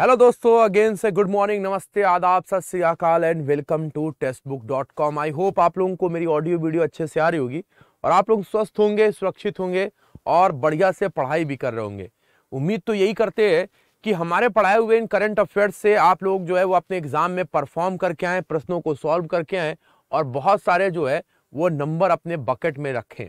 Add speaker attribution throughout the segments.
Speaker 1: hello दोस्तों again से good morning नमस्ते आदाब सत श्रीकाल and welcome to Testbook dot com I hope आप लोगों को मेरी ऑडियो वीडियो अच्छे से आ रही होगी और आप लोग स्वस्थ होंगे सुरक्षित होंगे और बढ़िया से पढ़ाई भी कर रहे होंगे उम्मीद तो यही करते हैं कि हमारे पढ़ाए हुए इन करंट अफेयर्स से आप लोग जो है वो अपने एग्जाम में परफॉर्म करके आएँ प्रश्नों को सॉल्व करके आएँ और बहुत सारे जो है वो नंबर अपने बकेट में रखें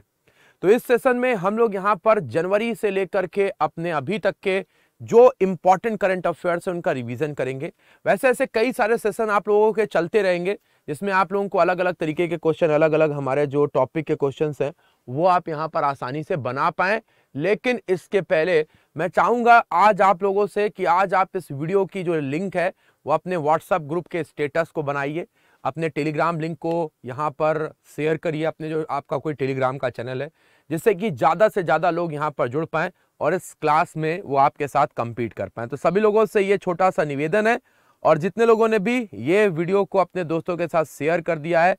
Speaker 1: तो इस सेशन में हम लोग यहाँ पर जनवरी से लेकर के अपने अभी तक के जो इम्पॉर्टेंट करंट अफेयर्स है उनका रिवीजन करेंगे वैसे ऐसे कई सारे सेशन आप लोगों के चलते रहेंगे जिसमें आप लोगों को अलग अलग तरीके के क्वेश्चन अलग अलग हमारे जो टॉपिक के क्वेश्चन हैं वो आप यहाँ पर आसानी से बना पाए लेकिन इसके पहले मैं चाहूँगा आज आप लोगों से कि आज आप इस वीडियो की जो लिंक है वो अपने व्हाट्सअप ग्रुप के स्टेटस को बनाइए अपने टेलीग्राम लिंक को यहाँ पर शेयर करिए अपने जो आपका कोई टेलीग्राम का चैनल है जिससे कि ज़्यादा से ज़्यादा लोग यहाँ पर जुड़ पाएँ और इस क्लास में वो आपके साथ कम्पीट कर पाएँ तो सभी लोगों से ये छोटा सा निवेदन है और जितने लोगों ने भी ये वीडियो को अपने दोस्तों के साथ शेयर कर दिया है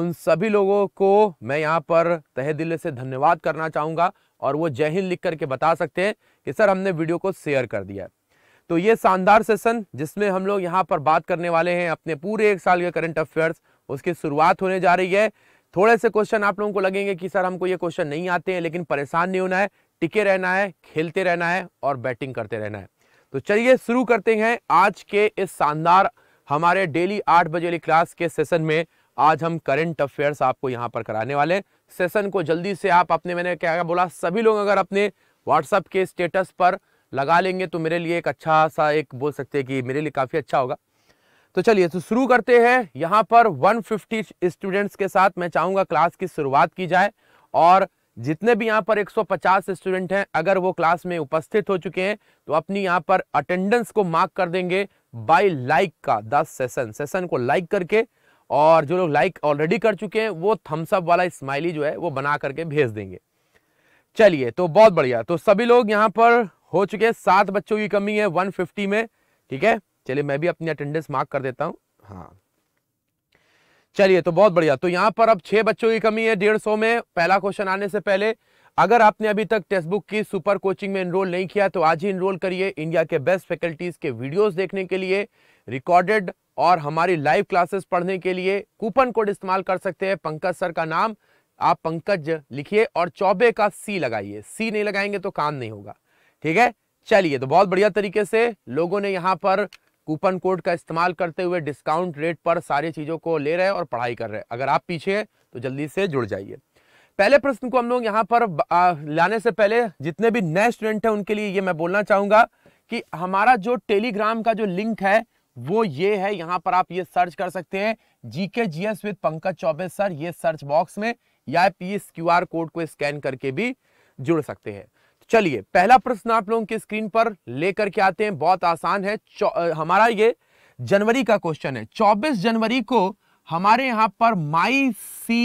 Speaker 1: उन सभी लोगों को मैं यहाँ पर तहे दिल से धन्यवाद करना चाहूँगा और वो जय हिंद लिख करके बता सकते हैं कि सर हमने वीडियो को शेयर कर दिया है तो ये शानदार सेशन जिसमें हम लोग यहाँ पर बात करने वाले हैं अपने पूरे एक साल के करंट अफेयर्स उसकी शुरुआत होने जा रही है थोड़े से क्वेश्चन आप लोगों को लगेंगे कि सर हमको ये क्वेश्चन नहीं आते हैं लेकिन परेशान नहीं होना है टिके रहना है खेलते रहना है और बैटिंग करते रहना है तो चलिए शुरू करते हैं आज के इस शानदार हमारे डेली आठ बजे वाली क्लास के सेशन में आज हम करंट अफेयर्स आपको यहां पर कराने वाले हैं सेशन को जल्दी से आप अपने मैंने क्या बोला सभी लोग अगर अपने व्हाट्सअप के स्टेटस पर लगा लेंगे तो मेरे लिए एक अच्छा सा एक बोल सकते हैं कि मेरे लिए काफ़ी अच्छा होगा तो चलिए तो शुरू करते हैं यहाँ पर 150 स्टूडेंट्स के साथ मैं चाहूँगा क्लास की शुरुआत की जाए और जितने भी यहाँ पर 150 स्टूडेंट हैं अगर वो क्लास में उपस्थित हो चुके हैं तो अपनी यहाँ पर अटेंडेंस को मार्क कर देंगे बाय लाइक का दस सेशन सेशन को लाइक करके और जो लोग लाइक ऑलरेडी कर चुके हैं वो थम्सअप वाला स्माइली जो है वो बना करके भेज देंगे चलिए तो बहुत बढ़िया तो सभी लोग यहाँ पर हो चुके हैं सात बच्चों की कमी है वन में ठीक है चलिए मैं भी अपनी अटेंडेंस मार्क कर देता हूँ हाँ चलिए तो बहुत बढ़िया तो यहाँ पर अब छह बच्चों की कमी है डेढ़ सौ में पहला क्वेश्चन आने से पहले अगर आपने अभी तक टेक्स बुक की सुपर कोचिंग में इनरोल नहीं किया तो आज ही इनरोल करिए इंडिया के बेस्ट फैकल्टीज के वीडियोस देखने के लिए रिकॉर्डेड और हमारी लाइव क्लासेस पढ़ने के लिए कूपन कोड इस्तेमाल कर सकते हैं पंकज सर का नाम आप पंकज लिखिए और चौबे का सी लगाइए सी नहीं लगाएंगे तो काम नहीं होगा ठीक है चलिए तो बहुत बढ़िया तरीके से लोगों ने यहाँ पर कूपन कोड का इस्तेमाल करते हुए डिस्काउंट रेट पर सारी चीज़ों को ले रहे हैं और पढ़ाई कर रहे हैं अगर आप पीछे हैं तो जल्दी से जुड़ जाइए पहले प्रश्न को हम लोग यहाँ पर लाने से पहले जितने भी नए स्टूडेंट हैं उनके लिए ये मैं बोलना चाहूँगा कि हमारा जो टेलीग्राम का जो लिंक है वो ये है यहाँ पर आप ये सर्च कर सकते हैं G K G S with Pankaj Choubey sir ये सर्च बॉक्स में या इस क्यू आर कोड को स्कैन करके भी जुड़ सकते हैं चलिए पहला प्रश्न आप लोगों की स्क्रीन पर लेकर के आते हैं बहुत आसान है हमारा ये जनवरी का क्वेश्चन है 24 जनवरी को हमारे यहां पर माई सी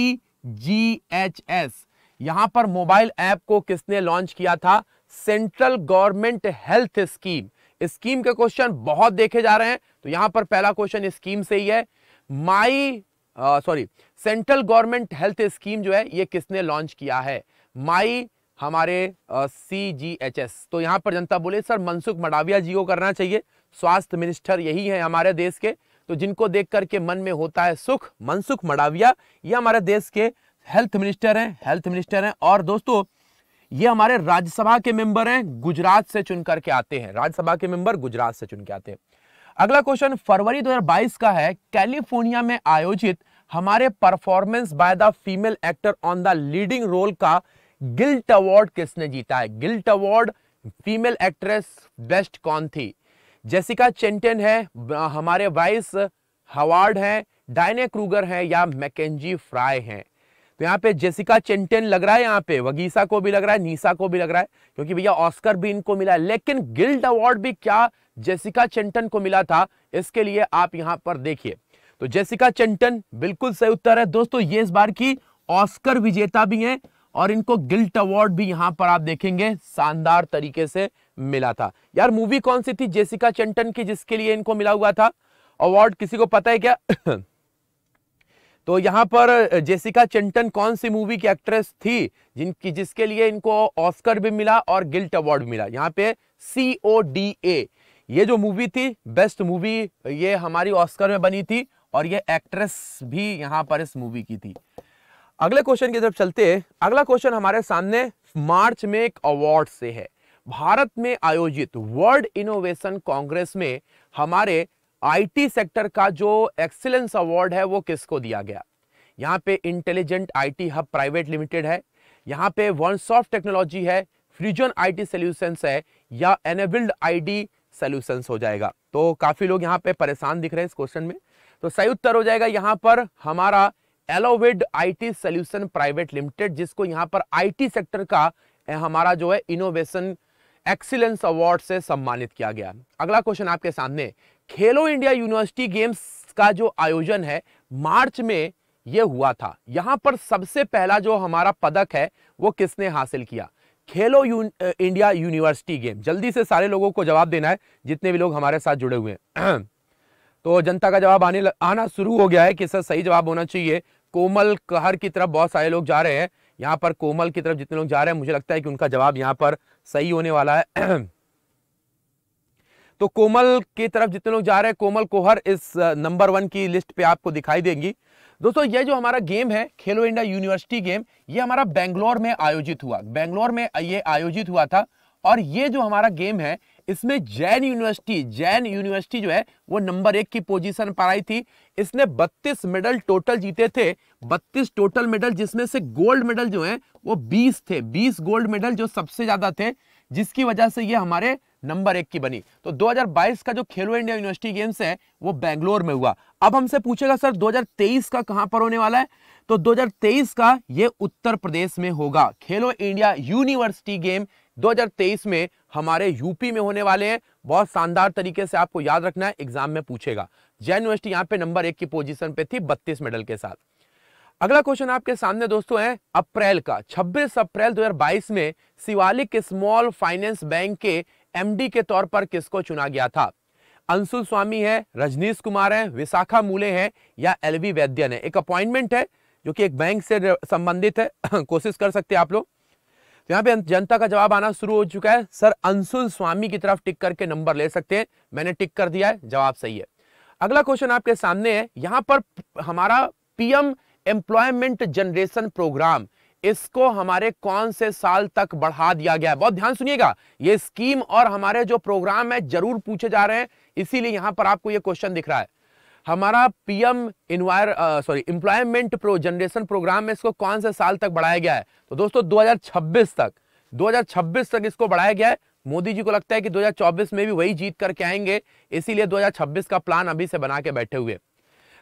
Speaker 1: जी एच एस यहां पर मोबाइल ऐप को किसने लॉन्च किया था central government health scheme scheme के क्वेश्चन बहुत देखे जा रहे हैं तो यहां पर पहला क्वेश्चन स्कीम से ही है my sorry central government health scheme जो है ये किसने लॉन्च किया है माई हमारे सी जी एच एस तो यहाँ पर जनता बोले सर मनसुख मडाविया जी को करना चाहिए स्वास्थ्य मिनिस्टर यही है हमारे देश के तो जिनको देख करके मन में होता है सुख मनसुख मडाविया ये हमारे देश के हेल्थ मिनिस्टर हैं हेल्थ मिनिस्टर हैं और दोस्तों ये हमारे राज्यसभा के मेंबर हैं गुजरात से चुन करके आते हैं राज्यसभा के मेंबर गुजरात से चुन के आते हैं अगला क्वेश्चन फरवरी 2022 का है कैलिफोर्निया में आयोजित हमारे performance by the female actor on the leading role का गिल्ट अवार्ड किसने जीता है guild award female actress best कौन थी जेसिका चेंटन है हमारे वाइस हवार्ड हैं डायने क्रूगर हैं या मैकेजी फ्राई हैं तो यहाँ पे जेसिका चेंटन लग रहा है यहाँ पे वगीसा को भी लग रहा है नीसा को भी लग रहा है क्योंकि भैया ऑस्कर भी इनको मिला है लेकिन गिल्ड अवार्ड भी क्या जेसिका चेंटन को मिला था इसके लिए आप यहाँ पर देखिए तो जेसिका चेंटन बिल्कुल सही उत्तर है दोस्तों ये इस बार की ऑस्कर विजेता भी हैं और इनको गिल्ट अवार्ड भी यहाँ पर आप देखेंगे शानदार तरीके से मिला था यार मूवी कौन सी थी जेसिका चंटन की जिसके लिए इनको मिला हुआ था अवार्ड किसी को पता है क्या तो यहाँ पर जेसिका चंटन कौन सी मूवी की एक्ट्रेस थी जिनकी जिसके लिए इनको ऑस्कर भी मिला और गिल्ट अवार्ड मिला यहाँ पे सी ओ डी ए ये जो मूवी थी बेस्ट मूवी ये हमारी ऑस्कर में बनी थी और ये एक्ट्रेस भी यहाँ पर इस मूवी की थी अगले क्वेश्चन की तरफ चलते हैं अगला क्वेश्चन हमारे सामने मार्च में एक अवार्ड से है भारत में आयोजित वर्ल्ड इनोवेशन कांग्रेस में हमारे आईटी सेक्टर का जो एक्सीलेंस अवार्ड है वो किसको दिया गया यहाँ पे intelligent IT hub private limited है यहाँ पे वन सॉफ्ट टेक्नोलॉजी है फ्यूजन आईटी सॉल्यूशंस है या एनेबल्ड आईडी सॉल्यूशंस हो जाएगा तो काफ़ी लोग यहाँ पे परेशान दिख रहे हैं इस क्वेश्चन में तो सही उत्तर हो जाएगा यहाँ पर हमारा एलोवेड आईटी सॉल्यूशन प्राइवेट लिमिटेड जिसको यहाँ पर आईटी सेक्टर का हमारा जो है इनोवेशन एक्सीलेंस अवार्ड से सम्मानित किया गया अगला क्वेश्चन आपके सामने खेलो इंडिया यूनिवर्सिटी गेम्स का जो आयोजन है मार्च में यह हुआ था यहां पर सबसे पहला जो हमारा पदक है वो किसने हासिल किया खेलो यू, इंडिया यूनिवर्सिटी गेम जल्दी से सारे लोगों को जवाब देना है जितने भी लोग हमारे साथ जुड़े हुए हैं तो जनता का जवाब आने आना शुरू हो गया है कि सर सही जवाब होना चाहिए कोमल कहर की तरफ बहुत सारे लोग जा रहे हैं यहाँ पर कोमल की तरफ जितने लोग जा रहे हैं मुझे लगता है कि उनका जवाब यहाँ पर सही होने वाला है तो कोमल की तरफ जितने लोग जा रहे हैं कोमल कोहर इस नंबर वन की लिस्ट पे आपको दिखाई देंगी दोस्तों ये जो हमारा गेम है खेलो इंडिया यूनिवर्सिटी गेम ये हमारा बेंगलोर में आयोजित हुआ बेंगलोर में ये आयोजित हुआ था और ये जो हमारा गेम है इसमें जैन यूनिवर्सिटी जैन यूनिवर्सिटी जो है वो नंबर एक की पोजीशन पर आई थी इसने 32 मेडल टोटल जीते थे बत्तीस टोटल मेडल जिसमें से गोल्ड मेडल जो है वो बीस थे बीस गोल्ड मेडल जो सबसे ज्यादा थे जिसकी वजह से ये हमारे नंबर एक की बनी तो 2022 का जो खेलो इंडिया यूनिवर्सिटी गेम्स है वो बेंगलोर में हुआ अब हमसे पूछेगा सर 2023 का कहां पर होने वाला है तो 2023 का ये उत्तर प्रदेश में होगा खेलो इंडिया यूनिवर्सिटी गेम 2023 में हमारे यूपी में होने वाले हैं बहुत शानदार तरीके से आपको याद रखना है एग्जाम में पूछेगा जैन यूनिवर्सिटी यहां पे नंबर एक की पोजीशन पे थी बत्तीस मेडल के साथ अगला क्वेश्चन आपके सामने दोस्तों है अप्रैल का 26 अप्रैल 2022 में शिवालिक स्मॉल फाइनेंस बैंक के एमडी के तौर पर किसको चुना गया था अंशुल स्वामी है रजनीश कुमार है विशाखा मूले है या एलवी वैद्यन है एक अपॉइंटमेंट है जो कि एक बैंक से संबंधित है कोशिश कर सकते हैं आप लोग तो यहाँ पे जनता का जवाब आना शुरू हो चुका है सर अंशुल स्वामी की तरफ टिक करके नंबर ले सकते हैं मैंने टिक कर दिया है जवाब सही है अगला क्वेश्चन आपके सामने है यहाँ पर हमारा पीएम एम्प्लॉयमेंट जनरेशन प्रोग्राम इसको हमारे कौन से साल तक बढ़ा दिया गया है बहुत ध्यान सुनिएगा ये स्कीम और हमारे जो प्रोग्राम है जरूर पूछे जा रहे हैं इसीलिए यहां पर आपको ये क्वेश्चन दिख रहा है हमारा पीएम इन्वायर sorry employment pro generation program में इसको कौन से साल तक बढ़ाया गया है तो दोस्तों 2026 तक 2026 तक इसको बढ़ाया गया है मोदी जी को लगता है कि 2024 में भी वही जीत करके आएंगे इसीलिए 2026 का प्लान अभी से बना के बैठे हुए हैं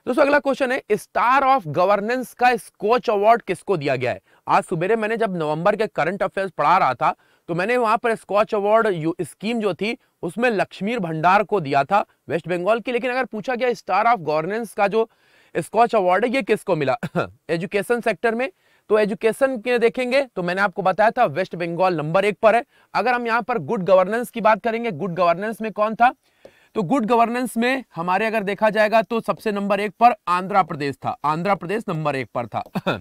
Speaker 1: दोस्तों अगला क्वेश्चन है स्टार ऑफ गवर्नेंस का स्कोच अवार्ड किसको दिया गया है आज सुबह मैंने जब नवंबर के करंट अफेयर्स पढ़ा रहा था तो मैंने वहां पर स्कॉच अवार्ड स्कीम जो थी उसमें लक्ष्मीर भंडार को दिया था वेस्ट बंगाल की लेकिन अगर पूछा गया स्टार ऑफ गवर्नेंस का जो स्कॉच अवार्ड है ये किसको मिला एजुकेशन सेक्टर में तो एजुकेशन के देखेंगे तो मैंने आपको बताया था वेस्ट बंगाल नंबर एक पर है अगर हम यहाँ पर गुड गवर्नेंस की बात करेंगे गुड गवर्नेंस में कौन था तो गुड गवर्नेंस में हमारे अगर देखा जाएगा तो सबसे नंबर एक पर आंध्र प्रदेश था आंध्र प्रदेश नंबर एक पर था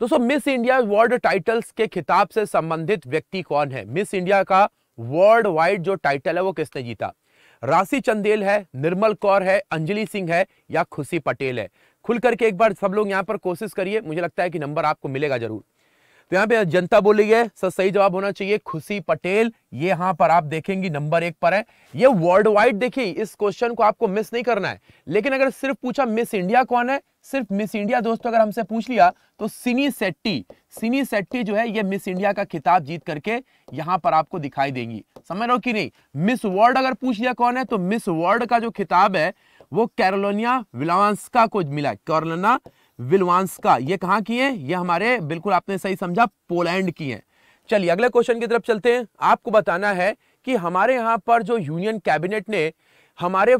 Speaker 1: दोस्तों मिस इंडिया वर्ल्ड टाइटल्स के खिताब से संबंधित व्यक्ति कौन है मिस इंडिया का वर्ल्ड वाइड जो टाइटल है वो किसने जीता राशि चंदेल है निर्मल कौर है अंजलि सिंह है या खुशी पटेल है खुल करके एक बार सब लोग यहाँ पर कोशिश करिए मुझे लगता है कि नंबर आपको मिलेगा जरूर तो यहां पे जनता बोली है सर सही जवाब होना चाहिए खुशी पटेल ये यहां पर आप देखेंगे नंबर एक पर है ये वर्ल्ड वाइड देखिए इस क्वेश्चन को आपको मिस नहीं करना है लेकिन अगर सिर्फ पूछा मिस इंडिया कौन है सिर्फ मिस इंडिया दोस्तों अगर हमसे पूछ लिया तो सिनी सेट्टी सिनी सेट्टी जो है ये मिस इंडिया का खिताब जीत करके यहाँ पर आपको दिखाई देंगी समझ रहे हो कि नहीं मिस वर्ल्ड अगर पूछ लिया कौन है तो मिस वर्ल्ड का जो खिताब है वो कैरोलोनिया विलावांस्का को मिला कैरोलोना विलवांस्का ये कहां की है ये हमारे बिल्कुल आपने सही समझा पोलैंड की है चलिए अगले क्वेश्चन की तरफ चलते हैं आपको बताना है कि हमारे यहाँ पर जो यूनियन कैबिनेट ने हमारे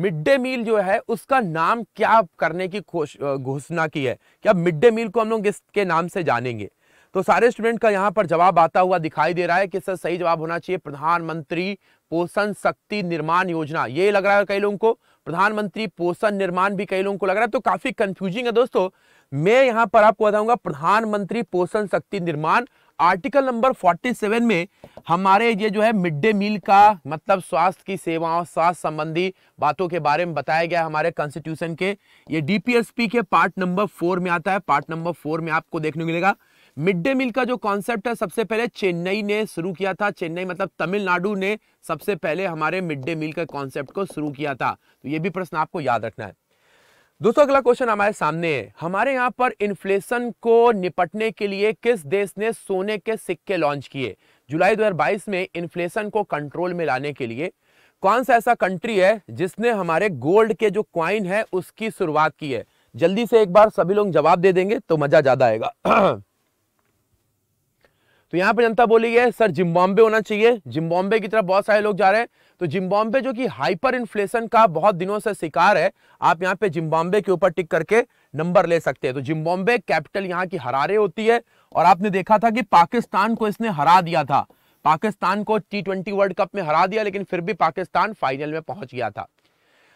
Speaker 1: मिड डे मील जो है उसका नाम क्या करने की घोषणा की है क्या मिड डे मील को हम लोग इसके नाम से जानेंगे तो सारे स्टूडेंट का यहाँ पर जवाब आता हुआ दिखाई दे रहा है कि सर सही जवाब होना चाहिए प्रधानमंत्री पोषण शक्ति निर्माण योजना ये लग रहा है कई लोगों को प्रधानमंत्री पोषण निर्माण भी कई लोगों को लग रहा है तो काफी कंफ्यूजिंग है दोस्तों मैं यहां पर आपको बताऊंगा प्रधानमंत्री पोषण शक्ति निर्माण आर्टिकल नंबर 47 में हमारे ये जो है मिड डे मील का मतलब स्वास्थ्य की सेवाओं स्वास्थ्य संबंधी बातों के बारे में बताया गया हमारे कॉन्स्टिट्यूशन के ये डीपीएसपी के पार्ट नंबर फोर में आता है पार्ट नंबर फोर में आपको देखने को मिलेगा मिड डे मील का जो कॉन्सेप्ट है सबसे पहले चेन्नई ने शुरू किया था चेन्नई मतलब तमिलनाडु ने सबसे पहले हमारे मिड डे मील के कॉन्सेप्ट को शुरू किया था तो ये भी प्रश्न आपको याद रखना है दोस्तों अगला क्वेश्चन हमारे सामने है हमारे यहाँ पर इन्फ्लेशन को निपटने के लिए किस देश ने सोने के सिक्के लॉन्च किए जुलाई 2022 में इन्फ्लेशन को कंट्रोल में लाने के लिए कौन सा ऐसा कंट्री है जिसने हमारे गोल्ड के जो क्वाइन है उसकी शुरुआत की है जल्दी से एक बार सभी लोग जवाब दे देंगे तो मजा ज्यादा आएगा तो यहाँ पे जनता बोली है सर जिम्बाब्वे होना चाहिए जिम्बाब्वे की तरफ बहुत सारे लोग जा रहे हैं तो जिम्बाब्वे जो कि हाइपर इन्फ्लेशन का बहुत दिनों से शिकार है आप यहाँ पे जिम्बाब्वे के ऊपर टिक करके नंबर ले सकते हैं तो जिम्बाब्वे कैपिटल यहाँ की हरारे होती है और आपने देखा था कि पाकिस्तान को इसने हरा दिया था पाकिस्तान को टी वर्ल्ड कप में हरा दिया लेकिन फिर भी पाकिस्तान फाइनल में पहुंच गया था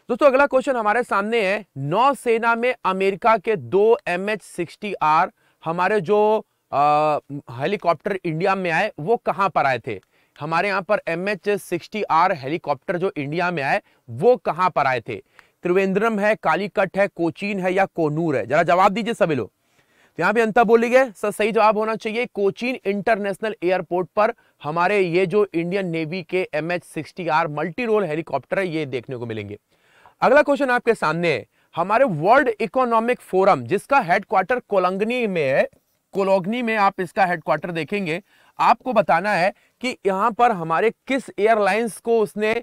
Speaker 1: दोस्तों अगला क्वेश्चन हमारे सामने है नौसेना में अमेरिका के दो एम एच हमारे जो हेलीकॉप्टर इंडिया में आए वो कहाँ पर आए थे हमारे यहाँ पर M H sixty R helicopter जो इंडिया में आए वो कहाँ पर आए थे त्रिवेंद्रम है कालीकट है कोचीन है या कोनूर है जरा जवाब दीजिए सभी लोग तो यहाँ पे अंतर गए सर सही जवाब होना चाहिए कोचीन इंटरनेशनल एयरपोर्ट पर हमारे ये जो इंडियन नेवी के M H sixty R multi role helicopter है ये देखने को मिलेंगे अगला क्वेश्चन आपके सामने है हमारे वर्ल्ड इकोनॉमिक फोरम जिसका हेडक्वार्टर कोलंगनी में है कोलोगनी में आप इसका हेडक्वार्टर देखेंगे आपको बताना है कि यहाँ पर हमारे किस एयरलाइंस को उसने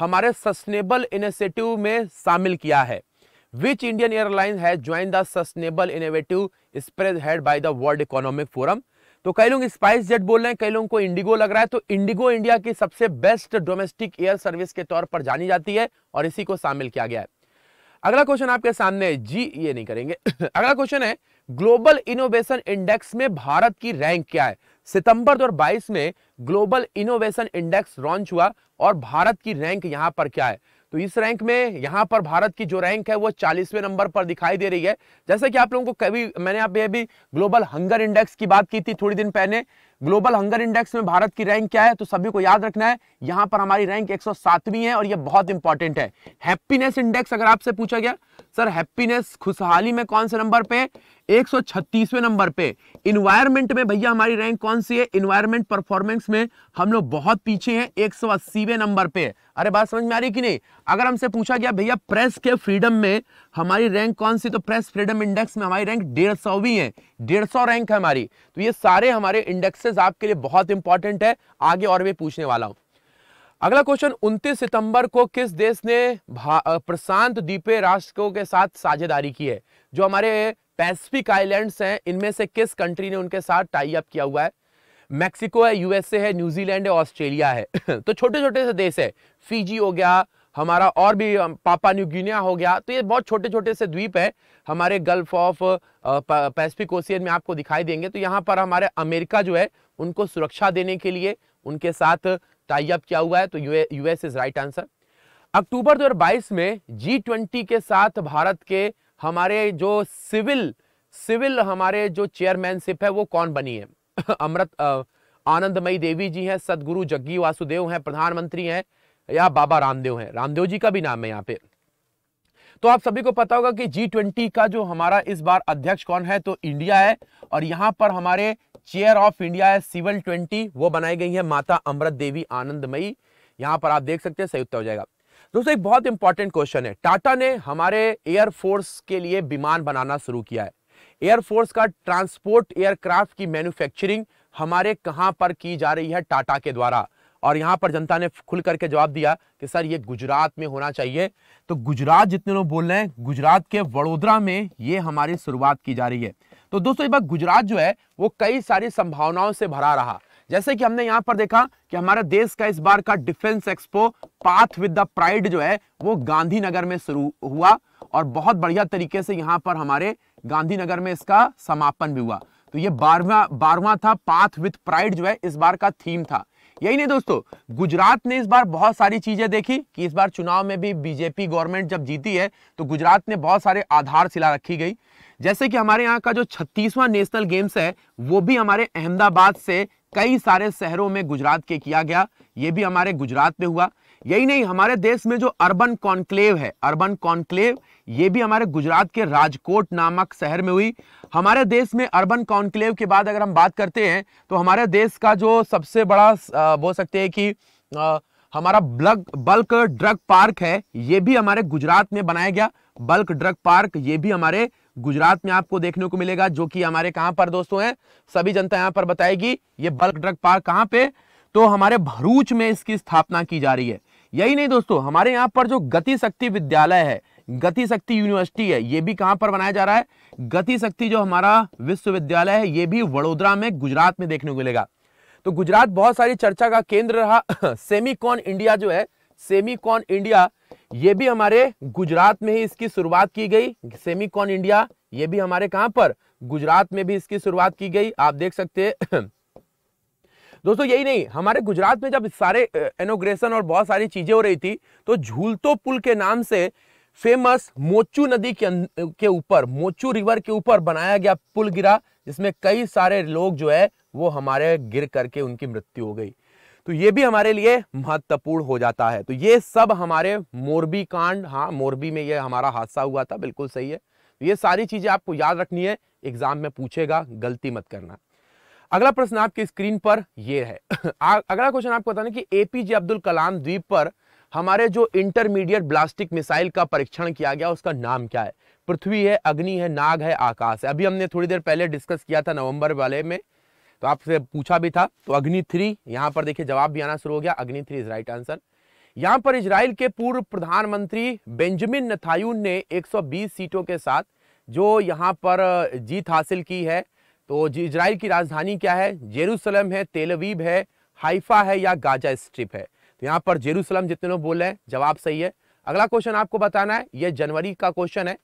Speaker 1: हमारे सस्टेनेबल इनिशिएटिव में शामिल किया है विच इंडियन एयरलाइंस है join the sustainable innovative spread head by the world economic forum तो कई लोग स्पाइस जेट बोल रहे हैं कई लोगों को इंडिगो लग रहा है तो इंडिगो इंडिया की सबसे बेस्ट डोमेस्टिक एयर सर्विस के तौर पर जानी जाती है और इसी को शामिल किया गया है अगला क्वेश्चन आपके सामने जी ये नहीं करेंगे अगला क्वेश्चन है ग्लोबल इनोवेशन इंडेक्स में भारत की रैंक क्या है सितंबर 2022 में ग्लोबल इनोवेशन इंडेक्स लॉन्च हुआ और भारत की रैंक यहां पर क्या है तो इस रैंक में यहां पर भारत की जो रैंक है वो चालीसवें नंबर पर दिखाई दे रही है जैसे कि आप लोगों को कभी मैंने आप भी ग्लोबल हंगर इंडेक्स की बात की थी थोड़ी दिन पहले ग्लोबल हंगर इंडेक्स में भारत की रैंक क्या है तो सभी को याद रखना है यहां पर हमारी रैंक 107वीं है और ये बहुत इंपॉर्टेंट है हैप्पीनेस इंडेक्स अगर आपसे पूछा गया सर हैप्पीनेस खुशहाली में कौन से नंबर पे 136वें नंबर पे इन्वायरमेंट में भैया हमारी रैंक कौन सी है इन्वायरमेंट परफॉर्मेंस में हम लोग बहुत पीछे हैं 180वें नंबर पे अरे बात समझ में आ रही कि नहीं अगर हमसे पूछा गया भैया प्रेस के फ्रीडम में हमारी रैंक कौन सी तो प्रेस फ्रीडम इंडेक्स में हमारी रैंक डेढ़ सौवीं है डेढ़ सौ रैंक है हमारी तो ये सारे हमारे इंडेक्सेस आपके लिए बहुत इंपॉर्टेंट है आगे और भी पूछने वाला हूँ अगला क्वेश्चन 29 सितंबर को किस देश ने प्रशांत द्वीपीय राष्ट्रों के साथ साझेदारी की है जो हमारे पैसिफिक आइलैंड्स हैं इनमें से किस कंट्री ने उनके साथ टाई अप किया हुआ है मैक्सिको है यूएसए है न्यूजीलैंड है ऑस्ट्रेलिया है तो छोटे छोटे से देश है फिजी हो गया हमारा और भी पापा न्यू गिनिया हो गया तो ये बहुत छोटे छोटे से द्वीप है हमारे गल्फ ऑफ पैसिफिक ओशियन में आपको दिखाई देंगे तो यहाँ पर हमारे अमेरिका जो है उनको सुरक्षा देने के लिए उनके साथ टाई अप क्या हुआ है तो यूएस इज राइट आंसर अक्टूबर 2022 में जी ट्वेंटी के साथ भारत के हमारे जो सिविल सिविल हमारे जो चेयरमैनशिप है वो कौन बनी है अमृत आनंदमयी देवी जी हैं सदगुरु जग्गी वासुदेव हैं प्रधानमंत्री हैं या बाबा रामदेव हैं रामदेव जी का भी नाम है यहाँ पे तो आप सभी को पता होगा कि जी ट्वेंटी का जो हमारा इस बार अध्यक्ष कौन है तो इंडिया है और यहाँ पर हमारे चेयर ऑफ इंडिया है सिविल ट्वेंटी वो बनाई गई है माता अमृत देवी आनंदमयी यहाँ पर आप देख सकते हैं सही उत्तर हो जाएगा दोस्तों एक बहुत इंपॉर्टेंट क्वेश्चन है टाटा ने हमारे एयरफोर्स के लिए विमान बनाना शुरू किया है एयरफोर्स का ट्रांसपोर्ट एयरक्राफ्ट की मैन्युफैक्चरिंग हमारे कहां पर की जा रही है टाटा के द्वारा और यहां पर जनता ने खुल करके जवाब दिया कि सर ये गुजरात में होना चाहिए तो गुजरात जितने लोग बोल रहे हैं गुजरात के वडोदरा में ये हमारी शुरुआत की जा रही है तो दोस्तों एक बार गुजरात जो है वो कई सारी संभावनाओं से भरा रहा जैसे कि हमने यहां पर देखा कि हमारे देश का इस बार का defence expo path with the pride जो है वो गांधीनगर में शुरू हुआ और बहुत बढ़िया तरीके से यहां पर हमारे गांधीनगर में इसका समापन भी हुआ तो ये बारवा बारवा था पाथ विद प्राइड जो है इस बार का थीम था यही नहीं दोस्तों गुजरात ने इस बार बहुत सारी चीजें देखी कि इस बार चुनाव में भी बीजेपी गवर्नमेंट जब जीती है तो गुजरात ने बहुत सारे आधारशिला रखी गई जैसे कि हमारे यहाँ का जो छत्तीसवां नेशनल गेम्स है वो भी हमारे अहमदाबाद से कई सारे शहरों में गुजरात के किया गया ये भी हमारे गुजरात में हुआ यही नहीं हमारे देश में जो अर्बन कॉन्क्लेव है अर्बन कॉन्क्लेव ये भी हमारे गुजरात के राजकोट नामक शहर में हुई हमारे देश में अर्बन कॉन्क्लेव के बाद अगर हम बात करते हैं तो हमारे देश का जो सबसे बड़ा बोल सकते हैं कि आ, हमारा ब्लग बल्क ड्रग पार्क है ये भी हमारे गुजरात में बनाया गया बल्क ड्रग पार्क ये भी हमारे गुजरात में आपको देखने को मिलेगा जो कि हमारे कहां पर दोस्तों है सभी जनता यहां पर बताएगी ये बल्क ड्रग पार्क कहां पे तो हमारे भरूच में इसकी स्थापना की जा रही है यही नहीं दोस्तों हमारे यहां पर जो गति शक्ति विद्यालय है गति शक्ति यूनिवर्सिटी है ये भी कहां पर बनाया जा रहा है गति शक्ति जो हमारा विश्वविद्यालय है ये भी वडोदरा में गुजरात में देखने को मिलेगा तो गुजरात बहुत सारी चर्चा का केंद्र रहा सेमिकॉन इंडिया जो है सेमिकॉन इंडिया ये भी हमारे गुजरात में ही इसकी शुरुआत की गई सेमिकॉन इंडिया ये भी हमारे कहां पर गुजरात में भी इसकी शुरुआत की गई आप देख सकते हैं दोस्तों यही नहीं हमारे गुजरात में जब सारे एनोग्रेशन और बहुत सारी चीजें हो रही थी तो झूलतो पुल के नाम से फेमस मोचू नदी के अं-, के ऊपर मोचू रिवर के ऊपर बनाया गया पुल गिरा जिसमें कई सारे लोग जो है वो हमारे गिर करके उनकी मृत्यु हो गई तो ये भी हमारे लिए महत्वपूर्ण हो जाता है तो ये सब हमारे मोरबी कांड हाँ मोरबी में ये हमारा हादसा हुआ था बिल्कुल सही है तो ये सारी चीजें आपको याद रखनी है एग्जाम में पूछेगा गलती मत करना अगला प्रश्न आपकी स्क्रीन पर ये है अगला क्वेश्चन आपको बताना कि एपीजे अब्दुल कलाम द्वीप पर हमारे जो इंटरमीडिएट ब्लास्टिक मिसाइल का परीक्षण किया गया उसका नाम क्या है पृथ्वी है अग्नि है नाग है आकाश है अभी हमने थोड़ी देर पहले डिस्कस किया था नवंबर वाले में तो आपसे पूछा भी था तो अग्नि थ्री यहां पर देखिए जवाब भी आना शुरू हो गया अग्नि थ्री इज राइट आंसर यहाँ पर इसराइल के पूर्व प्रधानमंत्री बेंजामिन नथायून ने 120 सीटों के साथ जो यहाँ पर जीत हासिल की है तो इसराइल की राजधानी क्या है जेरूसलम है तेलवीब है हाइफा है या गाजा स्ट्रिप है तो यहाँ पर जेरूसलम जितने लोग बोल रहे हैं जवाब सही है अगला क्वेश्चन आपको बताना है यह जनवरी का क्वेश्चन है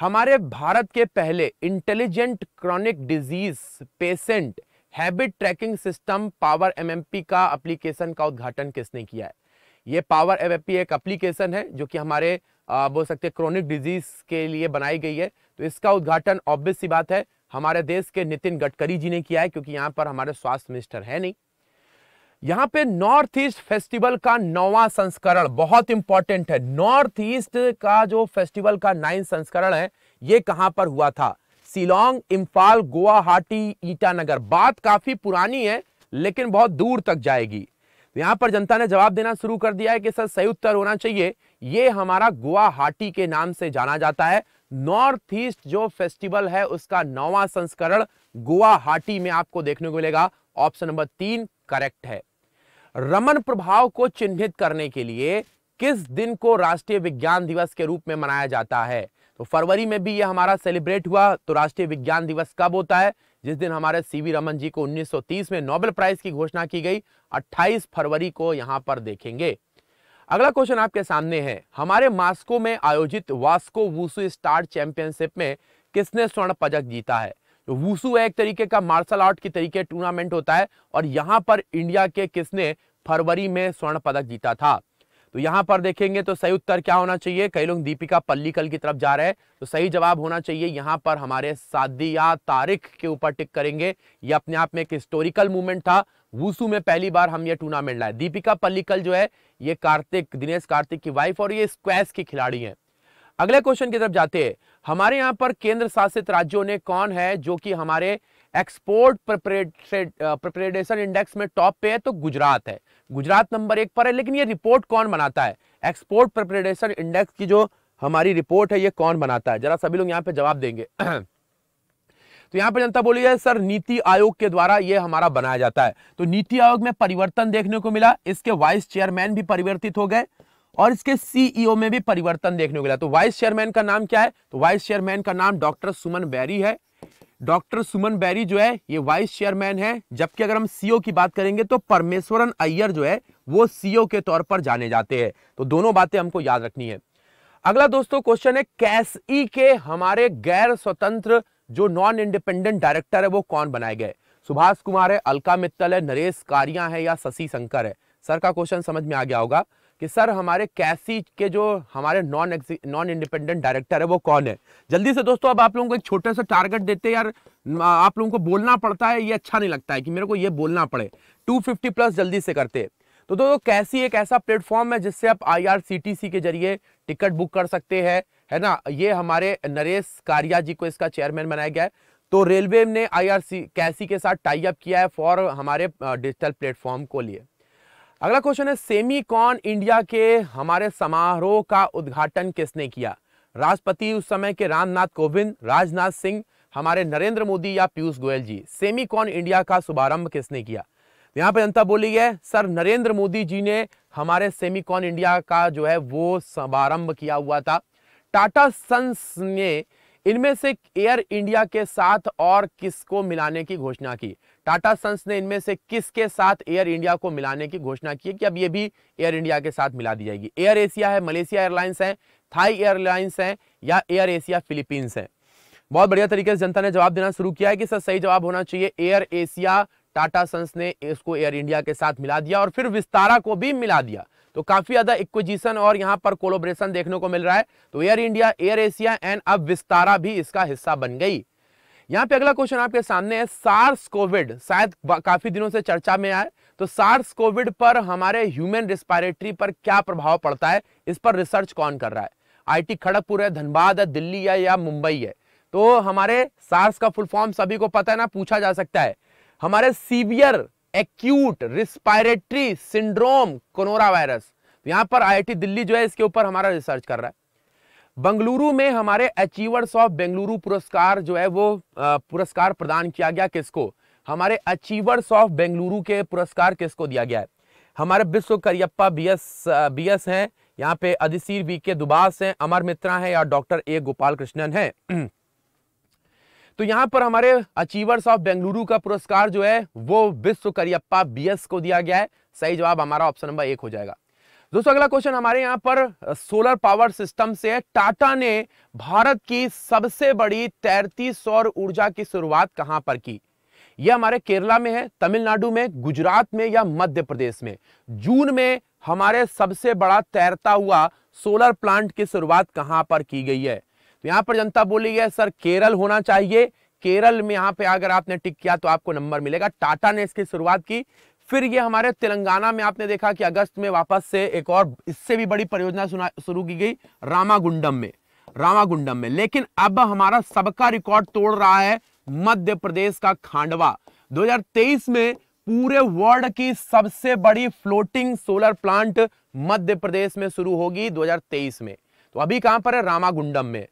Speaker 1: हमारे भारत के पहले intelligent chronic disease patient habit tracking system power M का एप्लीकेशन का उद्घाटन किसने किया है ये पावर एम एक एप्लीकेशन है जो कि हमारे बोल सकते क्रोनिक डिजीज के लिए बनाई गई है तो इसका उद्घाटन ऑब्वियस सी बात है हमारे देश के नितिन गडकरी जी ने किया है क्योंकि यहाँ पर हमारे स्वास्थ्य मिनिस्टर है नहीं यहाँ पे नॉर्थ ईस्ट फेस्टिवल का नौवा संस्करण बहुत इंपॉर्टेंट है नॉर्थ ईस्ट का जो फेस्टिवल का नाइन संस्करण है ये कहां पर हुआ था सिलोंग इम्फाल गुवाहाटी ईटानगर बात काफ़ी पुरानी है लेकिन बहुत दूर तक जाएगी तो पर जनता ने जवाब देना शुरू कर दिया है कि सर सही उत्तर होना चाहिए ये हमारा गुवाहाटी के नाम से जाना जाता है नॉर्थ ईस्ट जो फेस्टिवल है उसका नौवा संस्करण गुवाहाटी में आपको देखने को मिलेगा ऑप्शन नंबर तीन करेक्ट है रमन प्रभाव को चिन्हित करने के लिए किस दिन को राष्ट्रीय विज्ञान दिवस के रूप में मनाया जाता है तो फरवरी में भी ये हमारा सेलिब्रेट हुआ तो राष्ट्रीय विज्ञान दिवस कब होता है जिस दिन हमारे सीवी रमन जी को 1930 में नोबेल प्राइज की घोषणा की गई 28 फरवरी को यहां पर देखेंगे अगला क्वेश्चन आपके सामने है हमारे मास्को में आयोजित वास्को वूसु स्टार चैंपियनशिप में किसने स्वर्ण पदक जीता है तो एक तरीके का मार्शल आर्ट की तरीके टूर्नामेंट होता है और यहाँ पर इंडिया के किसने फरवरी में स्वर्ण पदक जीता था तो यहां पर देखेंगे तो सही उत्तर क्या होना चाहिए कई लोग दीपिका पल्लीकल की तरफ जा रहे हैं तो सही जवाब होना चाहिए यहां पर हमारे सादिया तारीख के ऊपर टिक करेंगे ये अपने आप में एक हिस्टोरिकल मूवमेंट था वूसू में पहली बार हम ये टूर्नामेंट लाए दीपिका पल्लीकल जो है ये कार्तिक दिनेश कार्तिक की वाइफ और ये स्क्वेस की खिलाड़ी है अगले क्वेश्चन की तरफ जाते हैं हमारे यहाँ पर केंद्र शासित राज्यों ने कौन है जो कि हमारे एक्सपोर्ट प्रिपरेशन इंडेक्स में टॉप पे है तो गुजरात है गुजरात नंबर एक पर है लेकिन ये रिपोर्ट कौन बनाता है एक्सपोर्ट प्रिपरेशन इंडेक्स की जो हमारी रिपोर्ट है ये कौन बनाता है जरा सभी लोग यहाँ पे जवाब देंगे तो यहाँ पे जनता बोली है सर नीति आयोग के द्वारा ये हमारा बनाया जाता है तो नीति आयोग में परिवर्तन देखने को मिला इसके वाइस चेयरमैन भी परिवर्तित हो गए और इसके सीईओ e में भी परिवर्तन देखने को मिला तो वाइस चेयरमैन का नाम क्या है तो वाइस चेयरमैन का नाम डॉक्टर सुमन बैरी है डॉक्टर सुमन बैरी जो है ये वाइस चेयरमैन है जबकि अगर हम सीईओ की बात करेंगे तो परमेश्वरन अय्यर जो है वो सीईओ के तौर पर जाने जाते हैं तो दोनों बातें हमको याद रखनी है अगला दोस्तों क्वेश्चन है कैसई के हमारे गैर स्वतंत्र जो नॉन इंडिपेंडेंट डायरेक्टर है वो कौन बनाए गए सुभाष कुमार है अलका मित्तल है नरेश कारिया है या शशि शंकर है सर का क्वेश्चन समझ में आ गया होगा कि सर हमारे कैसी के जो हमारे नॉन नॉन इंडिपेंडेंट डायरेक्टर है वो कौन है जल्दी से दोस्तों अब आप लोगों को एक छोटा सा टारगेट देते यार आप लोगों को बोलना पड़ता है ये अच्छा नहीं लगता है कि मेरे को ये बोलना पड़े 250 प्लस जल्दी से करते तो दोस्तों कैसी एक ऐसा प्लेटफॉर्म है जिससे आप आई के जरिए टिकट बुक कर सकते हैं है ना ये हमारे नरेश कारिया जी को इसका चेयरमैन बनाया गया है तो रेलवे ने आई कैसी के साथ टाई अप किया है फॉर हमारे डिजिटल प्लेटफॉर्म को लिए अगला क्वेश्चन है सेमीकॉन इंडिया के हमारे समारोह का उद्घाटन किसने किया राष्ट्रपति उस समय के रामनाथ कोविंद राजनाथ सिंह हमारे नरेंद्र मोदी या पीयूष गोयल जी सेमीकॉन इंडिया का शुभारंभ किसने किया यहाँ पे जनता बोली है सर नरेंद्र मोदी जी ने हमारे सेमीकॉन इंडिया का जो है वो शुभारंभ किया हुआ था टाटा सन्स ने इनमें से एयर इंडिया के साथ और किसको मिलाने की घोषणा की टाटा सन्स ने इनमें से किसके साथ एयर इंडिया को मिलाने की घोषणा की कि अब ये भी एयर इंडिया के साथ मिला दी जाएगी एयर एशिया है मलेशिया एयरलाइंस है थाई एयरलाइंस है या एयर एशिया फिलीपींस है बहुत बढ़िया तरीके से जनता ने जवाब देना शुरू किया है कि सर सही जवाब होना चाहिए एयर एशिया टाटा सन्स ने इसको एयर इंडिया के साथ मिला दिया और फिर विस्तारा को भी मिला दिया तो काफी ज्यादा इक्विजिशन और यहाँ पर कोलोब्रेशन देखने को मिल रहा है तो Air India Air Asia and अब विस्तारा भी इसका हिस्सा बन गई यहाँ पे अगला क्वेश्चन आपके सामने है सार्स कोविड शायद काफी दिनों से चर्चा में आए तो सार्स कोविड पर हमारे ह्यूमन रिस्पायरेटरी पर क्या प्रभाव पड़ता है इस पर रिसर्च कौन कर रहा है आईटी खड़गपुर है धनबाद है दिल्ली है या मुंबई है तो हमारे सार्स का फुल फॉर्म सभी को पता है ना पूछा जा सकता है हमारे severe acute respiratory syndrome corona virus तो यहाँ पर आई दिल्ली जो है इसके ऊपर हमारा रिसर्च कर रहा है बंगलुरु में हमारे अचीवर्स ऑफ बेंगलुरु पुरस्कार जो है वो पुरस्कार प्रदान किया गया किसको हमारे अचीवर्स ऑफ बेंगलुरु के पुरस्कार किसको दिया गया है हमारे विश्व Cariappa B S B S हैं यहाँ पे अधिसीर वी के दुबास हैं अमर मित्रा हैं या डॉक्टर ए गोपाल कृष्णन हैं तो यहाँ पर हमारे अचीवर्स ऑफ बेंगलुरु का पुरस्कार जो है वो विश्व करियप्पा बी को दिया गया है सही जवाब हमारा ऑप्शन नंबर एक हो जाएगा दोस्तों अगला क्वेश्चन हमारे यहाँ पर सोलर पावर सिस्टम से है टाटा ने भारत की सबसे बड़ी तैरती सौर ऊर्जा की शुरुआत कहां पर की यह हमारे केरला में है तमिलनाडु में गुजरात में या मध्य प्रदेश में जून में हमारे सबसे बड़ा तैरता हुआ सोलर प्लांट की शुरुआत कहां पर की गई है तो यहां पर जनता बोली है सर केरल होना चाहिए केरल में यहां पे अगर आपने टिक किया तो आपको नंबर मिलेगा टाटा ने इसकी शुरुआत की फिर ये हमारे तेलंगाना में आपने देखा कि अगस्त में वापस से एक और इससे भी बड़ी परियोजना शुरू की गई रामागुंडम में रामागुंडम में लेकिन अब हमारा सबका रिकॉर्ड तोड़ रहा है मध्य प्रदेश का खांडवा 2023 में पूरे वर्ल्ड की सबसे बड़ी floating solar plant Madhya Pradesh में शुरू होगी 2023 में तो अभी कहां पर है रामागुंडम में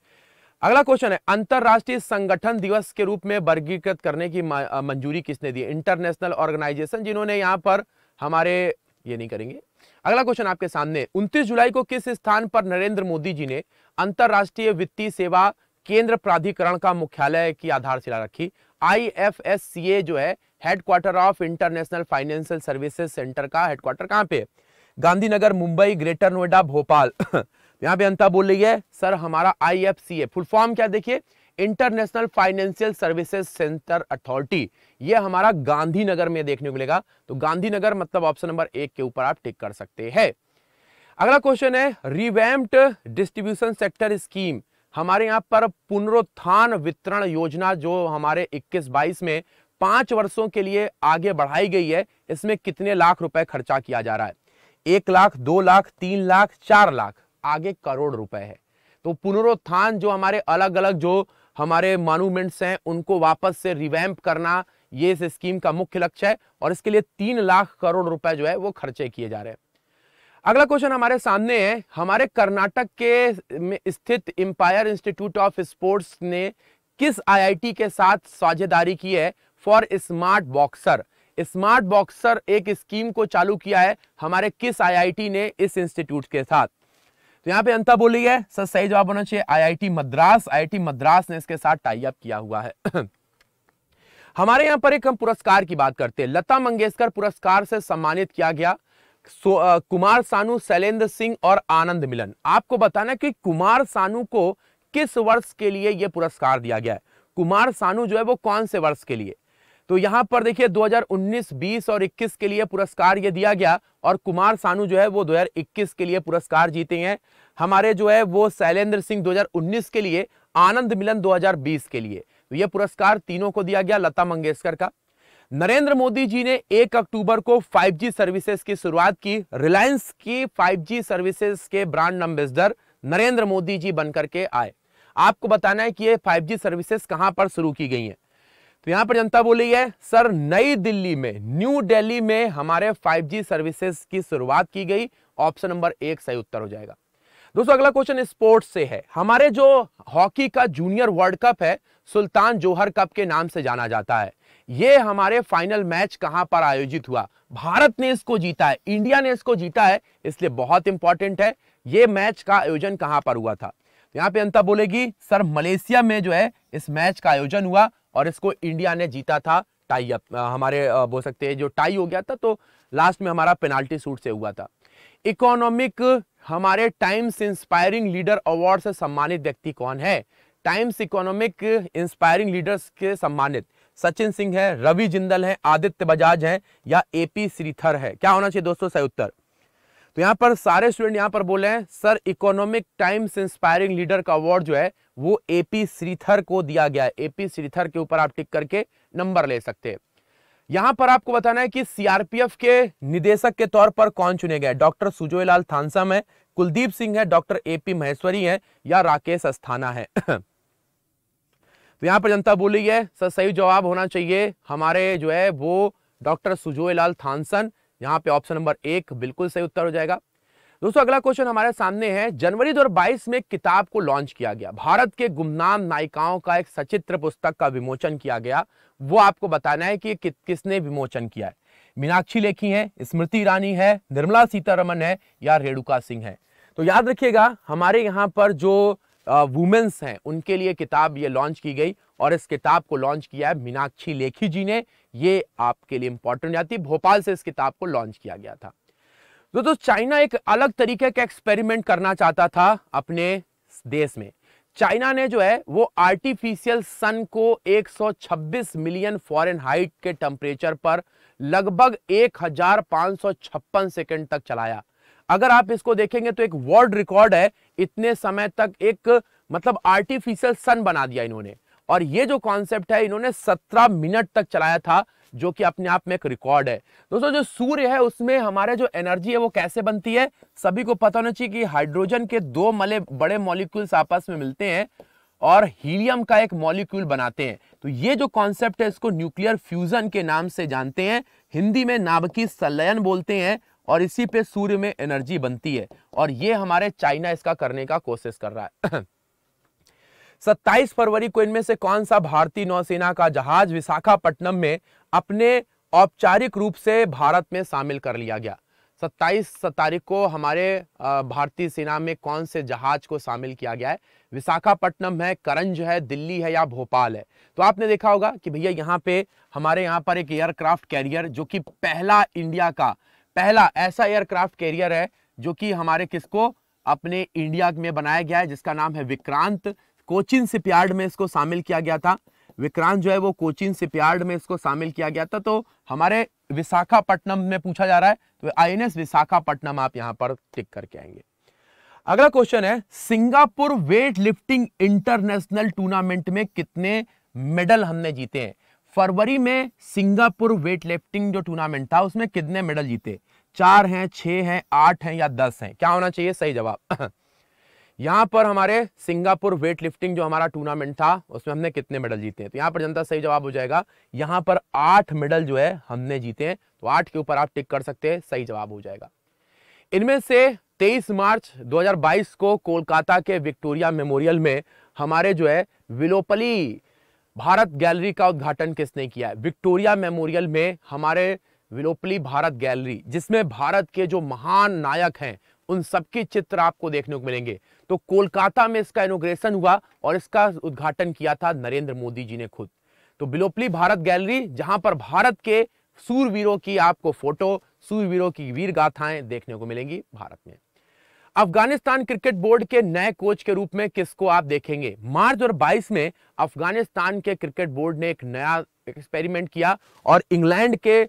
Speaker 1: अगला क्वेश्चन है अंतरराष्ट्रीय संगठन दिवस के रूप में वर्गीकृत करने की मंजूरी किसने दी इंटरनेशनल ऑर्गेनाइजेशन जिन्होंने यहां पर हमारे ये नहीं करेंगे अगला क्वेश्चन आपके सामने 29 जुलाई को किस स्थान पर नरेंद्र मोदी जी ने अंतरराष्ट्रीय वित्तीय सेवा केंद्र प्राधिकरण का मुख्यालय की आधारशिला रखी आई जो है headquarter of international financial services centre का हेडक्वार्टर कहां पे गांधीनगर मुंबई ग्रेटर नोएडा भोपाल यहां पे अंता बोल रही है सर हमारा I F C A full form क्या देखिए international financial services centre authority ये हमारा गांधीनगर में देखने को मिलेगा तो गांधीनगर मतलब ऑप्शन नंबर एक के ऊपर आप टिक कर सकते हैं अगला क्वेश्चन है रिवैम्प्ड डिस्ट्रीब्यूशन सेक्टर स्कीम हमारे यहाँ पर पुनरुत्थान वितरण योजना जो हमारे 21-22 में पांच वर्षों के लिए आगे बढ़ाई गई है इसमें कितने लाख रुपए खर्चा किया जा रहा है एक लाख दो लाख तीन लाख चार लाख आगे करोड़ रुपए है तो पुनरुत्थान जो हमारे अलग अलग जो हमारे मॉन्यूमेंट्स हैं उनको वापस से रिवैम्प करना ये इस स्कीम का मुख्य लक्ष्य है और इसके लिए तीन लाख करोड़ रुपए जो है वो खर्चे किए जा रहे हैं अगला क्वेश्चन हमारे सामने है हमारे कर्नाटक के में स्थित एम्पायर इंस्टीट्यूट ऑफ स्पोर्ट्स ने किस आईआईटी के साथ साझेदारी की है for smart boxer smart boxer एक स्कीम को चालू किया है हमारे किस आईआईटी ने इस इंस्टीट्यूट के साथ तो यहाँ पे अंता बोली है सर सही जवाब होना चाहिए आईआईटी मद्रास आईआईटी मद्रास ने इसके साथ टाई अप किया हुआ है हमारे यहाँ पर एक हम पुरस्कार की बात करते हैं लता मंगेशकर पुरस्कार से सम्मानित किया गया सो, आ, कुमार सानू शैलेंद्र सिंह और आनंद मिलन आपको बताना कि कुमार सानू को किस वर्ष के लिए यह पुरस्कार दिया गया है कुमार सानू जो है वो कौन से वर्ष के लिए तो यहाँ पर देखिए 2019, 20 और 21 के लिए पुरस्कार ये दिया गया और कुमार सानू जो है वो 2021 के लिए पुरस्कार जीते हैं हमारे जो है वो शैलेंद्र सिंह 2019 के लिए आनंद मिलन 2020 के लिए तो ये पुरस्कार तीनों को दिया गया लता मंगेशकर का नरेंद्र मोदी जी ने 1 अक्टूबर को 5G सर्विसेज की शुरुआत की रिलायंस की फाइव सर्विसेज के ब्रांड एम्बेसडर नरेंद्र मोदी जी बनकर के आए आपको बताना है कि ये फाइव सर्विसेज कहां पर शुरू की गई हैं तो यहां पर जनता बोली है सर नई दिल्ली में न्यू दिल्ली में हमारे 5G सर्विसेज की शुरुआत की गई ऑप्शन नंबर एक सही उत्तर हो जाएगा दोस्तों अगला क्वेश्चन स्पोर्ट्स से है हमारे जो हॉकी का जूनियर वर्ल्ड कप है सुल्तान जोहर कप के नाम से जाना जाता है ये हमारे फाइनल मैच कहां पर आयोजित हुआ भारत ने इसको जीता है इंडिया ने इसको जीता है इसलिए बहुत इंपॉर्टेंट है ये मैच का आयोजन कहां पर हुआ था तो यहां पे अंता बोलेगी सर मलेशिया में जो है इस मैच का आयोजन हुआ और इसको इंडिया ने जीता था टाई अप हमारे बोल सकते हैं जो टाई हो गया था तो लास्ट में हमारा पेनाल्टी सूट से हुआ था इकोनॉमिक हमारे टाइम्स इंस्पायरिंग लीडर अवार्ड से सम्मानित व्यक्ति कौन है टाइम्स इकोनॉमिक इंस्पायरिंग लीडर्स के सम्मानित सचिन सिंह है रवि जिंदल है आदित्य बजाज है या एपी श्रीथर है क्या होना चाहिए दोस्तों सही उत्तर तो यहाँ पर सारे स्टूडेंट यहाँ पर बोले हैं sir economic times inspiring leader का अवार्ड जो है वो एपी श्रीथर को दिया गया है एपी श्रीथर के ऊपर आप टिक करके नंबर ले सकते हैं यहां पर आपको बताना है कि सीआरपीएफ के निदेशक के तौर पर कौन चुने गए डॉक्टर सुजोयलाल थानसम है कुलदीप सिंह है डॉक्टर एपी महेश्वरी है या राकेश अस्थाना है तो यहाँ पर जनता बोली है सर सही जवाब होना चाहिए हमारे जो है वो डॉक्टर सुजोयलाल थानसन यहाँ पे ऑप्शन नंबर एक बिल्कुल सही उत्तर हो जाएगा दोस्तों अगला क्वेश्चन हमारे सामने है जनवरी 2022 में किताब को लॉन्च किया गया भारत के गुमनाम नायिकाओं का एक सचित्र पुस्तक का विमोचन किया गया वो आपको बताना है कि कि किसने विमोचन किया है मीनाक्षी लेखी है स्मृति ईरानी है निर्मला सीतारमन है या रेणुका सिंह है तो याद रखिएगा हमारे यहाँ पर जो वुमेन्स हैं उनके लिए किताब ये लॉन्च की गई और इस किताब को लॉन्च किया है मीनाक्षी लेखी जी ने ये आपके लिए इंपॉर्टेंट जाती भोपाल से इस किताब को लॉन्च किया गया था तो दोस्तों चाइना एक अलग तरीके का एक्सपेरिमेंट करना चाहता था अपने देश में चाइना ने जो है वो आर्टिफिशियल सन को 126 मिलियन फॉरेन हाइट के टेम्परेचर पर लगभग 1556 सेकंड तक चलाया अगर आप इसको देखेंगे तो एक वर्ल्ड रिकॉर्ड है इतने समय तक एक मतलब आर्टिफिशियल सन बना दिया इन्होंने और ये जो कॉन्सेप्ट है इन्होंने सत्रह मिनट तक चलाया था जो कि अपने आप में एक रिकॉर्ड है दोस्तों जो सूर्य है उसमें हमारे जो एनर्जी है वो कैसे बनती है सभी को पता होना चाहिए कि हाइड्रोजन के दो मले बड़े मॉलिक्यूल्स आपस में मिलते हैं और हीलियम का एक मॉलिक्यूल बनाते हैं तो ये जो कॉन्सेप्ट है इसको न्यूक्लियर फ्यूजन के नाम से जानते हैं हिंदी में नाभिकीय संलयन बोलते हैं और इसी पे सूर्य में एनर्जी बनती है और ये हमारे चाइना इसका करने का कोशिश कर रहा है सत्ताईस फरवरी को इनमें से कौन सा भारतीय नौसेना का जहाज विशाखापट्टनम में अपने औपचारिक रूप से भारत में शामिल कर लिया गया सत्ताईस तारीख को हमारे भारतीय सेना में कौन से जहाज को शामिल किया गया है विशाखापट्टनम है करंज है दिल्ली है या भोपाल है तो आपने देखा होगा कि भैया यहाँ पे हमारे यहाँ पर एक एयरक्राफ्ट कैरियर जो कि पहला इंडिया का पहला ऐसा एयरक्राफ्ट कैरियर है जो कि हमारे किसको अपने इंडिया में बनाया गया है जिसका नाम है विक्रांत कोचिन सिपियार्ड में इसको शामिल किया गया था विक्रांत जो है वो कोचिन सिपियार्ड में इसको शामिल किया गया था तो हमारे विशाखापट्टनम में पूछा जा रहा है तो आई विशाखापट्टनम आप यहां पर टिक करके आएंगे अगला क्वेश्चन है Singapore weight lifting international tournament में कितने मेडल हमने जीते हैं फरवरी में सिंगापुर वेट लिफ्टिंग जो टूर्नामेंट था उसमें कितने मेडल जीते चार हैं छह हैं आठ हैं या दस हैं क्या होना चाहिए सही जवाब यहां पर हमारे सिंगापुर वेट लिफ्टिंग जो हमारा टूर्नामेंट था उसमें हमने कितने मेडल जीते हैं तो यहाँ पर जनता सही जवाब हो जाएगा यहां पर आठ मेडल जो है हमने जीते हैं तो आठ के ऊपर आप टिक कर सकते हैं सही जवाब हो जाएगा इनमें से 23 मार्च 2022 को कोलकाता के विक्टोरिया मेमोरियल में हमारे जो है विलोपली भारत गैलरी का उद्घाटन किसने किया है विक्टोरिया मेमोरियल में हमारे विलोपली भारत गैलरी जिसमें भारत के जो महान नायक हैं उन सबके चित्र आपको देखने को मिलेंगे तो कोलकाता में इसका इनोग्रेशन हुआ और इसका उद्घाटन किया था नरेंद्र मोदी जी ने खुद तो बिलोपली भारत गैलरी जहां पर भारत के सूरवीरों की आपको फोटो सूरवीरों की वीर गाथाएं देखने को मिलेंगी भारत में अफगानिस्तान क्रिकेट बोर्ड के नए कोच के रूप में किसको आप देखेंगे मार्च और 22 में अफगानिस्तान के क्रिकेट बोर्ड ने एक नया एक्सपेरिमेंट किया और इंग्लैंड के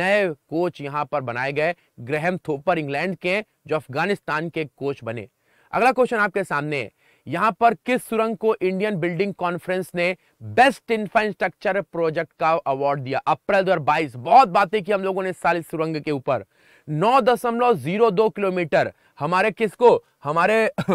Speaker 1: नए कोच यहां पर बनाए गए ग्रहम थोपर इंग्लैंड के जो अफगानिस्तान के कोच बने अगला क्वेश्चन आपके सामने है यहां पर किस सुरंग को इंडियन बिल्डिंग कॉन्फ्रेंस ने बेस्ट इंफ्रास्ट्रक्चर प्रोजेक्ट का अवार्ड दिया अप्रैल 2022 बहुत बातें की हम लोगों ने साल इस सुरंग के ऊपर 9.02 किलोमीटर हमारे किसको हमारे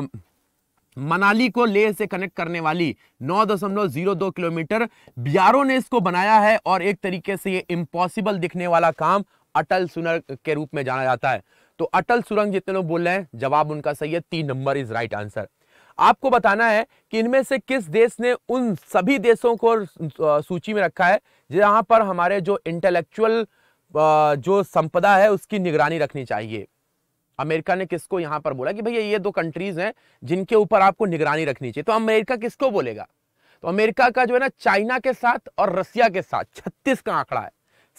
Speaker 1: मनाली को लेह से कनेक्ट करने वाली 9.02 किलोमीटर बियारो ने इसको बनाया है और एक तरीके से ये इम्पॉसिबल दिखने वाला काम अटल सुनर के रूप में जाना जाता है तो अटल सुरंग जितने लोग बोल रहे हैं जवाब उनका सही है तीन नंबर इज राइट आंसर आपको बताना है कि इनमें से किस देश ने उन सभी देशों को सूची में रखा है जहां पर हमारे जो इंटेलेक्चुअल जो संपदा है उसकी निगरानी रखनी चाहिए अमेरिका ने किसको यहां पर बोला कि भैया ये दो कंट्रीज हैं जिनके ऊपर आपको निगरानी रखनी चाहिए तो अमेरिका किसको बोलेगा तो अमेरिका का जो है ना चाइना के साथ और रसिया के साथ छत्तीस का आंकड़ा है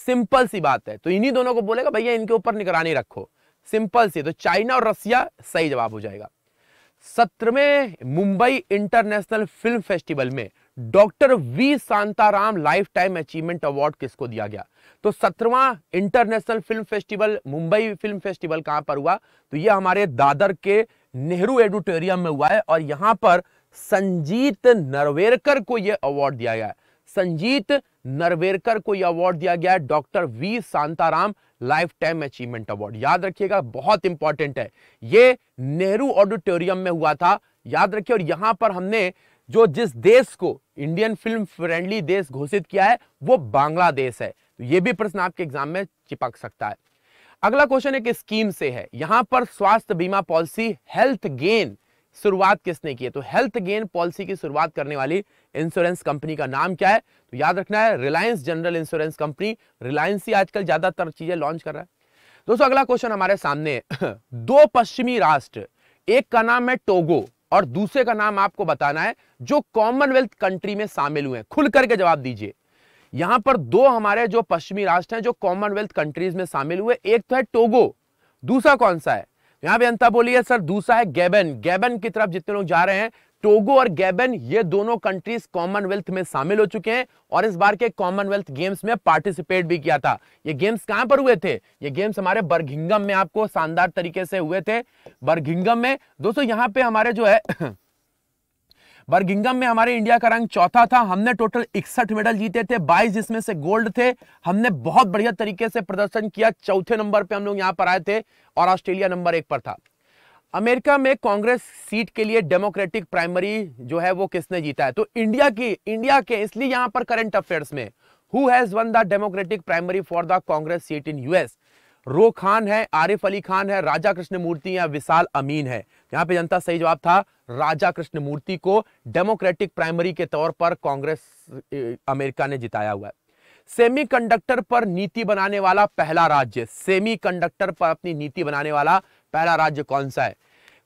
Speaker 1: सिंपल सी बात है तो इन्हीं दोनों को बोलेगा भैया इनके ऊपर निगरानी रखो सिंपल सी तो चाइना और रसिया सही जवाब हो जाएगा सत्रहवें मुंबई इंटरनेशनल फिल्म फेस्टिवल में doctor V Shantaram life time achievement award किसको दिया गया तो सत्रवा international film festival Mumbai film festival कहां पर हुआ तो यह हमारे दादर के नेहरू एडिटोरियम में हुआ है और यहां पर संजीत नरवेरकर को यह अवार्ड दिया गया संजीत नरवेरकर को यह अवार्ड दिया गया है doctor V Shantaram life time achievement award याद रखिएगा बहुत इंपॉर्टेंट है ये नेहरू ऑडिटोरियम में हुआ था याद रखिए और यहां पर हमने जो जिस देश को इंडियन फिल्म फ्रेंडली देश घोषित किया है वो बांग्लादेश है तो ये भी प्रश्न आपके एग्जाम में चिपक सकता है अगला क्वेश्चन एक स्कीम से है यहां पर स्वास्थ्य बीमा पॉलिसी हेल्थ गेन शुरुआत किसने की है तो हेल्थ गेन पॉलिसी की शुरुआत करने वाली इंश्योरेंस कंपनी का नाम क्या है तो याद रखना है Reliance general insurance company Reliance ही आजकल ज्यादातर चीजें लॉन्च कर रहा है दोस्तों अगला क्वेश्चन हमारे सामने दो पश्चिमी राष्ट्र एक का नाम है टोगो और दूसरे का नाम आपको बताना है जो कॉमनवेल्थ कंट्री में शामिल हुए खुल करके जवाब दीजिए यहां पर दो हमारे जो पश्चिमी राष्ट्र हैं जो कॉमनवेल्थ कंट्रीज में शामिल हुए एक तो है टोगो दूसरा कौन सा है यहां पे अंता बोलिए सर दूसरा है गैबन गैबन की तरफ जितने लोग जा रहे हैं टोगो और गैबन ये दोनों कंट्रीज कॉमनवेल्थ में शामिल हो चुके हैं और इस बार के कॉमनवेल्थ गेम्स में पार्टिसिपेट भी किया था ये गेम्स कहां पर हुए थे ये गेम्स हमारे बर्गिंगम में आपको शानदार तरीके से हुए थे बर्घिंगम में दोस्तों यहाँ पे हमारे जो है बर्गिंगम में हमारे इंडिया का रैंक चौथा था हमने टोटल इकसठ मेडल जीते थे 22 जिसमें से गोल्ड थे हमने बहुत बढ़िया तरीके से प्रदर्शन किया चौथे नंबर पे हम लोग यहाँ पर आए थे और ऑस्ट्रेलिया नंबर एक पर था अमेरिका में कांग्रेस सीट के लिए डेमोक्रेटिक प्राइमरी जो है वो किसने जीता है तो इंडिया की इंडिया के इसलिए यहां पर करंट अफेयर्स में who has won the democratic primary for the congress seat in US Ro Khan है आरिफ अली खान है राजा कृष्ण मूर्ति या विशाल अमीन है यहां पे जनता सही जवाब था राजा कृष्ण मूर्ति को डेमोक्रेटिक प्राइमरी के तौर पर कांग्रेस अमेरिका ने जिताया हुआ है सेमीकंडक्टर पर नीति बनाने वाला पहला राज्य सेमीकंडक्टर पर अपनी नीति बनाने वाला पहला राज्य कौन सा है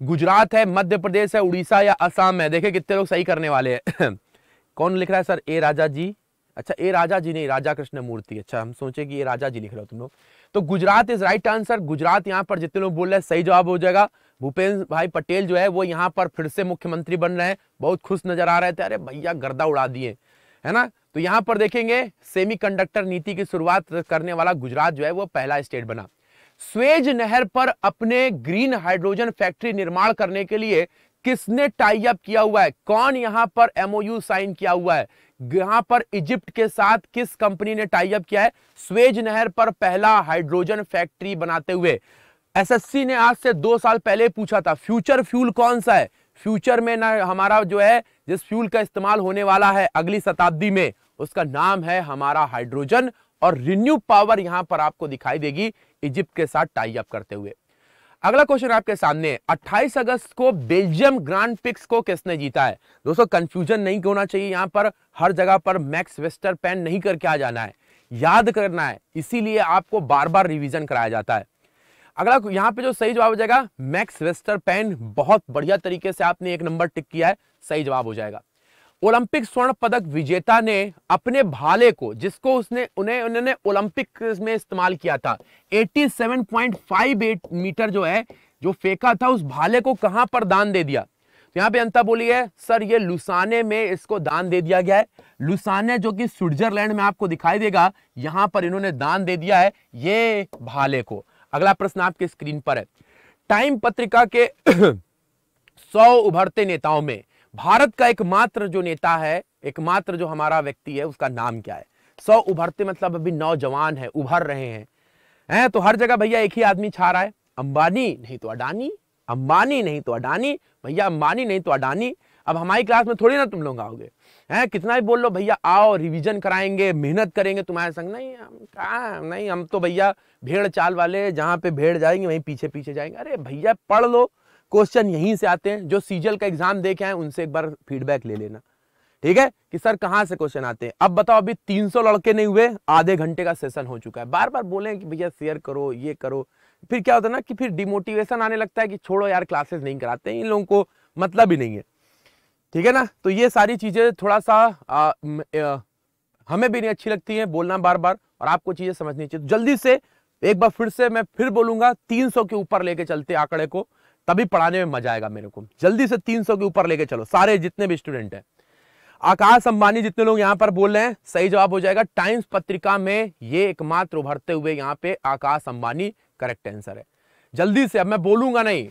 Speaker 1: गुजरात है मध्य प्रदेश है उड़ीसा या असम है देखे कितने लोग सही करने वाले हैं कौन लिख रहा है सर ए राजा जी अच्छा ए राजा जी नहीं राजा कृष्ण मूर्ति अच्छा हम सोचे कि ये राजा जी लिख रहे हो तुम लोग तो Gujarat is right answer Gujarat यहाँ पर जितने लोग बोल रहे हैं सही जवाब हो जाएगा भूपेंद्र भाई पटेल जो है वो यहाँ पर फिर से मुख्यमंत्री बन रहे हैं बहुत खुश नजर आ रहे थे अरे भैया गर्दा उड़ा दिए है ना तो यहाँ पर देखेंगे सेमी नीति की शुरुआत करने वाला गुजरात जो है वो पहला स्टेट बना स्वेज नहर पर अपने ग्रीन हाइड्रोजन फैक्ट्री निर्माण करने के लिए किसने टाई अप किया हुआ है कौन यहां पर एमओयू साइन किया हुआ है यहां पर इजिप्ट के साथ किस कंपनी ने टाई अप किया है स्वेज नहर पर पहला हाइड्रोजन फैक्ट्री बनाते हुए एसएससी ने आज से दो साल पहले पूछा था फ्यूचर फ्यूल कौन सा है फ्यूचर में ना हमारा जो है जिस फ्यूल का इस्तेमाल होने वाला है अगली शताब्दी में उसका नाम है हमारा हाइड्रोजन और रिन्यू पावर यहां पर आपको दिखाई देगी इजिप्ट के साथ टाई अप करते हुए अगला क्वेश्चन आपके सामने 28 अगस्त को बेल्जियम ग्रांड पिक्स को किसने जीता है दोस्तों कंफ्यूजन नहीं होना चाहिए यहां पर हर जगह पर मैक्स वेस्टर पैन नहीं करके आ जाना है याद करना है इसीलिए आपको बार बार रिवीजन कराया जाता है अगला यहां पे जो सही जवाब हो जाएगा मैक्स वेस्टर पैन बहुत बढ़िया तरीके से आपने एक नंबर टिक किया है सही जवाब हो जाएगा ओलंपिक स्वर्ण पदक विजेता ने अपने भाले को जिसको उसने उन्हें उन्होंने ओलंपिक में इस्तेमाल किया था 87.58 मीटर जो है जो फेंका था उस भाले को कहां पर दान दे दिया तो यहां पे अंता बोली है सर ये लुसाने में इसको दान दे दिया गया है लुसाने जो कि स्विट्जरलैंड में आपको दिखाई देगा यहां पर इन्होंने दान दे दिया है ये भाले को अगला प्रश्न आपके स्क्रीन पर है टाइम पत्रिका के सौ उभरते नेताओं में भारत का एकमात्र जो नेता है एकमात्र जो हमारा व्यक्ति है उसका नाम क्या है सौ उभरते मतलब अभी नौजवान है उभर रहे हैं हैं तो हर जगह भैया एक ही आदमी छा रहा है अंबानी नहीं तो अडानी अंबानी नहीं तो अडानी भैया अंबानी नहीं तो अडानी अब हमारी क्लास में थोड़ी ना तुम लोग आओगे हैं कितना भी बोल लो भैया आओ रिवीजन कराएंगे मेहनत करेंगे तुम्हारे संग नहीं हम कहा नहीं हम तो भैया भेड़ चाल वाले जहाँ पे भेड़ जाएंगे वहीं पीछे पीछे जाएंगे अरे भैया पढ़ लो क्वेश्चन यहीं से आते हैं जो सीजल का एग्जाम देखे हैं उनसे एक बार फीडबैक ले लेना ठीक है कि सर कहां से क्वेश्चन आते हैं अब बताओ अभी 300 लड़के नहीं हुए आधे घंटे का सेशन हो चुका है बार बार बोले कि भैया शेयर करो ये करो फिर क्या होता है ना कि फिर डिमोटिवेशन आने लगता है कि छोड़ो यार क्लासेस नहीं कराते इन लोगों को मतलब ही नहीं है ठीक है ना तो ये सारी चीज़ें थोड़ा सा आ, आ, हमें भी नहीं अच्छी लगती है बोलना बार बार और आपको चीज़ें समझनी चाहिए तो जल्दी से एक बार फिर से मैं फिर बोलूंगा 300 के ऊपर लेके चलते आंकड़े को तभी पढ़ाने में मजा आएगा मेरे को जल्दी से 300 के ऊपर लेके चलो सारे जितने भी स्टूडेंट हैं आकाश अंबानी जितने लोग यहां पर बोल रहे हैं सही जवाब हो जाएगा टाइम्स पत्रिका में ये एकमात्र उभरते हुए यहां पे आकाश अंबानी करेक्ट आंसर है जल्दी से अब मैं बोलूंगा नहीं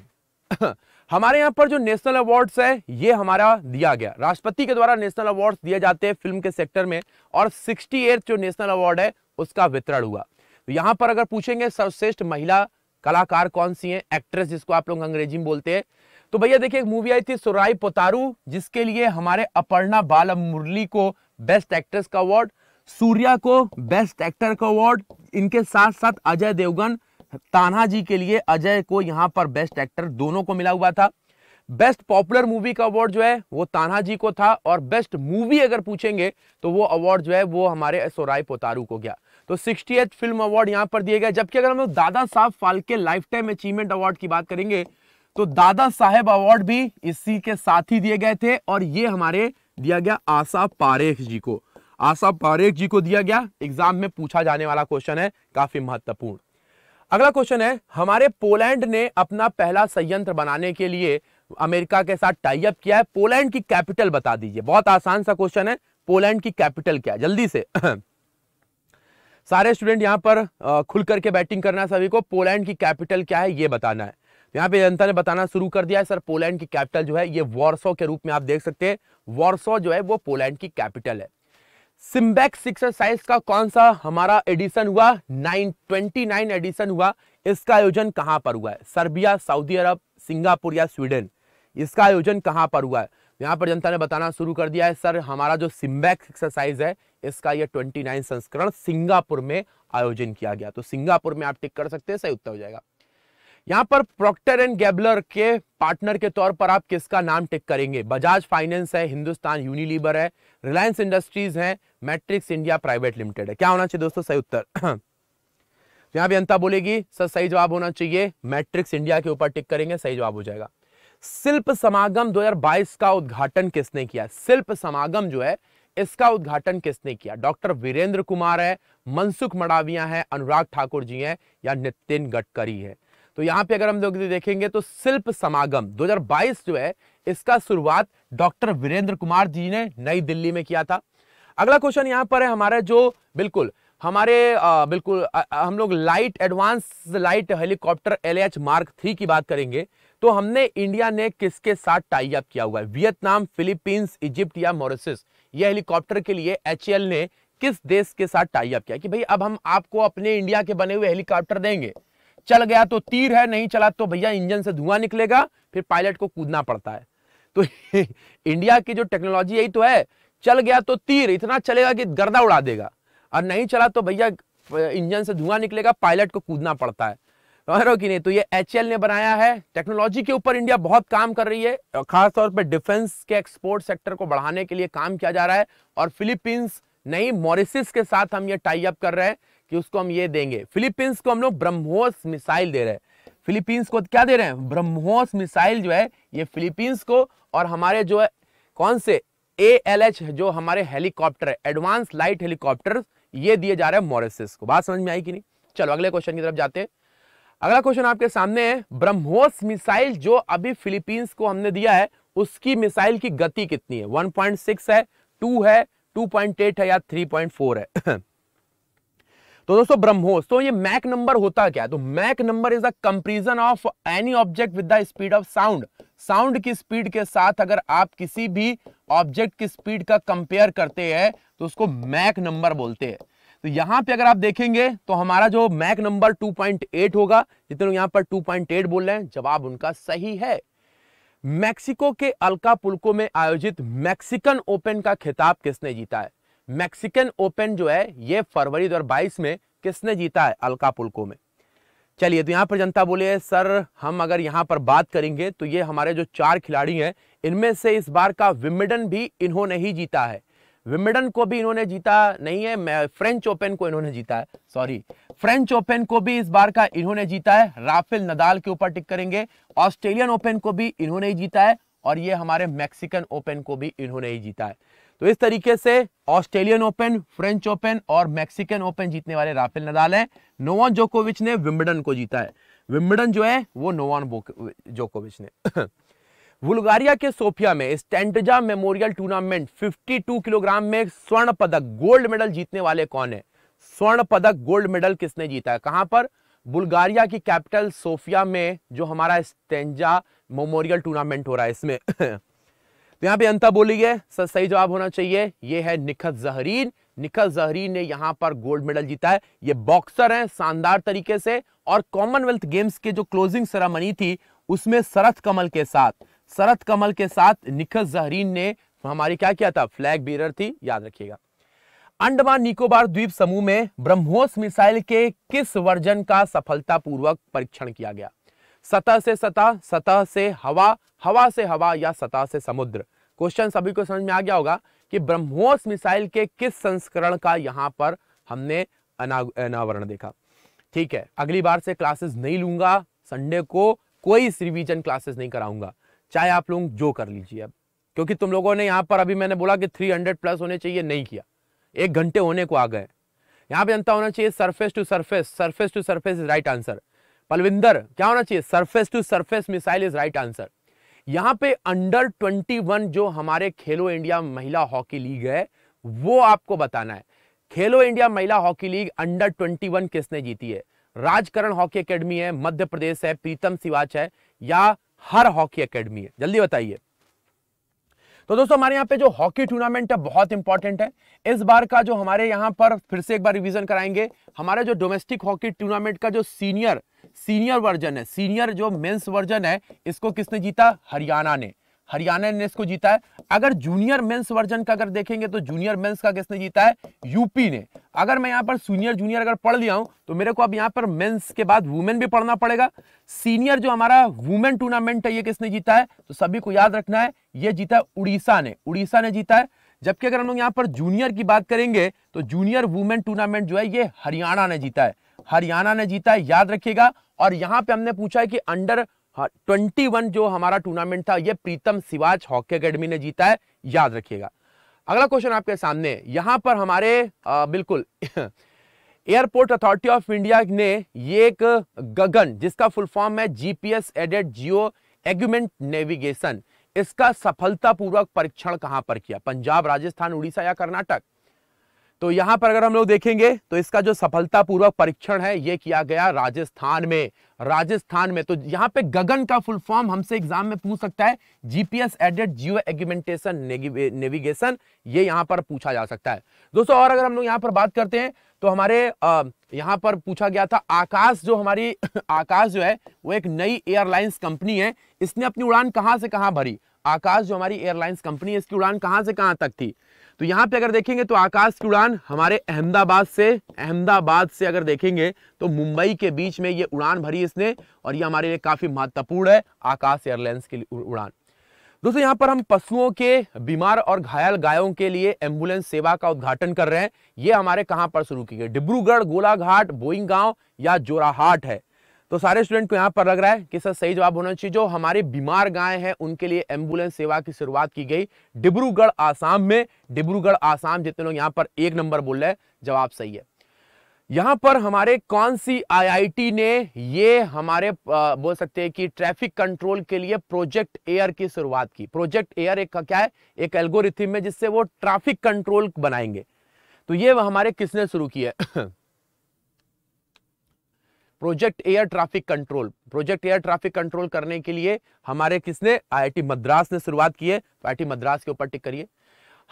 Speaker 1: हमारे यहाँ पर जो नेशनल अवार्ड्स है ये हमारा दिया गया राष्ट्रपति के द्वारा नेशनल अवार्ड्स दिए जाते हैं फिल्म के सेक्टर में और सिक्सटी जो नेशनल अवार्ड है उसका वितरण हुआ तो पर अगर पूछेंगे सर्वश्रेष्ठ महिला कलाकार कौन सी हैं एक्ट्रेस जिसको आप लोग अंग्रेजी में बोलते हैं तो भैया देखिए एक मूवी आई थी सुराई पोतारू जिसके लिए हमारे अपर्णा बाला मुरली को बेस्ट एक्ट्रेस का अवार्ड सूर्या को बेस्ट एक्टर का अवार्ड इनके साथ साथ अजय देवगन तान्हा जी के लिए अजय को यहाँ पर बेस्ट एक्टर दोनों को मिला हुआ था बेस्ट पॉपुलर मूवी का अवार्ड जो है वो तान्हा जी को था और बेस्ट मूवी अगर पूछेंगे तो वो अवार्ड जो है वो हमारे सोराय पोतारू को गया तो सिक्सटी फिल्म अवार्ड यहां पर दिए गए जबकि अगर हम लोग Dada Saheb Phalke life time achievement award की बात करेंगे तो दादा साहेब अवार्ड भी इसी के साथ ही दिए गए थे और ये हमारे दिया गया आशा पारेख जी को आशा पारेख जी को दिया गया एग्जाम में पूछा जाने वाला क्वेश्चन है काफी महत्वपूर्ण अगला क्वेश्चन है हमारे पोलैंड ने अपना पहला संयंत्र बनाने के लिए अमेरिका के साथ टाइप किया है पोलैंड की कैपिटल बता दीजिए बहुत आसान सा क्वेश्चन है पोलैंड की कैपिटल क्या है जल्दी से सारे स्टूडेंट यहाँ पर खुल करके बैटिंग करना है सभी को पोलैंड की कैपिटल क्या है ये बताना है तो यहाँ पे जनता ने बताना शुरू कर दिया है सर पोलैंड की कैपिटल जो है ये वॉर्सो के रूप में आप देख सकते हैं वॉर्सो जो है वो पोलैंड की कैपिटल है सिम्बैक्स एक्सरसाइज का कौन सा हमारा एडिशन हुआ नाइन नाइन एडिशन हुआ इसका आयोजन कहाँ पर हुआ है सर्बिया सऊदी अरब सिंगापुर या स्वीडन इसका आयोजन कहाँ पर हुआ है तो यहाँ पर जनता ने बताना शुरू कर दिया है सर हमारा जो सिम्बैक्स एक्सरसाइज है इसका यह 29 संस्करण सिंगापुर में आयोजन किया गया तो सिंगापुर में आप टिक कर सकते हैं सही उत्तर हो जाएगा यहां पर प्रोक्टर एंड गैबलर के पार्टनर के तौर पर आप किसका नाम टिक करेंगे बजाज फाइनेंस है हिंदुस्तान यूनिलीवर है रिलायंस इंडस्ट्रीज है मैट्रिक्स इंडिया प्राइवेट लिमिटेड है क्या होना चाहिए दोस्तों सही उत्तर तो यहाँ भी अंता बोलेगी सर सही जवाब होना चाहिए मैट्रिक्स इंडिया के ऊपर टिक करेंगे सही जवाब हो जाएगा शिल्प समागम 2022 का उद्घाटन किसने किया शिल्प समागम जो है इसका उद्घाटन किसने किया डॉक्टर वीरेंद्र कुमार है मनसुख मडाविया है अनुराग ठाकुर जी हैं या नितिन गडकरी है तो यहां पे अगर हम लोग देखेंगे तो शिल्प समागम 2022 जो है इसका शुरुआत डॉक्टर वीरेंद्र कुमार जी ने नई दिल्ली में किया था अगला क्वेश्चन यहाँ पर है हमारे जो बिल्कुल हमारे आ, बिल्कुल आ, हम लोग light advance light helicopter L H mark three की बात करेंगे तो हमने इंडिया ने किसके साथ टाइप किया हुआ है वियतनाम फिलीपींस इजिप्ट या मॉरिसिस यह हेलीकॉप्टर के लिए एच ने किस देश के साथ टाई अप किया कि भाई अब हम आपको अपने इंडिया के बने हुए हेलीकॉप्टर देंगे चल गया तो तीर है नहीं चला तो भैया इंजन से धुआं निकलेगा फिर पायलट को कूदना पड़ता है तो इंडिया की जो टेक्नोलॉजी यही तो है चल गया तो तीर इतना चलेगा कि गर्दा उड़ा देगा और नहीं चला तो भैया इंजन से धुआं निकलेगा पायलट को कूदना पड़ता है तो नहीं तो ये एच ने बनाया है टेक्नोलॉजी के ऊपर इंडिया बहुत काम कर रही है खासतौर पर डिफेंस के एक्सपोर्ट सेक्टर को बढ़ाने के लिए काम किया जा रहा है और फिलीपींस नहीं मॉरिसिस के साथ हम ये टाई अप कर रहे हैं कि उसको हम ये देंगे फिलीपींस को हम लोग ब्रह्मोस मिसाइल दे रहे हैं फिलीपींस को क्या दे रहे हैं ब्रह्मोस मिसाइल जो है ये फिलीपींस को और हमारे जो है कौन से ए एल एच जो हमारे हेलीकॉप्टर है एडवांस लाइट हेलीकॉप्टर ये दिए जा रहे हैं मॉरिसिस को बात समझ में आई कि नहीं चलो अगले क्वेश्चन की तरफ जाते हैं अगला क्वेश्चन आपके सामने है ब्रह्मोस मिसाइल जो अभी फिलीपींस को हमने दिया है उसकी मिसाइल की गति कितनी है 1.6 है 2 है 2.8 है या 3.4 है तो दोस्तों ब्रह्मोस तो ये मैक नंबर होता क्या तो Mach number is the comparison of any object with the speed of sound sound की स्पीड के साथ अगर आप किसी भी ऑब्जेक्ट की स्पीड का कंपेयर करते हैं तो उसको मैक नंबर बोलते हैं तो यहां पे अगर आप देखेंगे तो हमारा जो मैक नंबर 2.8 होगा जितने लोग यहां पर 2.8 बोल रहे हैं जवाब उनका सही है मैक्सिको के अलका पुलको में आयोजित मैक्सिकन ओपन का खिताब किसने जीता है मैक्सिकन ओपन जो है ये फरवरी दो में किसने जीता है अलका पुलको में चलिए तो यहां पर जनता बोले सर हम अगर यहां पर बात करेंगे तो ये हमारे जो चार खिलाड़ी हैं इनमें से इस बार का विमिडन भी इन्होंने ही जीता है विमिडन को भी इन्होंने जीता नहीं है फ्रेंच ओपन को इन्होंने जीता है सॉरी फ्रेंच ओपन को भी इस बार का इन्होंने जीता है राफेल नदाल के ऊपर टिक करेंगे ऑस्ट्रेलियन ओपन को भी इन्होंने ही जीता है और ये हमारे मैक्सिकन ओपन को भी इन्होंने ही जीता है तो इस तरीके से ऑस्ट्रेलियन ओपन फ्रेंच ओपन और मैक्सिकन ओपन जीतने वाले राफेल नदाल है नोवान जोकोविच ने विम्बडन को जीता है विम्बडन जो है वो नोवान जोकोविच ने बुल्गारिया के सोफिया में स्टेंटजा मेमोरियल टूर्नामेंट 52 किलोग्राम में स्वर्ण पदक गोल्ड मेडल जीतने वाले कौन है स्वर्ण पदक गोल्ड मेडल किसने जीता है कहां पर बुल्गारिया की कैपिटल सोफिया में जो हमारा स्टेंजा मेमोरियल टूर्नामेंट हो रहा है इसमें तो यहां पे अंता बोली है सर सही जवाब होना चाहिए यह है निखत जहरीन निखत जहरीन ने यहां पर गोल्ड मेडल जीता है ये बॉक्सर हैं शानदार तरीके से और कॉमनवेल्थ गेम्स के जो क्लोजिंग सेरामनी थी उसमें शरथ कमल के साथ शरत कमल के साथ निखत जहरीन ने हमारी क्या किया था फ्लैग बीरर थी याद रखिएगा अंडमान निकोबार द्वीप समूह में ब्रह्मोस मिसाइल के किस वर्जन का सफलतापूर्वक परीक्षण किया गया सतह से सतह सतह से हवा हवा से हवा या सतह से समुद्र क्वेश्चन सभी को समझ में आ गया होगा कि ब्रह्मोस मिसाइल के किस संस्करण का यहां पर हमने अनावरण देखा ठीक है अगली बार से क्लासेस नहीं लूंगा संडे को कोई रिवीजन क्लासेस नहीं कराऊंगा चाहे आप लोग जो कर लीजिए अब क्योंकि तुम लोगों ने यहाँ पर अभी मैंने बोला कि 300 प्लस होने चाहिए नहीं किया एक घंटे होने को आ गए यहाँ पे जनता होना चाहिए surface to surface surface to surface is right answer Palvinder क्या होना चाहिए surface to surface missile is right answer यहाँ पे अंडर 21 जो हमारे खेलो इंडिया महिला हॉकी लीग है वो आपको बताना है खेलो इंडिया महिला हॉकी लीग अंडर 21 किसने जीती है राजकरण हॉकी एकेडमी है मध्य प्रदेश है प्रीतम सिवाच है या हर हॉकी एकेडमी है जल्दी बताइए तो दोस्तों हमारे यहाँ पे जो हॉकी टूर्नामेंट है बहुत इंपॉर्टेंट है इस बार का जो हमारे यहाँ पर फिर से एक बार रिवीजन कराएंगे हमारे जो डोमेस्टिक हॉकी टूर्नामेंट का जो सीनियर सीनियर वर्जन है सीनियर जो मेंस वर्जन है इसको किसने जीता हरियाणा ने हरियाणा ने इसको जीता है अगर जूनियर मेंस वर्जन का अगर देखेंगे तो जूनियर मेंस का किसने जीता है यूपी ने अगर मैं यहां पर सीनियर जूनियर अगर पढ़ लिया हूं तो मेरे को अब यहां पर मेंस के बाद वुमेन भी पढ़ना पड़ेगा सीनियर जो हमारा वुमेन टूर्नामेंट है ये किसने जीता है तो सभी को याद रखना है ये जीता है उड़ीसा ने उड़ीसा ने जीता है जबकि अगर हम लोग यहाँ पर जूनियर की बात करेंगे तो जूनियर वुमेन टूर्नामेंट जो है ये हरियाणा ने जीता है हरियाणा ने जीता है याद रखिएगा और यहां पे हमने पूछा है कि अंडर हाँ ट्वेंटी वन जो हमारा टूर्नामेंट था यह प्रीतम सिवाच हॉकी अकेडमी ने जीता है याद रखिएगा अगला क्वेश्चन आपके सामने यहां पर हमारे आ, बिल्कुल एयरपोर्ट अथॉरिटी ऑफ इंडिया ने ये एक गगन जिसका फुल फॉर्म है GPS aided geo augment navigation इसका सफलतापूर्वक परीक्षण कहां पर किया पंजाब राजस्थान उड़ीसा या कर्नाटक तो यहां पर अगर हम लोग देखेंगे तो इसका जो सफलतापूर्वक परीक्षण है ये किया गया राजस्थान में राजस्थान में तो यहां पे गगन का फुल फॉर्म हमसे एग्जाम में पूछ सकता है GPS aided geo augmentation navigation ये यहां पर पूछा जा सकता है दोस्तों और अगर हम लोग यहाँ पर बात करते हैं तो हमारे यहाँ पर पूछा गया था आकाश जो हमारी आकाश जो है वो एक नई एयरलाइंस कंपनी है इसने अपनी उड़ान कहाँ से कहाँ भरी आकाश जो हमारी एयरलाइंस कंपनी है इसकी उड़ान कहाँ से कहाँ तक थी तो यहाँ पे अगर देखेंगे तो आकाश की उड़ान हमारे अहमदाबाद से अहमदाबाद से अगर देखेंगे तो मुंबई के बीच में ये उड़ान भरी इसने और ये हमारे लिए काफ़ी महत्वपूर्ण है आकाश एयरलाइंस लिए उड़ान दोस्तों यहां पर हम पशुओं के बीमार और घायल गायों के लिए एम्बुलेंस सेवा का उद्घाटन कर रहे हैं ये हमारे कहां पर शुरू की गई डिब्रूगढ़ गोलाघाट बोइंग गांव या जोराहाट है तो सारे स्टूडेंट को यहाँ पर लग रहा है कि सर सही जवाब होना चाहिए जो हमारे बीमार गाय हैं उनके लिए एम्बुलेंस सेवा की शुरुआत की गई डिब्रूगढ़ आसाम में डिब्रूगढ़ आसाम जितने लोग यहाँ पर एक नंबर बोल रहे हैं जवाब सही है यहाँ पर हमारे कौन सी आईआईटी ने ये हमारे बोल सकते हैं कि ट्रैफिक कंट्रोल के लिए प्रोजेक्ट एयर की शुरुआत की प्रोजेक्ट एयर एक क्या है एक एल्गोरिथिम है जिससे वो ट्रैफिक कंट्रोल बनाएंगे तो ये हमारे किसने शुरू की है project air traffic control project air traffic control करने के लिए हमारे किसने आईआईटी मद्रास ने शुरुआत की है आईआईटी मद्रास के ऊपर टिक करिए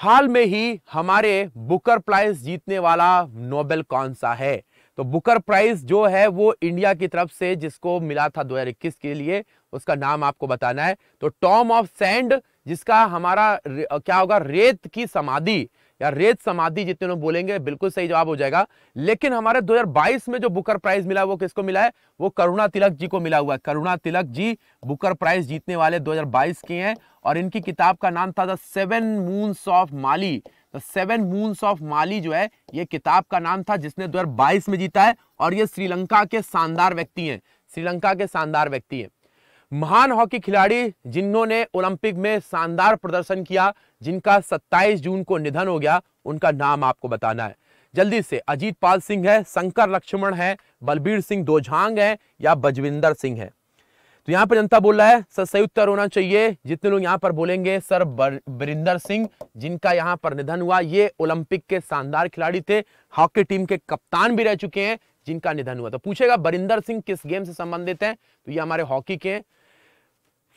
Speaker 1: हाल में ही हमारे बुकर प्राइज जीतने वाला नोबेल कौन सा है तो बुकर प्राइज जो है वो इंडिया की तरफ से जिसको मिला था 2021 के लिए उसका नाम आपको बताना है तो टॉम ऑफ सैंड जिसका हमारा क्या होगा रेत की समाधि या रेत समाधि जितने लोग बोलेंगे बिल्कुल सही जवाब हो जाएगा लेकिन हमारे 2022 में जो बुकर प्राइज मिला वो किसको मिला है वो करुणा तिलक जी को मिला हुआ है करुणा तिलक जी बुकर प्राइज जीतने वाले 2022 के हैं और इनकी किताब का नाम था the seven moons of Maali the seven moons of Maali जो है ये किताब का नाम था जिसने दो में जीता है और ये श्रीलंका के शानदार व्यक्ति हैं श्रीलंका के शानदार व्यक्ति हैं महान हॉकी खिलाड़ी जिन्होंने ओलंपिक में शानदार प्रदर्शन किया जिनका 27 जून को निधन हो गया उनका नाम आपको बताना है जल्दी से अजीत पाल सिंह है शंकर लक्ष्मण है बलबीर सिंह दोझांग है या बजविंदर सिंह है तो यहाँ पर जनता बोल रहा है सर सही उत्तर होना चाहिए जितने लोग यहाँ पर बोलेंगे सर बरिंदर सिंह जिनका यहाँ पर निधन हुआ ये ओलंपिक के शानदार खिलाड़ी थे हॉकी टीम के कप्तान भी रह चुके हैं जिनका निधन हुआ तो पूछेगा बरिंदर सिंह किस गेम से संबंधित है तो ये हमारे हॉकी के हैं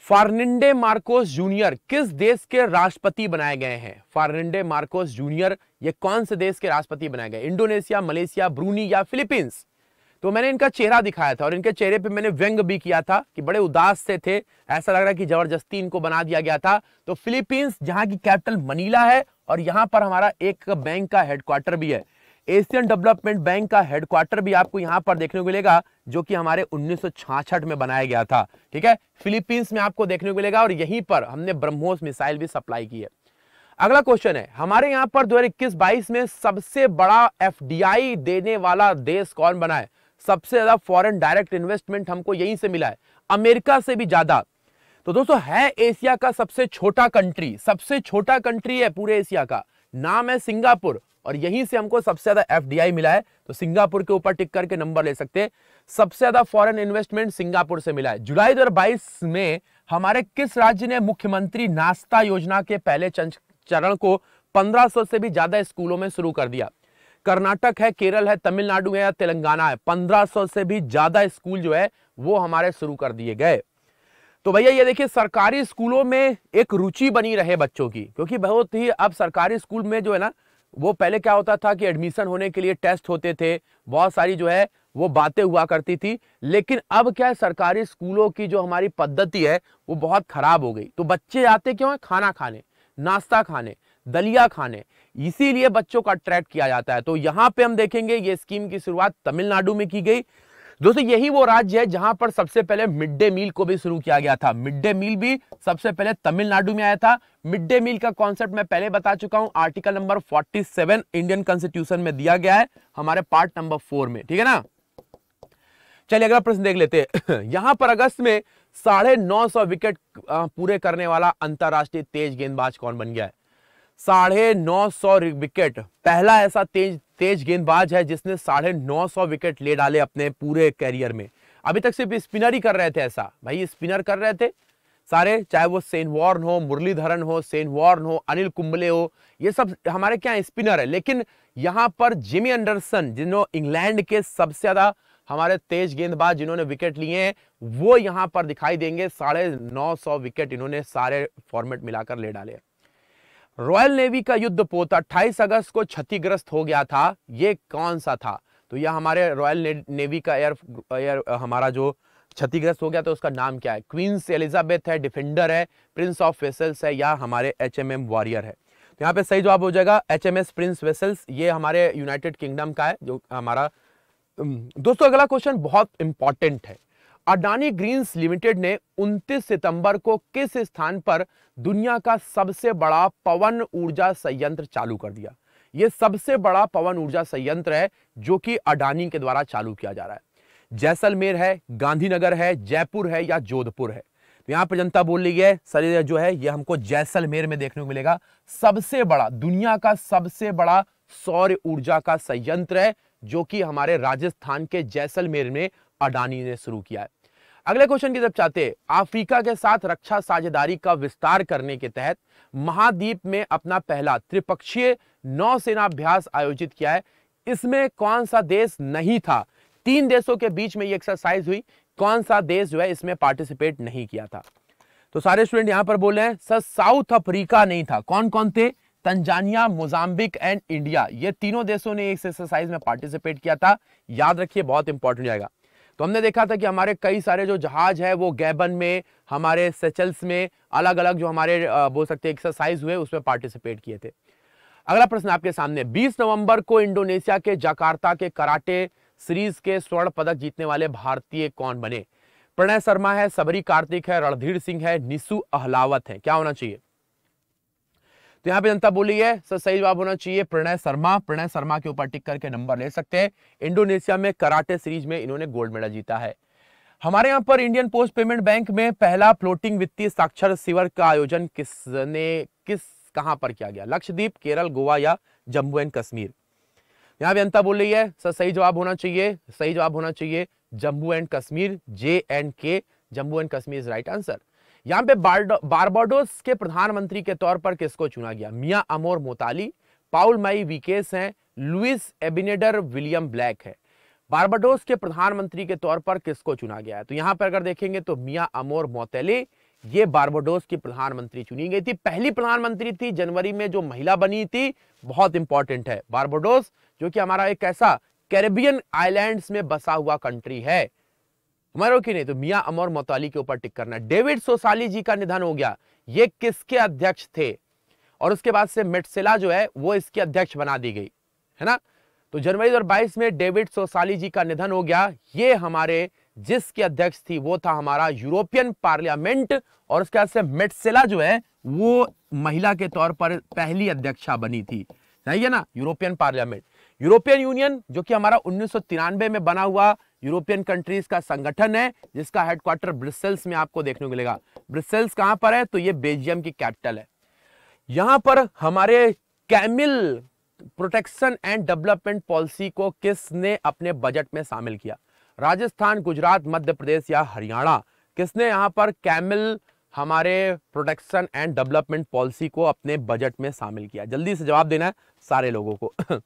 Speaker 1: फार्निंडे मार्कोस जूनियर किस देश के राष्ट्रपति बनाए गए हैं फार्निंडे मार्कोस जूनियर ये कौन से देश के राष्ट्रपति बनाए गए इंडोनेशिया मलेशिया ब्रूनी या फिलीपींस तो मैंने इनका चेहरा दिखाया था और इनके चेहरे पे मैंने व्यंग भी किया था कि बड़े उदास से थे ऐसा लग रहा है कि जबरदस्ती इनको बना दिया गया था तो फिलीपींस जहाँ की कैपिटल मनीला है और यहां पर हमारा एक बैंक का हेडक्वार्टर भी है एशियन डेवलपमेंट बैंक का हेडक्वार्टर भी आपको यहाँ पर देखने को मिलेगा जो कि हमारे उन्नीस में बनाया गया था ठीक है फिलीपींस में आपको देखने को मिलेगा और यहीं पर हमने ब्रह्मोस मिसाइल भी सप्लाई की है अगला क्वेश्चन है हमारे यहां पर दो हजार में सबसे बड़ा एफ देने वाला देश कौन बना है सबसे ज्यादा फॉरन डायरेक्ट इन्वेस्टमेंट हमको यहीं से मिला है अमेरिका से भी ज्यादा तो दोस्तों है एशिया का सबसे छोटा कंट्री सबसे छोटा कंट्री है पूरे एशिया का नाम है सिंगापुर और यहीं से हमको सबसे ज्यादा एफ मिला है तो सिंगापुर के ऊपर टिक करके नंबर ले सकते सबसे ज्यादा फॉरेन इन्वेस्टमेंट सिंगापुर से मिला है जुलाई दो में हमारे किस राज्य ने मुख्यमंत्री नाश्ता योजना के पहले चरण को 1500 से भी ज्यादा स्कूलों में शुरू कर दिया कर्नाटक है केरल है तमिलनाडु है या तेलंगाना है 1500 से भी ज्यादा स्कूल जो है वो हमारे शुरू कर दिए गए तो भैया ये देखिए सरकारी स्कूलों में एक रुचि बनी रहे बच्चों की क्योंकि बहुत ही अब सरकारी स्कूल में जो है ना वो पहले क्या होता था कि एडमिशन होने के लिए टेस्ट होते थे बहुत सारी जो है वो बातें हुआ करती थी लेकिन अब क्या है सरकारी स्कूलों की जो हमारी पद्धति है वो बहुत ख़राब हो गई तो बच्चे आते क्यों है खाना खाने नाश्ता खाने दलिया खाने इसीलिए बच्चों को अट्रैक्ट किया जाता है तो यहाँ पे हम देखेंगे ये स्कीम की शुरुआत तमिलनाडु में की गई दोस्तों यही वो राज्य है जहां पर सबसे पहले मिड डे मील को भी शुरू किया गया था मिड डे मील भी सबसे पहले तमिलनाडु में आया था मिड डे मील का कॉन्सेप्ट मैं पहले बता चुका हूं आर्टिकल नंबर 47 इंडियन कॉन्स्टिट्यूशन में दिया गया है हमारे पार्ट नंबर फोर में ठीक है ना चलिए अगला प्रश्न देख लेते हैं यहां पर अगस्त में साढ़े नौ सौ विकेट पूरे करने वाला अंतर्राष्ट्रीय तेज गेंदबाज कौन बन गया है साढ़े नौ सौ विकेट पहला ऐसा तेज तेज गेंदबाज है जिसने साढ़े नौ सौ विकेट ले डाले अपने पूरे करियर में अभी तक सिर्फ स्पिनर ही कर रहे थे ऐसा भाई स्पिनर कर रहे थे सारे चाहे वो सेन वॉर्न हो मुरलीधरन हो सेन वॉर्न हो अनिल कुंबले हो ये सब हमारे क्या स्पिनर है लेकिन यहाँ पर जिमी एंडरसन जिन्होंने इंग्लैंड के सबसे ज़्यादा हमारे तेज गेंदबाज जिन्होंने विकेट लिए हैं वो यहाँ पर दिखाई देंगे साढ़े नौ सौ विकेट इन्होंने सारे फॉर्मेट मिलाकर ले डाले हैं रॉयल नेवी का युद्ध पोत 28 अगस्त को क्षतिग्रस्त हो गया था ये कौन सा था तो यह हमारे रॉयल नेवी का एयर एयर हमारा जो क्षतिग्रस्त हो गया तो उसका नाम क्या है क्वींस एलिजाबेथ है डिफेंडर है प्रिंस ऑफ वेसल्स है या हमारे एच एम एम वॉरियर है तो यहाँ पे सही जवाब हो जाएगा H M S prince Wales ये हमारे यूनाइटेड किंगडम का है जो हमारा दोस्तों अगला क्वेश्चन बहुत इंपॉर्टेंट है अडानी ग्रीन्स लिमिटेड ने 29 सितंबर को किस स्थान पर दुनिया का सबसे बड़ा पवन ऊर्जा संयंत्र चालू कर दिया यह सबसे बड़ा पवन ऊर्जा संयंत्र है जो कि अडानी के द्वारा चालू किया जा रहा है जैसलमेर है गांधीनगर है जयपुर है या जोधपुर है तो यहां पर जनता बोल रही है सर जो है यह हमको जैसलमेर में देखने को मिलेगा सबसे बड़ा दुनिया का सबसे बड़ा सौर ऊर्जा का संयंत्र है जो कि हमारे राजस्थान के जैसलमेर में अडानी ने शुरू किया है अगले क्वेश्चन की तरफ चाहते हैं अफ्रीका के साथ रक्षा साझेदारी का विस्तार करने के तहत महाद्वीप में अपना पहला त्रिपक्षीय नौसेना अभ्यास आयोजित किया है इसमें कौन सा देश नहीं था तीन देशों के बीच में ये एक्सरसाइज हुई कौन सा देश जो है इसमें पार्टिसिपेट नहीं किया था तो सारे स्टूडेंट यहां पर बोल रहे हैं सर साउथ अफ्रीका नहीं था कौन कौन थे तंजानिया मोजाम्बिक एंड इंडिया ये तीनों देशों ने इस एक्सरसाइज में पार्टिसिपेट किया था याद रखिए बहुत इंपॉर्टेंट जाएगा तो हमने देखा था कि हमारे कई सारे जो जहाज है वो गैबन में हमारे सेचल्स में अलग अलग जो हमारे बोल सकते हैं एक्सरसाइज हुए उसमें पार्टिसिपेट किए थे अगला प्रश्न आपके सामने 20 नवंबर को इंडोनेशिया के जकार्ता के कराटे सीरीज के स्वर्ण पदक जीतने वाले भारतीय कौन बने प्रणय शर्मा है सबरी कार्तिक है रणधीर सिंह है निशु अहलावत है क्या होना चाहिए तो यहां पे जनता बोली है सर सही जवाब होना चाहिए प्रणय शर्मा प्रणय शर्मा के ऊपर टिक करके नंबर ले सकते हैं इंडोनेशिया में कराटे सीरीज में इन्होंने गोल्ड मेडल जीता है हमारे यहाँ पर इंडियन पोस्ट पेमेंट बैंक में पहला फ्लोटिंग वित्तीय साक्षर शिविर का आयोजन किसने किस कहां पर किया गया लक्षद्वीप केरल गोवा या जम्मू एंड कश्मीर यहाँ व्यंता बोल रही है सर सही जवाब होना चाहिए सही जवाब होना चाहिए Jammu and Kashmir J and K Jammu and Kashmir is right answer यहां पे बारबाडोस के प्रधानमंत्री के तौर पर किसको चुना गया मिया अमोर मोताली पाउल माई विकेस हैं लुइस एबिनेडर विलियम ब्लैक है बारबाडोस के प्रधानमंत्री के तौर पर किसको चुना गया है तो यहां पर अगर देखेंगे तो मिया अमोर मोतेली ये बारबाडोस की प्रधानमंत्री चुनी गई थी पहली प्रधानमंत्री थी जनवरी में जो महिला बनी थी बहुत इंपॉर्टेंट है बारबाडोस जो कि हमारा एक ऐसा कैरेबियन आइलैंड्स में बसा हुआ कंट्री है हमारा क्यों नहीं तो मियाँ अमर मतौली के ऊपर टिक करना डेविड सोसाली जी का निधन हो गया ये किसके अध्यक्ष थे और उसके बाद से मेटसेला जो है वो इसके अध्यक्ष बना दी गई है ना तो जनवरी 2022 में डेविड सोसाली जी का निधन हो गया ये हमारे जिसके अध्यक्ष थी वो था हमारा यूरोपियन पार्लियामेंट और उसके बाद से मेटसेला जो है वो महिला के तौर पर पहली अध्यक्षा बनी थी सही है ना यूरोपियन पार्लियामेंट यूरोपियन यूनियन जो कि हमारा उन्नीस में बना हुआ यूरोपियन कंट्रीज का संगठन है जिसका हेडक्वार्टर ब्रिसेल्स में आपको देखने को मिलेगा ब्रिसेल्स कहां पर है तो ये बेल्जियम की कैपिटल है यहां पर हमारे camel protection and development policy को किसने अपने बजट में शामिल किया राजस्थान गुजरात मध्य प्रदेश या हरियाणा किसने यहां पर कैमिल हमारे प्रोटेक्शन एंड डेवलपमेंट पॉलिसी को अपने बजट में शामिल किया जल्दी से जवाब देना है सारे लोगों को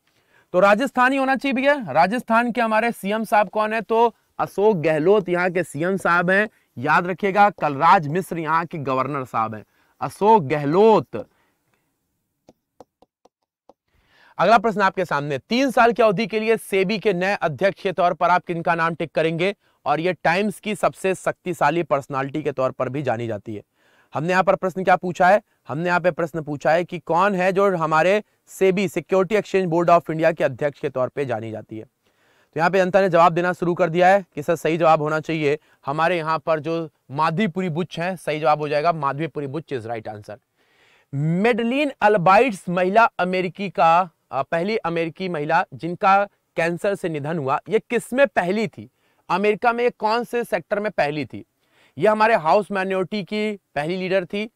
Speaker 1: तो राजस्थान ही होना चाहिए भैया राजस्थान के हमारे सीएम साहब कौन है तो अशोक गहलोत यहाँ के सीएम साहब हैं याद रखिएगा कलराज मिश्र यहाँ के गवर्नर साहब हैं अशोक गहलोत अगला प्रश्न आपके सामने तीन साल की अवधि के लिए सेबी के नए अध्यक्ष के तौर पर आप किनका नाम टिक करेंगे और ये टाइम्स की सबसे शक्तिशाली पर्सनालिटी के तौर पर भी जानी जाती है हमने यहां पर प्रश्न क्या पूछा है हमने यहाँ पे प्रश्न पूछा है कि कौन है जो हमारे SEBI security exchange board of India के अध्यक्ष के तौर पे जानी जाती है तो यहाँ पे जनता ने जवाब देना शुरू कर दिया है कि सर सही जवाब होना चाहिए हमारे यहाँ पर जो माधवीपुरी बुच्च है सही जवाब हो जाएगा Madhabi Puri Buch is right answer Madeleine Albright's महिला अमेरिकी का पहली अमेरिकी महिला जिनका कैंसर से निधन हुआ ये किस में पहली थी अमेरिका में कौन से सेक्टर में पहली थी ये हमारे हाउस माइनोरिटी की पहली लीडर थी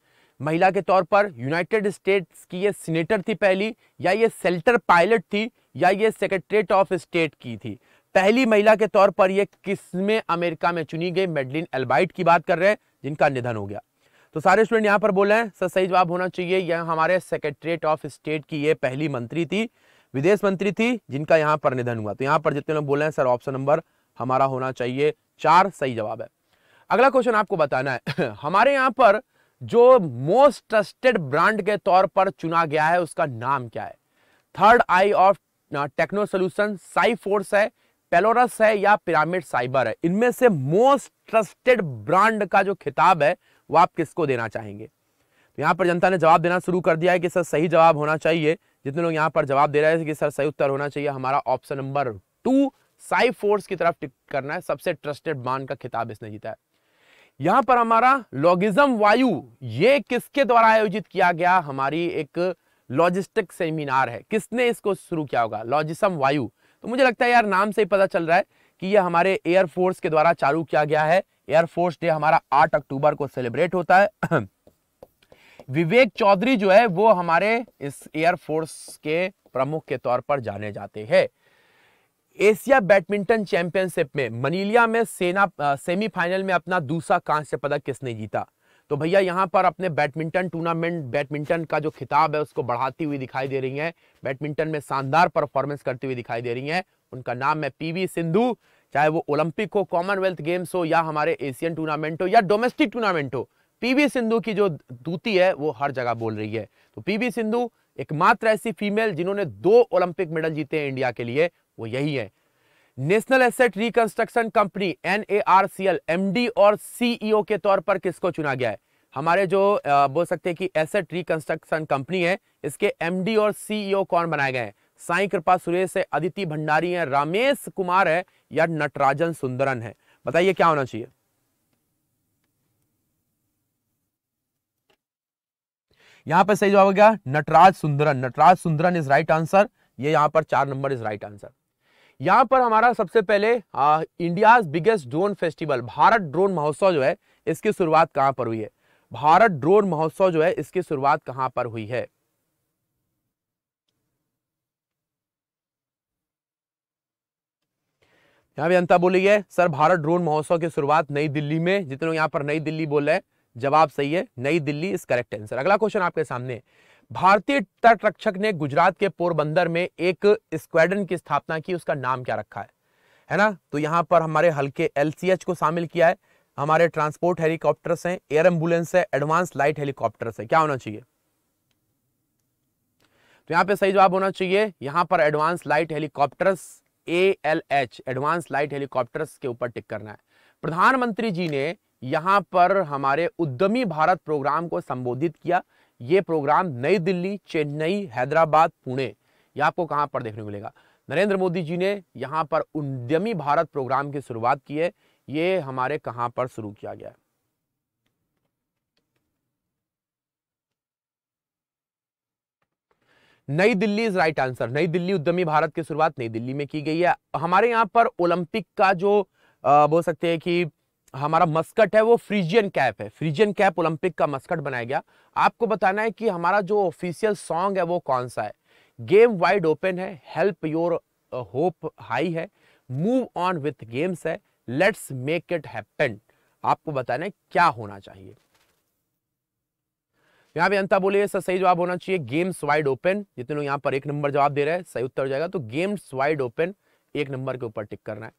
Speaker 1: महिला के तौर पर यूनाइटेड स्टेट्स की ये सीनेटर थी पहली या ये सेल्टर पायलट थी या ये सेक्रेटरीट ऑफ स्टेट की थी पहली महिला के तौर पर ये किसमें अमेरिका में चुनी गई मेडलिन एल्बाइट की बात कर रहे हैं जिनका निधन हो गया तो सारे स्टूडेंट यहाँ पर बोले हैं सर सही जवाब होना चाहिए यह हमारे सेक्रेटरीट ऑफ स्टेट की ये पहली मंत्री थी विदेश मंत्री थी जिनका यहाँ पर निधन हुआ तो यहाँ पर जितने लोग बोले हैं सर ऑप्शन नंबर हमारा होना चाहिए चार सही जवाब है अगला क्वेश्चन आपको बताना है हमारे यहाँ पर जो मोस्ट ट्रस्टेड ब्रांड के तौर पर चुना गया है उसका नाम क्या है third eye of techno solution sci force है पेलोरस है या पिरामिड साइबर है इनमें से मोस्ट ट्रस्टेड ब्रांड का जो खिताब है वो आप किसको देना चाहेंगे तो यहां पर जनता ने जवाब देना शुरू कर दिया है कि सर सही जवाब होना चाहिए जितने लोग यहाँ पर जवाब दे रहे हैं कि सर सही उत्तर होना चाहिए हमारा option number two sci force की तरफ टिक करना है सबसे ट्रस्टेड ब्रांड का खिताब इसने जीता है यहां पर हमारा लॉगिज्म वायु ये किसके द्वारा आयोजित किया गया हमारी एक लॉजिस्टिक सेमिनार है किसने इसको शुरू किया होगा लॉजिज्म वायु तो मुझे लगता है यार नाम से ही पता चल रहा है कि ये हमारे एयरफोर्स के द्वारा चालू किया गया है एयरफोर्स डे हमारा 8 अक्टूबर को सेलिब्रेट होता है विवेक चौधरी जो है वो हमारे इस एयरफोर्स के प्रमुख के तौर पर जाने जाते हैं एशिया बैडमिंटन चैंपियनशिप में मनीलिया में सेना सेमीफाइनल में अपना दूसरा कांस्य पदक किसने जीता तो भैया यहाँ पर अपने बैडमिंटन टूर्नामेंट बैडमिंटन का जो खिताब है उसको बढ़ाती हुई दिखाई दे रही हैं बैडमिंटन में शानदार परफॉर्मेंस करती हुई दिखाई दे रही हैं उनका नाम है पीवी सिंधु चाहे वो ओलंपिक हो कॉमनवेल्थ गेम्स हो या हमारे एशियन टूर्नामेंट हो या डोमेस्टिक टूर्नामेंट हो पीवी सिंधु की जो दूती है वो हर जगह बोल रही है तो पीवी सिंधु एकमात्र ऐसी फीमेल जिन्होंने दो ओलंपिक मेडल जीते हैं इंडिया के लिए वो यही है national asset reconstruction company N A R C L M D और सीईओ e के तौर पर किसको चुना गया है हमारे जो बोल सकते हैं कि एसेट रिकंस्ट्रक्शन कंपनी है इसके एमडी और सीईओ e कौन बनाए गए हैं साई कृपा सुरेश है अदिति भंडारी है रामेश कुमार है या नटराजन सुंदरन है बताइए क्या होना चाहिए यहां पर सही जवाब हो गया Nataraj Sundaran Nataraj Sundaran is right answer ये यहां पर चार नंबर इज राइट आंसर यहाँ पर हमारा सबसे पहले India biggest drone festival Bharat drone महोत्सव जो है इसकी शुरुआत कहाँ पर हुई है भारत ड्रोन महोत्सव जो है इसकी शुरुआत कहाँ पर हुई है यहाँ भी अंता बोली है सर भारत ड्रोन महोत्सव की शुरुआत नई दिल्ली में जितने लोग यहाँ पर नई दिल्ली बोल रहे हैं जवाब सही है Nai Delhi is correct answer अगला क्वेश्चन आपके सामने है भारतीय तटरक्षक ने गुजरात के पोरबंदर में एक स्क्वाड्रन की स्थापना की उसका नाम क्या रखा है है ना तो यहाँ पर हमारे हल्के एल को शामिल किया है हमारे ट्रांसपोर्ट हेलीकॉप्टर्स हैं एयर एम्बुलेंस है एडवांस लाइट हेलीकॉप्टर्स है क्या होना चाहिए तो यहाँ पे सही जवाब होना चाहिए यहाँ पर advance light helicopters A L H advance light helicopters के ऊपर टिक करना है प्रधानमंत्री जी ने यहाँ पर हमारे उद्यमी भारत प्रोग्राम को संबोधित किया ये प्रोग्राम नई दिल्ली चेन्नई हैदराबाद पुणे यह आपको कहाँ पर देखने को मिलेगा नरेंद्र मोदी जी ने यहाँ पर उद्यमी भारत प्रोग्राम की शुरुआत की है ये हमारे कहाँ पर शुरू किया गया है Nai Delhi is right answer नई दिल्ली उद्यमी भारत की शुरुआत नई दिल्ली में की गई है हमारे यहाँ पर ओलंपिक का जो बोल सकते हैं कि हमारा मस्कट है वो फ्रीजियन कैप है फ्रीजियन कैप ओलंपिक का मस्कट बनाया गया आपको बताना है कि हमारा जो ऑफिशियल सॉन्ग है वो कौन सा है गेम वाइड ओपन है हेल्प योर होप हाई है मूव ऑन विथ गेम्स है लेट्स मेक इट हैपन आपको बताना है क्या होना चाहिए यहाँ पे अंता बोले सर सही जवाब होना चाहिए गेम्स वाइड ओपन जितने लोग यहाँ पर एक नंबर जवाब दे रहे हैं सही उत्तर हो जाएगा तो गेम्स वाइड ओपन एक नंबर के ऊपर टिक करना है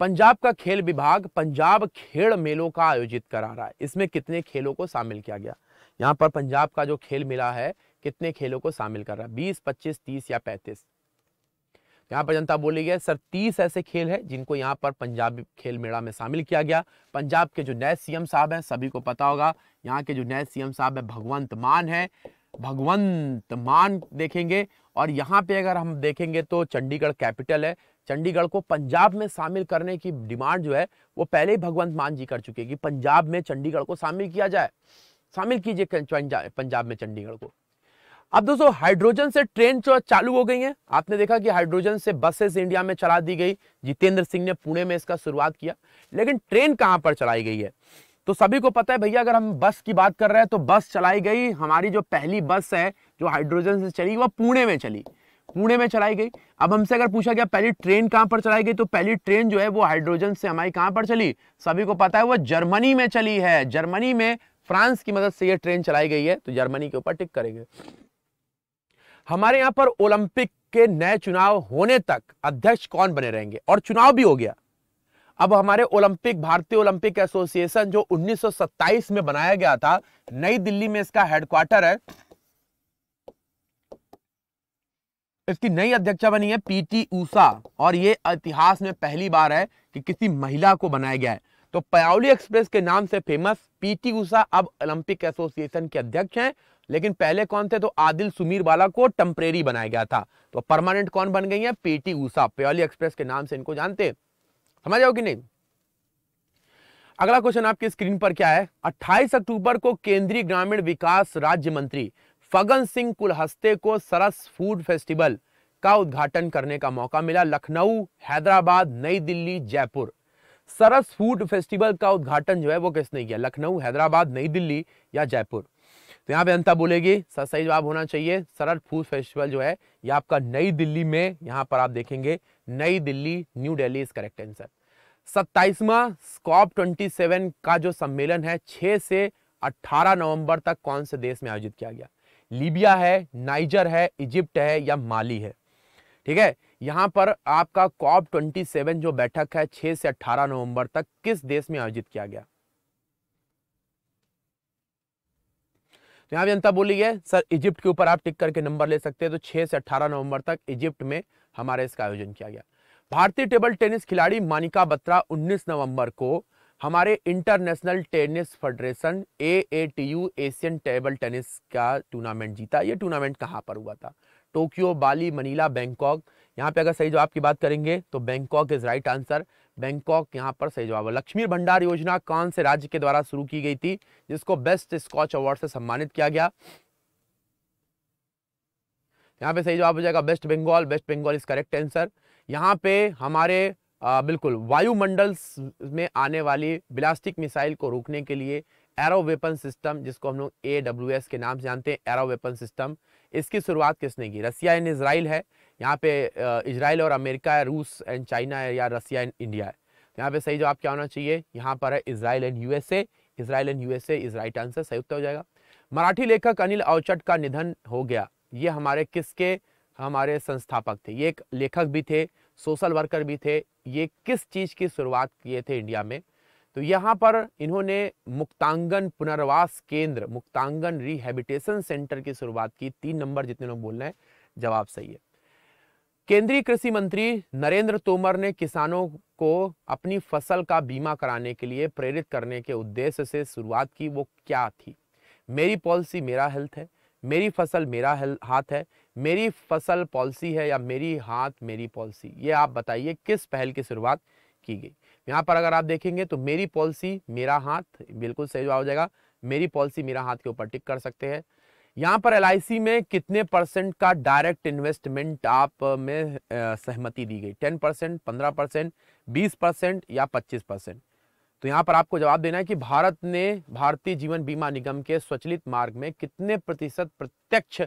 Speaker 1: पंजाब का खेल विभाग पंजाब खेल मेलों का आयोजित करा रहा है इसमें कितने खेलों को शामिल किया गया यहाँ पर पंजाब का जो खेल मेला है कितने खेलों को शामिल कर रहा है बीस पच्चीस तीस या पैंतीस यहाँ पर जनता बोली गई सर तीस ऐसे खेल है जिनको यहाँ पर पंजाब खेल मेला में शामिल किया गया पंजाब के जो नए सीएम साहब हैं सभी को पता होगा यहाँ के जो नए सीएम साहब हैं भगवंत मान है भगवंत मान देखेंगे और यहाँ पे अगर हम देखेंगे तो चंडीगढ़ कैपिटल है चंडीगढ़ को पंजाब में शामिल करने की डिमांड जो है वो पहले ही भगवंत मान जी कर चुके हैं कि पंजाब में चंडीगढ़ को शामिल किया जाए शामिल कीजिए पंजाब में चंडीगढ़ को अब दोस्तों हाइड्रोजन से ट्रेन चालू हो गई है आपने देखा कि हाइड्रोजन से बसेस इंडिया में चला दी गई जितेंद्र सिंह ने पुणे में इसका शुरुआत किया लेकिन ट्रेन कहां पर चलाई गई है तो सभी को पता है भैया अगर हम बस की बात कर रहे हैं तो बस चलाई गई हमारी जो पहली बस है जो हाइड्रोजन से चली वह पुणे में चली पुणे में चलाई गई अब हमसे अगर पूछा गया पहली ट्रेन कहां पर चलाई गई तो पहली ट्रेन जो है वो हाइड्रोजन से हमारी कहां पर चली सभी को पता है वो जर्मनी में चली है जर्मनी में फ्रांस की मदद से ये ट्रेन चलाई गई है तो जर्मनी के ऊपर टिक करेंगे हमारे यहां पर ओलंपिक के नए चुनाव होने तक अध्यक्ष कौन बने रहेंगे और चुनाव भी हो गया अब हमारे ओलंपिक भारतीय ओलंपिक एसोसिएशन जो 1927 में बनाया गया था नई दिल्ली में इसका हेडक्वार्टर है इसकी नई अध्यक्षा बनी है पीटी ऊषा और ये इतिहास में पहली बार है कि किसी महिला को बनाया गया है तो पयावली एक्सप्रेस के नाम से फेमस पीटी उषा अब ओलंपिक एसोसिएशन के अध्यक्ष हैं लेकिन पहले कौन थे तो आदिल सुमीर वाला को टेम्परेरी बनाया गया था तो परमानेंट कौन बन गई है पीटी उषा पयावली एक्सप्रेस के नाम से इनको जानते समझ आओ कि नहीं अगला क्वेश्चन आपके स्क्रीन पर क्या है 28 अक्टूबर को केंद्रीय ग्रामीण विकास राज्य मंत्री फगन सिंह कुलहस्ते को सरस फूड फेस्टिवल का उद्घाटन करने का मौका मिला लखनऊ हैदराबाद नई दिल्ली जयपुर सरस फूड फेस्टिवल का उद्घाटन जो है वो किसने किया लखनऊ हैदराबाद नई दिल्ली या जयपुर तो यहाँ पे अंता बोलेगी सर सही जवाब होना चाहिए सरस फूड फेस्टिवल जो है ये आपका नई दिल्ली में यहाँ पर आप देखेंगे Nai Delhi New Delhi is correct answer सत्ताईसवा स्कॉप ट्वेंटी सेवन का जो सम्मेलन है छह से अठारह नवंबर तक कौन से देश में आयोजित किया गया लीबिया है नाइजर है इजिप्ट है या माली है ठीक है यहाँ पर आपका कॉप 27 जो बैठक है 6 से 18 नवंबर तक किस देश में आयोजित किया गया तो यहां जनता बोली है सर इजिप्ट के ऊपर आप टिक करके नंबर ले सकते हैं तो 6 से 18 नवंबर तक इजिप्ट में हमारे इसका आयोजन किया गया भारतीय टेबल टेनिस खिलाड़ी मानिका बत्रा 19 नवंबर को हमारे international tennis federation A A T U Asian table tennis का टूर्नामेंट जीता ये टूर्नामेंट कहाँ पर हुआ था टोक्यो बाली मनीला बैंकॉक यहाँ पे अगर सही जवाब की बात करेंगे तो Bangkok is right answer Bangkok यहाँ पर सही जवाब लक्ष्मी भंडार योजना कौन से राज्य के द्वारा शुरू की गई थी जिसको बेस्ट स्कॉच अवार्ड से सम्मानित किया गया यहाँ पे सही जवाब हो जाएगा West Bengal West Bengal is correct answer यहाँ पे हमारे आ, बिल्कुल वायुमंडल में आने वाली ब्लास्टिक मिसाइल को रोकने के लिए एरो वेपन सिस्टम जिसको हम लोग ए डब्ल्यू एस के नाम से जानते हैं एरो वेपन सिस्टम इसकी शुरुआत किसने की रसिया एंड इसराइल है यहाँ पे इसराइल और अमेरिका है रूस एंड चाइना है या रसिया एंड इंडिया है यहाँ पे सही जवाब क्या होना चाहिए यहाँ पर है Israel and U USA Israel and U S is right answer सही उत्तर हो जाएगा मराठी लेखक अनिल अवचट का निधन हो गया ये हमारे किसके हमारे संस्थापक थे ये एक लेखक भी थे सोशल वर्कर भी थे ये किस चीज़ की शुरुआत किए थे इंडिया में तो यहाँ पर इन्होंने मुक्तांगन पुनर्वास केंद्र मुक्तांगन रिहेबिटेशन सेंटर की शुरुआत की तीन नंबर जितने लोग बोल रहे हैं जवाब सही है केंद्रीय कृषि मंत्री नरेंद्र तोमर ने किसानों को अपनी फसल का बीमा कराने के लिए प्रेरित करने के उद्देश्य से शुरुआत की वो क्या थी मेरी पॉलिसी मेरा हेल्थ है मेरी फसल मेरा हाथ है मेरी फसल पॉलिसी है या मेरी हाथ मेरी पॉलिसी ये आप बताइए किस पहल की शुरुआत की गई यहाँ पर अगर आप देखेंगे तो मेरी पॉलिसी मेरा हाथ बिल्कुल सही जवाब हो जाएगा मेरी पॉलिसी मेरा हाथ के ऊपर टिक कर सकते हैं यहाँ पर एल में कितने परसेंट का डायरेक्ट इन्वेस्टमेंट आप में सहमति दी गई टेन परसेंट पंद्रह परसेंट बीस परसेंट या पच्चीस परसेंट तो यहाँ पर आपको जवाब देना है कि भारत ने भारतीय जीवन बीमा निगम के स्वचलित मार्ग में कितने प्रतिशत प्रत्यक्ष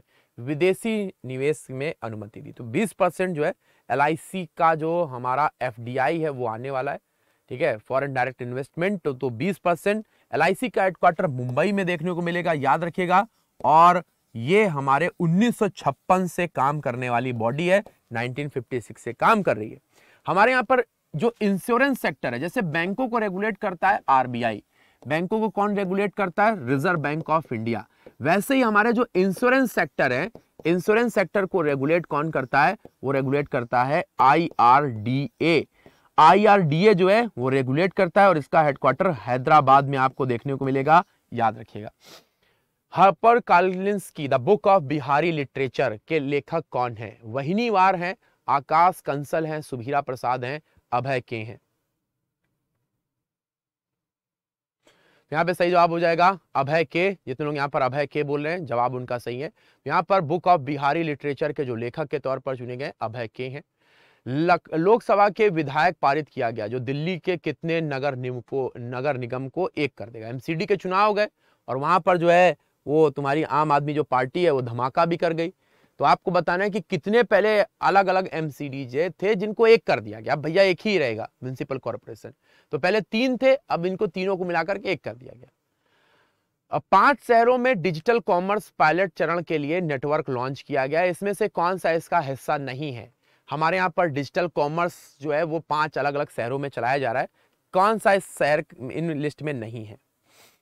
Speaker 1: विदेशी निवेश में अनुमति दी तो 20 परसेंट जो है एल का जो हमारा एफ है वो आने वाला है ठीक है फॉरेन डायरेक्ट इन्वेस्टमेंट तो, बीस परसेंट एल का हेडक्वार्टर मुंबई में देखने को मिलेगा याद रखेगा और ये हमारे 1956 से काम करने वाली बॉडी है 1956 से काम कर रही है हमारे यहाँ पर जो इंश्योरेंस सेक्टर है जैसे बैंकों को रेगुलेट करता है आरबीआई बैंकों को कौन रेगुलेट करता है रिजर्व बैंक ऑफ इंडिया वैसे ही हमारे जो इंश्योरेंस सेक्टर है इंश्योरेंस सेक्टर को रेगुलेट कौन करता है वो रेगुलेट करता है I R D A I R D A जो है वो रेगुलेट करता है और इसका हेडक्वार्टर हैदराबाद में आपको देखने को मिलेगा याद रखिएगा हापर की the book of Bihari literature के लेखक कौन है वार हैं आकाश कंसल हैं सुभीरा प्रसाद हैं अभय के हैं यहाँ पे सही जवाब हो जाएगा अभय के जितने लोग यहाँ पर अभय के बोल रहे हैं जवाब उनका सही है यहाँ पर बुक ऑफ बिहारी लिटरेचर के जो लेखक के तौर पर चुने गए अभय के हैं लोकसभा के विधायक पारित किया गया जो दिल्ली के कितने नगर निगम को नगर निगम को एक कर देगा एमसीडी के चुनाव गए और वहां पर जो है वो तुम्हारी आम आदमी जो पार्टी है वो धमाका भी कर गई तो आपको बताना है कि कितने पहले अलग अलग एम थे जिनको एक कर दिया गया भैया एक ही रहेगा म्यूनसिपल कॉरपोरेशन तो पहले तीन थे अब इनको तीनों को मिलाकर के एक कर दिया गया अब पांच शहरों में डिजिटल कॉमर्स पायलट चरण के लिए नेटवर्क लॉन्च किया गया इसमें से कौन सा इसका हिस्सा नहीं है हमारे यहाँ पर डिजिटल कॉमर्स जो है वो पांच अलग अलग शहरों में चलाया जा रहा है कौन सा इस शहर इन लिस्ट में नहीं है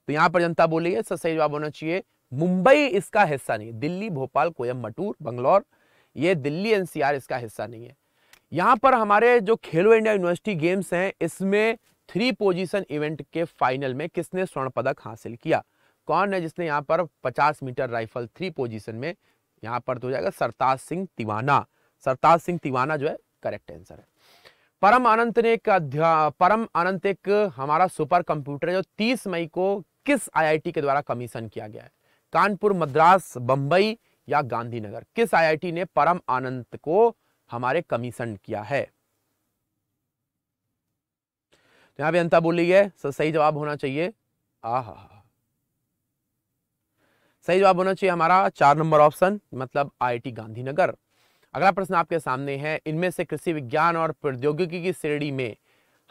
Speaker 1: तो यहाँ पर जनता बोली है सही जवाब होना चाहिए मुंबई इसका हिस्सा नहीं है दिल्ली भोपाल कोयम्बटूर बंगलौर ये दिल्ली एनसीआर इसका हिस्सा नहीं है यहाँ पर हमारे जो खेलो इंडिया यूनिवर्सिटी गेम्स हैं इसमें थ्री पोजीशन इवेंट के फाइनल में किसने स्वर्ण पदक हासिल किया कौन है जिसने यहाँ पर 50 मीटर राइफल थ्री पोजीशन में यहाँ पर तो जाएगा सरताज सिंह तिवाना सरताज सिंह तिवाना जो है करेक्ट आंसर है परम अनंत ने एक परम अनंत एक हमारा सुपर कंप्यूटर जो 30 मई को किस आईआईटी के द्वारा कमीशन किया गया है कानपुर मद्रास बंबई या गांधीनगर किस आईआईटी ने परम आनंद को हमारे कमीशन किया है तो यहां पे अंता बोली है सर सही जवाब होना चाहिए आह सही जवाब होना चाहिए हमारा चार नंबर ऑप्शन मतलब आईआईटी गांधीनगर अगला प्रश्न आपके सामने है इनमें से कृषि विज्ञान और प्रौद्योगिकी की श्रेणी में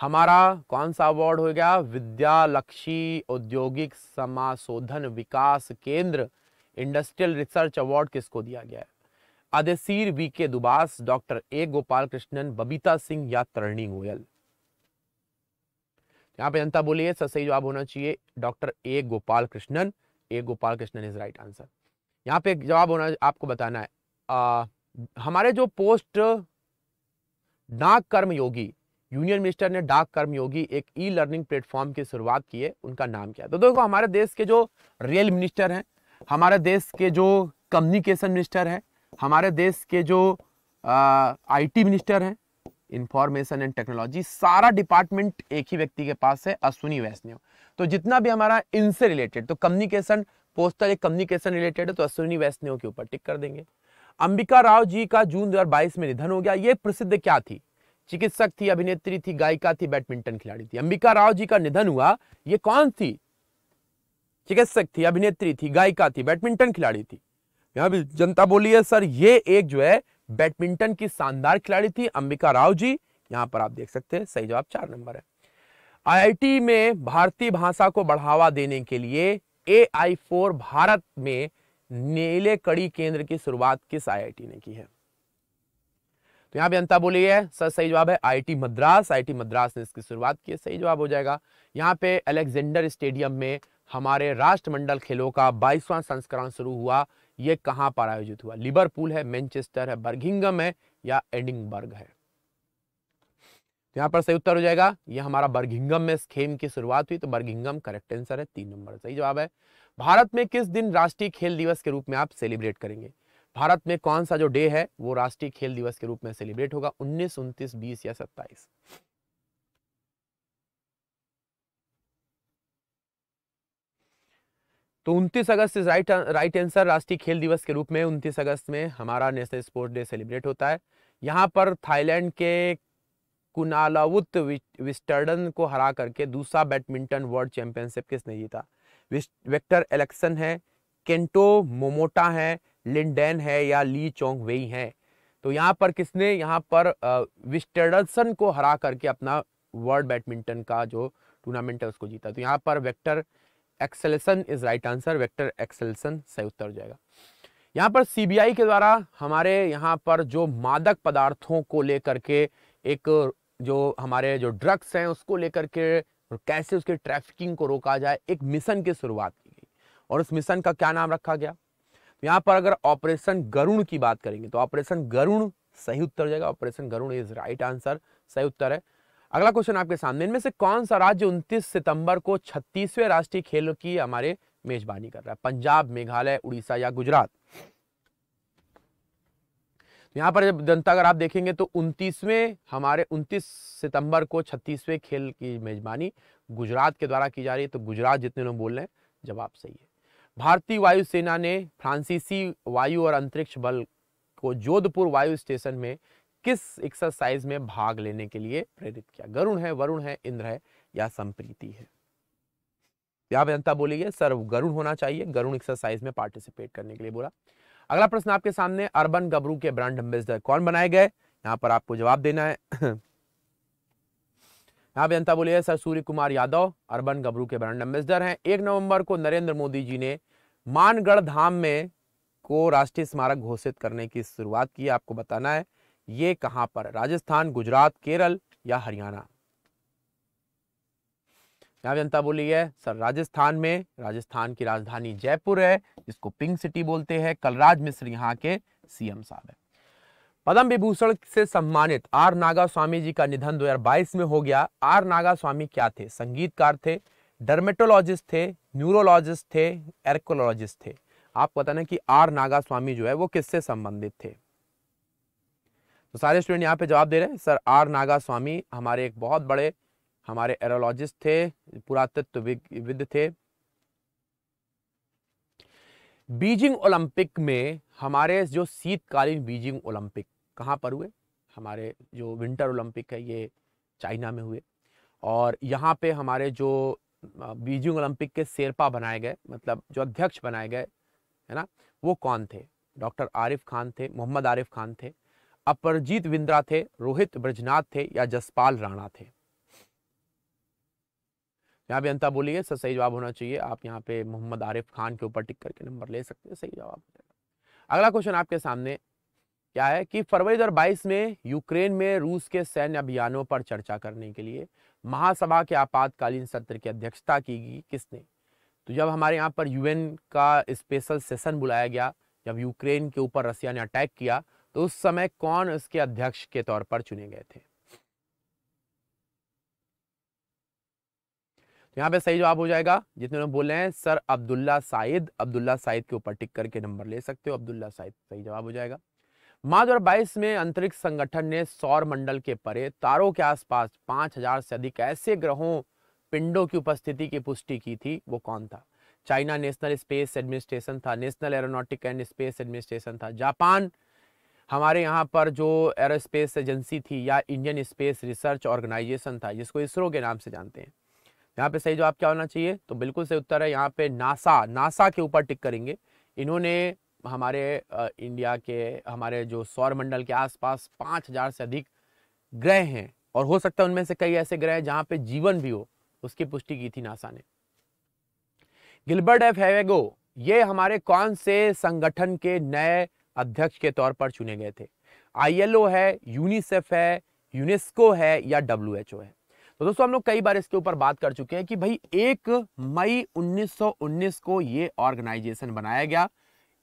Speaker 1: हमारा कौन सा अवार्ड हो गया विद्यालक्षी औद्योगिक समाशोधन विकास केंद्र इंडस्ट्रियल रिसर्च अवार्ड किसको दिया गया है Ardeshir V K Dubash doctor A Gopal Krishnan Babita Singh या तरणी गोयल यहाँ पे जनता बोलिए सर सही जवाब होना चाहिए doctor A Gopal Krishnan A Gopal Krishnan is right answer यहाँ पे जवाब होना आपको बताना है आ, हमारे जो पोस्ट नाग कर्म योगी यूनियन मिनिस्टर ने डाक कर्मयोगी एक ई लर्निंग प्लेटफॉर्म की शुरुआत की है उनका नाम क्या है तो देखो हमारे देश के जो रेल मिनिस्टर हैं हमारे देश के जो कम्युनिकेशन मिनिस्टर हैं हमारे देश के जो आईटी मिनिस्टर हैं इंफॉर्मेशन एंड टेक्नोलॉजी सारा डिपार्टमेंट एक ही व्यक्ति के पास है अश्विनी वैष्णव तो जितना भी हमारा इनसे रिलेटेड तो कम्युनिकेशन पोस्टर एक कम्युनिकेशन रिलेटेड है तो अश्विनी वैष्णव के ऊपर टिक कर देंगे अंबिका राव जी का जून दो में निधन हो गया ये प्रसिद्ध क्या थी चिकित्सक थी अभिनेत्री थी गायिका थी बैडमिंटन खिलाड़ी थी अंबिका राव जी का निधन हुआ ये कौन थी चिकित्सक थी अभिनेत्री थी गायिका थी बैडमिंटन खिलाड़ी थी यहाँ भी जनता बोली है सर ये एक जो है बैडमिंटन की शानदार खिलाड़ी थी अंबिका राव जी यहाँ पर आप देख सकते हैं सही जवाब चार नंबर है आईआईटी में भारतीय भाषा को बढ़ावा देने के लिए ए आई फोर भारत में नीले कड़ी केंद्र की शुरुआत किस आईआईटी ने की है तो यहाँ पे अंता बोली है सर सही जवाब है आईटी मद्रास आईटी मद्रास ने इसकी शुरुआत की सही जवाब हो जाएगा यहाँ पे अलेक्जेंडर स्टेडियम में हमारे राष्ट्रमंडल खेलों का बाईसवां संस्करण शुरू हुआ ये कहाँ पर आयोजित हुआ लिबरपूल है मैनचेस्टर है बर्गिंगम है या एडिंगबर्ग है तो यहाँ पर सही उत्तर हो जाएगा ये हमारा बर्गिंगम में खेम की शुरुआत हुई तो बर्गिंगम करेक्ट आंसर है तीन नंबर सही जवाब है भारत में किस दिन राष्ट्रीय खेल दिवस के रूप में आप सेलिब्रेट करेंगे भारत में कौन सा जो डे है वो राष्ट्रीय खेल दिवस के रूप में सेलिब्रेट होगा उन्नीस उन्तीस बीस या सत्ताईस तो 29 अगस्त इज राइट राइट आंसर राष्ट्रीय खेल दिवस के रूप में 29 अगस्त में हमारा नेशनल स्पोर्ट्स डे सेलिब्रेट होता है यहाँ पर थाईलैंड के कुनालावुत विस्टर्डन को हरा करके दूसरा बैडमिंटन वर्ल्ड चैंपियनशिप किसने जीता वेक्टर एलेक्सन है केंटो मोमोटा है लिंडेन है या ली चोंग वेई है तो यहाँ पर किसने यहाँ पर विस्टेडसन को हरा करके अपना वर्ल्ड बैडमिंटन का जो टूर्नामेंट है उसको जीता तो यहाँ पर Viktor Axelsen is right answer Viktor Axelsen सही उत्तर हो जाएगा यहाँ पर सीबीआई के द्वारा हमारे यहाँ पर जो मादक पदार्थों को लेकर के एक जो हमारे जो ड्रग्स हैं उसको लेकर के कैसे उसके ट्रैफिकिंग को रोका जाए एक मिशन की शुरुआत की गई और उस मिशन का क्या नाम रखा गया यहाँ पर अगर ऑपरेशन गरुण की बात करेंगे तो ऑपरेशन गरुण सही उत्तर जाएगा operation Garun is right answer सही उत्तर है अगला क्वेश्चन आपके सामने इनमें से कौन सा राज्य 29 सितंबर को 36वें राष्ट्रीय खेल की हमारे मेजबानी कर रहा है पंजाब मेघालय उड़ीसा या गुजरात तो यहां पर जब जनता अगर आप देखेंगे तो 29वें हमारे 29 सितंबर को 36वें खेल की मेजबानी गुजरात के द्वारा की जा रही है तो गुजरात जितने लोग बोल रहे हैं जवाब सही है भारतीय वायुसेना ने फ्रांसीसी वायु और अंतरिक्ष बल को जोधपुर वायु स्टेशन में किस एक्सरसाइज में भाग लेने के लिए प्रेरित किया गरुण है वरुण है इंद्र है या संप्रीति है जनता बोली है सर गरुण होना चाहिए गरुण एक्सरसाइज में पार्टिसिपेट करने के लिए बोला अगला प्रश्न आपके सामने अर्बन गबरू के ब्रांड एम्बेसडर कौन बनाए गए यहाँ पर आपको जवाब देना है यहाँ पे जनता बोली है सर सूर्य कुमार यादव अर्बन गबरू के ब्रांड एम्बेसडर हैं एक नवंबर को नरेंद्र मोदी जी ने मानगढ़ धाम में को राष्ट्रीय स्मारक घोषित करने की शुरुआत की आपको बताना है ये कहाँ पर राजस्थान गुजरात केरल या हरियाणा यहाँ जनता बोली है सर राजस्थान में राजस्थान की राजधानी जयपुर है जिसको पिंक सिटी बोलते हैं कलराज मिश्र यहाँ के सीएम साहब है पद्म विभूषण से सम्मानित आर नागा स्वामी जी का निधन 2022 में हो गया आर नागा स्वामी क्या थे संगीतकार थे डर्मेटोलॉजिस्ट थे न्यूरोलॉजिस्ट थे एरकोलॉजिस्ट थे आपको बताना कि आर नागा स्वामी जो है वो किससे संबंधित थे तो सारे स्टूडेंट यहाँ पे जवाब दे रहे हैं सर आर नागा स्वामी हमारे एक बहुत बड़े हमारे एरोलॉजिस्ट थे पुरातत्वविद थे बीजिंग ओलंपिक में हमारे जो शीतकालीन बीजिंग ओलंपिक कहाँ पर हुए हमारे जो विंटर ओलंपिक है ये चाइना में हुए और यहाँ पे हमारे जो बीजिंग ओलंपिक के शेरपा बनाए गए मतलब जो अध्यक्ष बनाए गए है ना वो कौन थे डॉक्टर आरिफ खान थे मोहम्मद आरिफ खान थे अपरजीत विंद्रा थे रोहित ब्रजनाथ थे या जसपाल राणा थे यहाँ पे अंता बोलिए सर सही जवाब होना चाहिए आप यहाँ पे मोहम्मद आरिफ खान के ऊपर टिक करके नंबर ले सकते हैं सही जवाब अगला क्वेश्चन आपके सामने क्या है कि फरवरी 2022 में यूक्रेन में रूस के सैन्य अभियानों पर चर्चा करने के लिए महासभा के आपातकालीन सत्र की अध्यक्षता की गई किसने तो जब हमारे यहाँ पर यूएन का स्पेशल सेशन बुलाया गया जब यूक्रेन के ऊपर रसिया ने अटैक किया तो उस समय कौन उसके अध्यक्ष के तौर पर चुने गए थे तो यहाँ पे सही जवाब हो जाएगा जितने लोग बोल रहे हैं सर अब्दुल्ला साहिद अब्दुल्ला साहिद के ऊपर टिक करके नंबर ले सकते हो अब्दुल्ला साहिद सही जवाब हो जाएगा मार्च बाईस में अंतरिक्ष संगठन ने सौर मंडल के परे तारों के आसपास 5000 से अधिक ऐसे ग्रहों पिंडों की उपस्थिति की पुष्टि की थी वो कौन था चाइना नेशनल स्पेस एडमिनिस्ट्रेशन था national aeronautic and space administration था जापान हमारे यहाँ पर जो एरोस्पेस एजेंसी थी या इंडियन स्पेस रिसर्च ऑर्गेनाइजेशन था जिसको इसरो के नाम से जानते हैं यहाँ पे सही जवाब क्या होना चाहिए तो बिल्कुल सही उत्तर है यहाँ पे नासा नासा के ऊपर टिक करेंगे इन्होंने हमारे इंडिया के हमारे जो सौर मंडल के आसपास पाँच हज़ार से अधिक ग्रह हैं और हो सकता है उनमें से कई ऐसे ग्रह जहाँ पे जीवन भी हो उसकी पुष्टि की थी नासा ने गिलबर्ट एफ हैवेगो ये हमारे कौन से संगठन के नए अध्यक्ष के तौर पर चुने गए थे आईएलओ है यूनिसेफ है यूनेस्को है या डब्ल्यू है तो दोस्तों हम लोग कई बार इसके ऊपर बात कर चुके हैं कि भाई एक मई 1919 को ये ऑर्गेनाइजेशन बनाया गया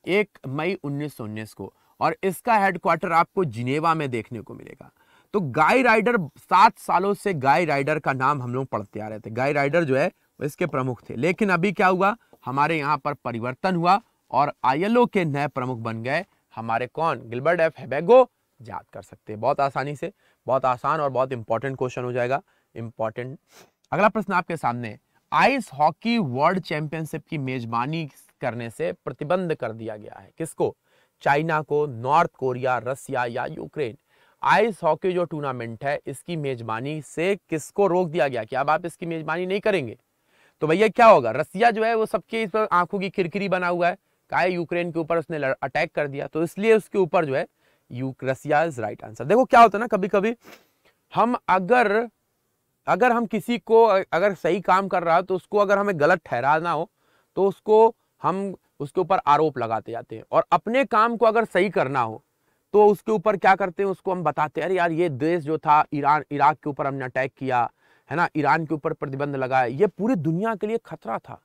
Speaker 1: एक मई उन्नीस को और इसका हेडक्वार्टर आपको जिनेवा में देखने को मिलेगा तो गाय राइडर सात सालों से गाय राइडर का नाम हम लोग पढ़ते आ रहे थे गाय राइडर जो है इसके प्रमुख थे लेकिन अभी क्या हुआ हमारे यहाँ पर परिवर्तन हुआ और आईएलओ के नए प्रमुख बन गए हमारे कौन गिलबर्ट एफ हेबेगो याद कर सकते हैं बहुत आसानी से बहुत आसान और बहुत इंपॉर्टेंट क्वेश्चन हो जाएगा इंपॉर्टेंट अगला प्रश्न आपके सामने आइस हॉकी वर्ल्ड चैंपियनशिप की मेजबानी करने से प्रतिबंध कर दिया गया है किसको चाइना को नॉर्थ कोरिया रसिया या यूक्रेन आइस हॉकी जो टूर्नामेंट है इसकी मेजबानी से किसको रोक दिया गया कि अब आप इसकी मेजबानी नहीं करेंगे तो भैया क्या होगा रसिया जो है वो सबके इस पर आंखों की खिरकिरी बना हुआ है काय यूक्रेन के ऊपर उसने अटैक कर दिया तो इसलिए उसके ऊपर जो है U Russia is right answer देखो क्या होता है ना कभी कभी हम अगर अगर हम किसी को अगर सही काम कर रहा हो तो उसको अगर हमें गलत ठहराना हो तो उसको हम उसके ऊपर आरोप लगाते जाते हैं और अपने काम को अगर सही करना हो तो उसके ऊपर क्या करते हैं उसको हम बताते हैं अरे यार ये देश जो था ईरान इराक के ऊपर हमने अटैक किया है ना ईरान के ऊपर प्रतिबंध लगाया ये पूरी दुनिया के लिए खतरा था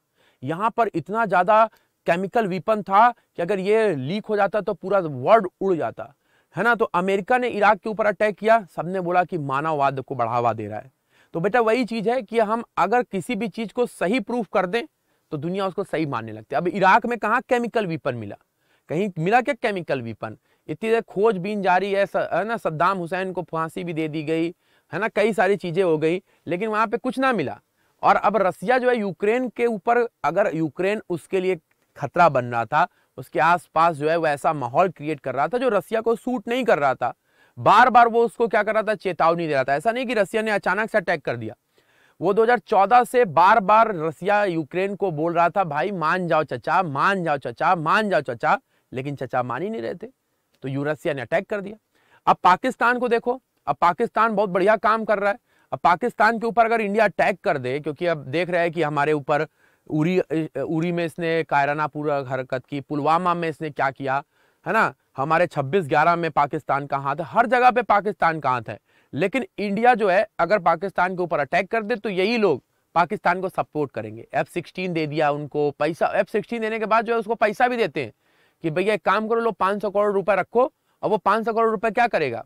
Speaker 1: यहाँ पर इतना ज़्यादा केमिकल वीपन था कि अगर ये लीक हो जाता तो पूरा वर्ल्ड उड़ जाता है ना तो अमेरिका ने इराक के ऊपर अटैक किया सबने बोला कि मानववाद को बढ़ावा दे रहा है तो बेटा वही चीज़ है कि हम अगर किसी भी चीज़ को सही प्रूफ कर दें तो दुनिया उसको सही मानने लगती है अब इराक में कहा केमिकल वीपन मिला कहीं मिला क्या केमिकल वीपन इतनी देर खोजबीन जारी है है ना सद्दाम हुसैन को फांसी भी दे दी गई है ना कई सारी चीज़ें हो गई लेकिन वहां पे कुछ ना मिला और अब रसिया जो है यूक्रेन के ऊपर अगर यूक्रेन उसके लिए खतरा बन रहा था उसके आसपास जो है वो ऐसा माहौल क्रिएट कर रहा था जो रसिया को सूट नहीं कर रहा था बार बार वो उसको क्या कर रहा था चेतावनी दे रहा था ऐसा नहीं कि रसिया ने अचानक से अटैक कर दिया वो 2014 से बार बार रसिया यूक्रेन को बोल रहा था भाई मान जाओ चचा मान जाओ चचा मान जाओ चचा लेकिन चचा मान ही नहीं रहे थे तो यूरसिया ने अटैक कर दिया अब पाकिस्तान को देखो अब पाकिस्तान बहुत बढ़िया काम कर रहा है अब पाकिस्तान के ऊपर अगर इंडिया अटैक कर दे क्योंकि अब देख रहे हैं कि हमारे ऊपर उरी उरी में इसने कायरानापूर्वक हरकत की पुलवामा में इसने क्या किया है ना हमारे 26 ग्यारह में पाकिस्तान का हाथ है हर जगह पे पाकिस्तान का हाथ है लेकिन इंडिया जो है अगर पाकिस्तान के ऊपर अटैक कर दे तो यही लोग पाकिस्तान को सपोर्ट करेंगे एफ सिक्सटीन दे दिया उनको पैसा एफ सिक्सटीन देने के बाद जो है उसको पैसा भी देते हैं कि भैया एक काम करो लो पाँच सौ करोड़ रुपए रखो और वो पांच सौ करोड़ रुपए क्या करेगा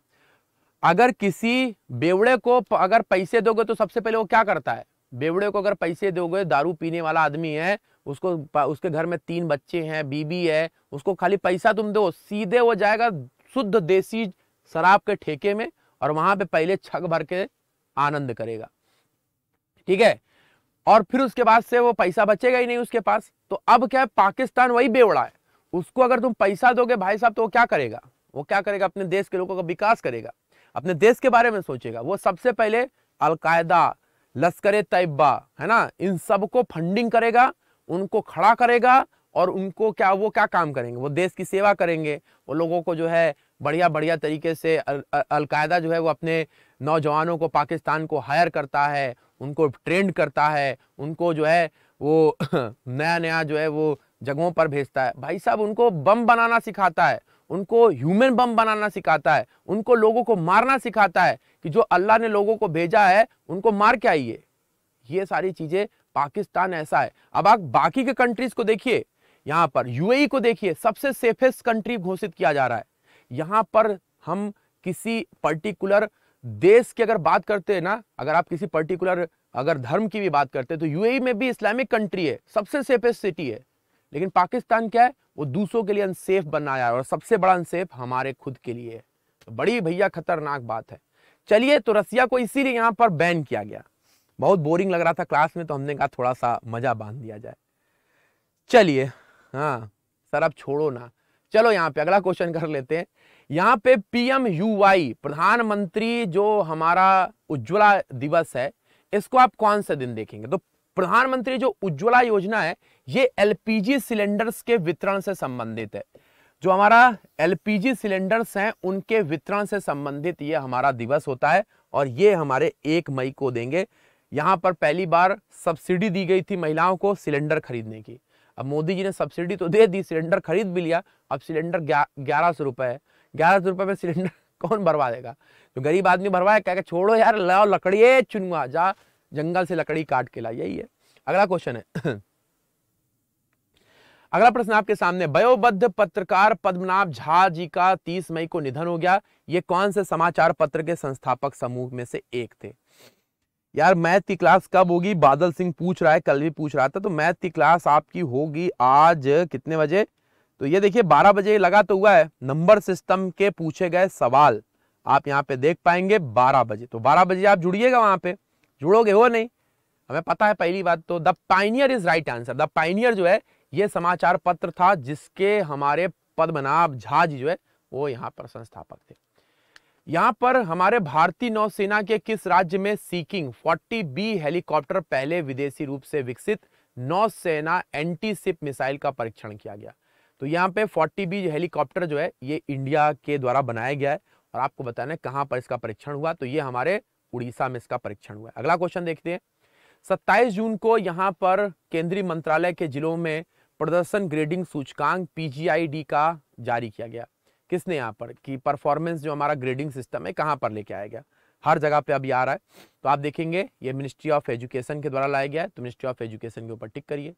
Speaker 1: अगर किसी बेवड़े को अगर पैसे दोगे तो सबसे पहले वो क्या करता है बेवड़े को अगर पैसे दोगे दारू पीने वाला आदमी है उसको उसके घर में तीन बच्चे हैं बीबी है उसको खाली पैसा तुम दो सीधे वो जाएगा शुद्ध देसी शराब के ठेके में और वहां पे पहले छग भर के आनंद करेगा ठीक है और फिर उसके बाद से वो पैसा बचेगा ही नहीं उसके पास तो अब क्या है पाकिस्तान वही बेवड़ा है उसको अगर तुम पैसा दोगे भाई साहब तो वो क्या करेगा वो क्या करेगा अपने देश के लोगों का विकास करेगा अपने देश के बारे में सोचेगा वो सबसे पहले अलकायदा लश्कर तैयबा है ना इन सबको फंडिंग करेगा उनको खड़ा करेगा और उनको क्या वो क्या काम करेंगे वो देश की सेवा करेंगे वो लोगों को जो है बढ़िया बढ़िया तरीके से अलकायदा जो है वो अपने नौजवानों को पाकिस्तान को हायर करता है उनको ट्रेंड करता है उनको जो है वो नया नया जो है वो जगहों पर भेजता है भाई साहब उनको बम बनाना सिखाता है उनको ह्यूमन बम बनाना सिखाता है उनको लोगों को मारना सिखाता है कि जो अल्लाह ने लोगों को भेजा है उनको मार के आइए ये सारी चीज़ें पाकिस्तान ऐसा है अब आप बाकी के कंट्रीज़ को देखिए यहाँ पर यूएई e को देखिए सबसे सेफेस्ट कंट्री घोषित किया जा रहा है यहां पर हम किसी पर्टिकुलर देश की अगर बात करते हैं ना अगर आप किसी पर्टिकुलर अगर धर्म की भी बात करते हैं तो यूएई e में भी इस्लामिक कंट्री है सबसे सेफेस्ट सिटी है लेकिन पाकिस्तान क्या है वो दूसरों के लिए अनसेफ बनना है और सबसे बड़ा अनसेफ हमारे खुद के लिए है तो बड़ी भैया खतरनाक बात है चलिए तो रसिया को इसीलिए यहाँ पर बैन किया गया बहुत बोरिंग लग रहा था क्लास में तो हमने कहा थोड़ा सा मजा बांध दिया जाए चलिए हाँ सर आप छोड़ो ना चलो यहाँ पे अगला क्वेश्चन कर लेते हैं यहाँ पे यू वाई प्रधानमंत्री जो हमारा उज्ज्वला दिवस है इसको आप कौन सा दिन देखेंगे तो प्रधानमंत्री जो उज्ज्वला योजना है ये एलपीजी सिलेंडर्स के वितरण से संबंधित है जो हमारा एलपीजी सिलेंडर्स हैं उनके वितरण से संबंधित ये हमारा दिवस होता है और ये हमारे एक मई को देंगे यहाँ पर पहली बार सब्सिडी दी गई थी महिलाओं को सिलेंडर खरीदने की अब मोदी जी ने सब्सिडी तो दे दी सिलेंडर खरीद भी लिया अब सिलेंडर ग्यारह सौ रुपये है ग्यारह सौ रुपये में सिलेंडर कौन भरवा देगा जो गरीब आदमी भरवाए कह के छोड़ो यार लाओ लकड़िए चुनवा जा जंगल से लकड़ी काट के ला यही है अगला क्वेश्चन है अगला प्रश्न आपके सामने वयोबद्ध पत्रकार पद्मनाभ झा जी का 30 मई को निधन हो गया ये कौन से समाचार पत्र के संस्थापक समूह में से एक थे यार मैथ की क्लास कब होगी बादल सिंह पूछ रहा है कल भी पूछ रहा था तो मैथ की क्लास आपकी होगी आज कितने बजे तो ये देखिए 12 बजे लगा तो हुआ है नंबर सिस्टम के पूछे गए सवाल आप यहाँ पे देख पाएंगे 12 बजे तो 12 बजे आप जुड़िएगा वहां पे जुड़ोगे हो नहीं हमें पता है पहली बात तो the Pioneer is right answer the Pioneer जो है ये समाचार पत्र था जिसके हमारे पद्मनाभ झा जी जो है वो यहाँ पर संस्थापक थे यहां पर हमारे भारतीय नौसेना के किस राज्य में सीकिंग 40 बी हेलीकॉप्टर पहले विदेशी रूप से विकसित नौसेना एंटी सिप मिसाइल का परीक्षण किया गया तो यहाँ पे 40 बी हेलीकॉप्टर जो है ये इंडिया के द्वारा बनाया गया है और आपको बताना है कहां पर इसका परीक्षण हुआ तो ये हमारे उड़ीसा में इसका परीक्षण हुआ अगला क्वेश्चन देखते हैं सत्ताईस जून को यहाँ पर केंद्रीय मंत्रालय के जिलों में प्रदर्शन ग्रेडिंग सूचकांक पीजीआईडी का जारी किया गया किसने यहाँ पर कि परफॉर्मेंस जो हमारा ग्रेडिंग सिस्टम है कहाँ पर लेके आया गया हर जगह पे अभी आ रहा है तो आप देखेंगे ये मिनिस्ट्री ऑफ एजुकेशन के द्वारा लाया गया है तो मिनिस्ट्री ऑफ एजुकेशन के ऊपर टिक करिए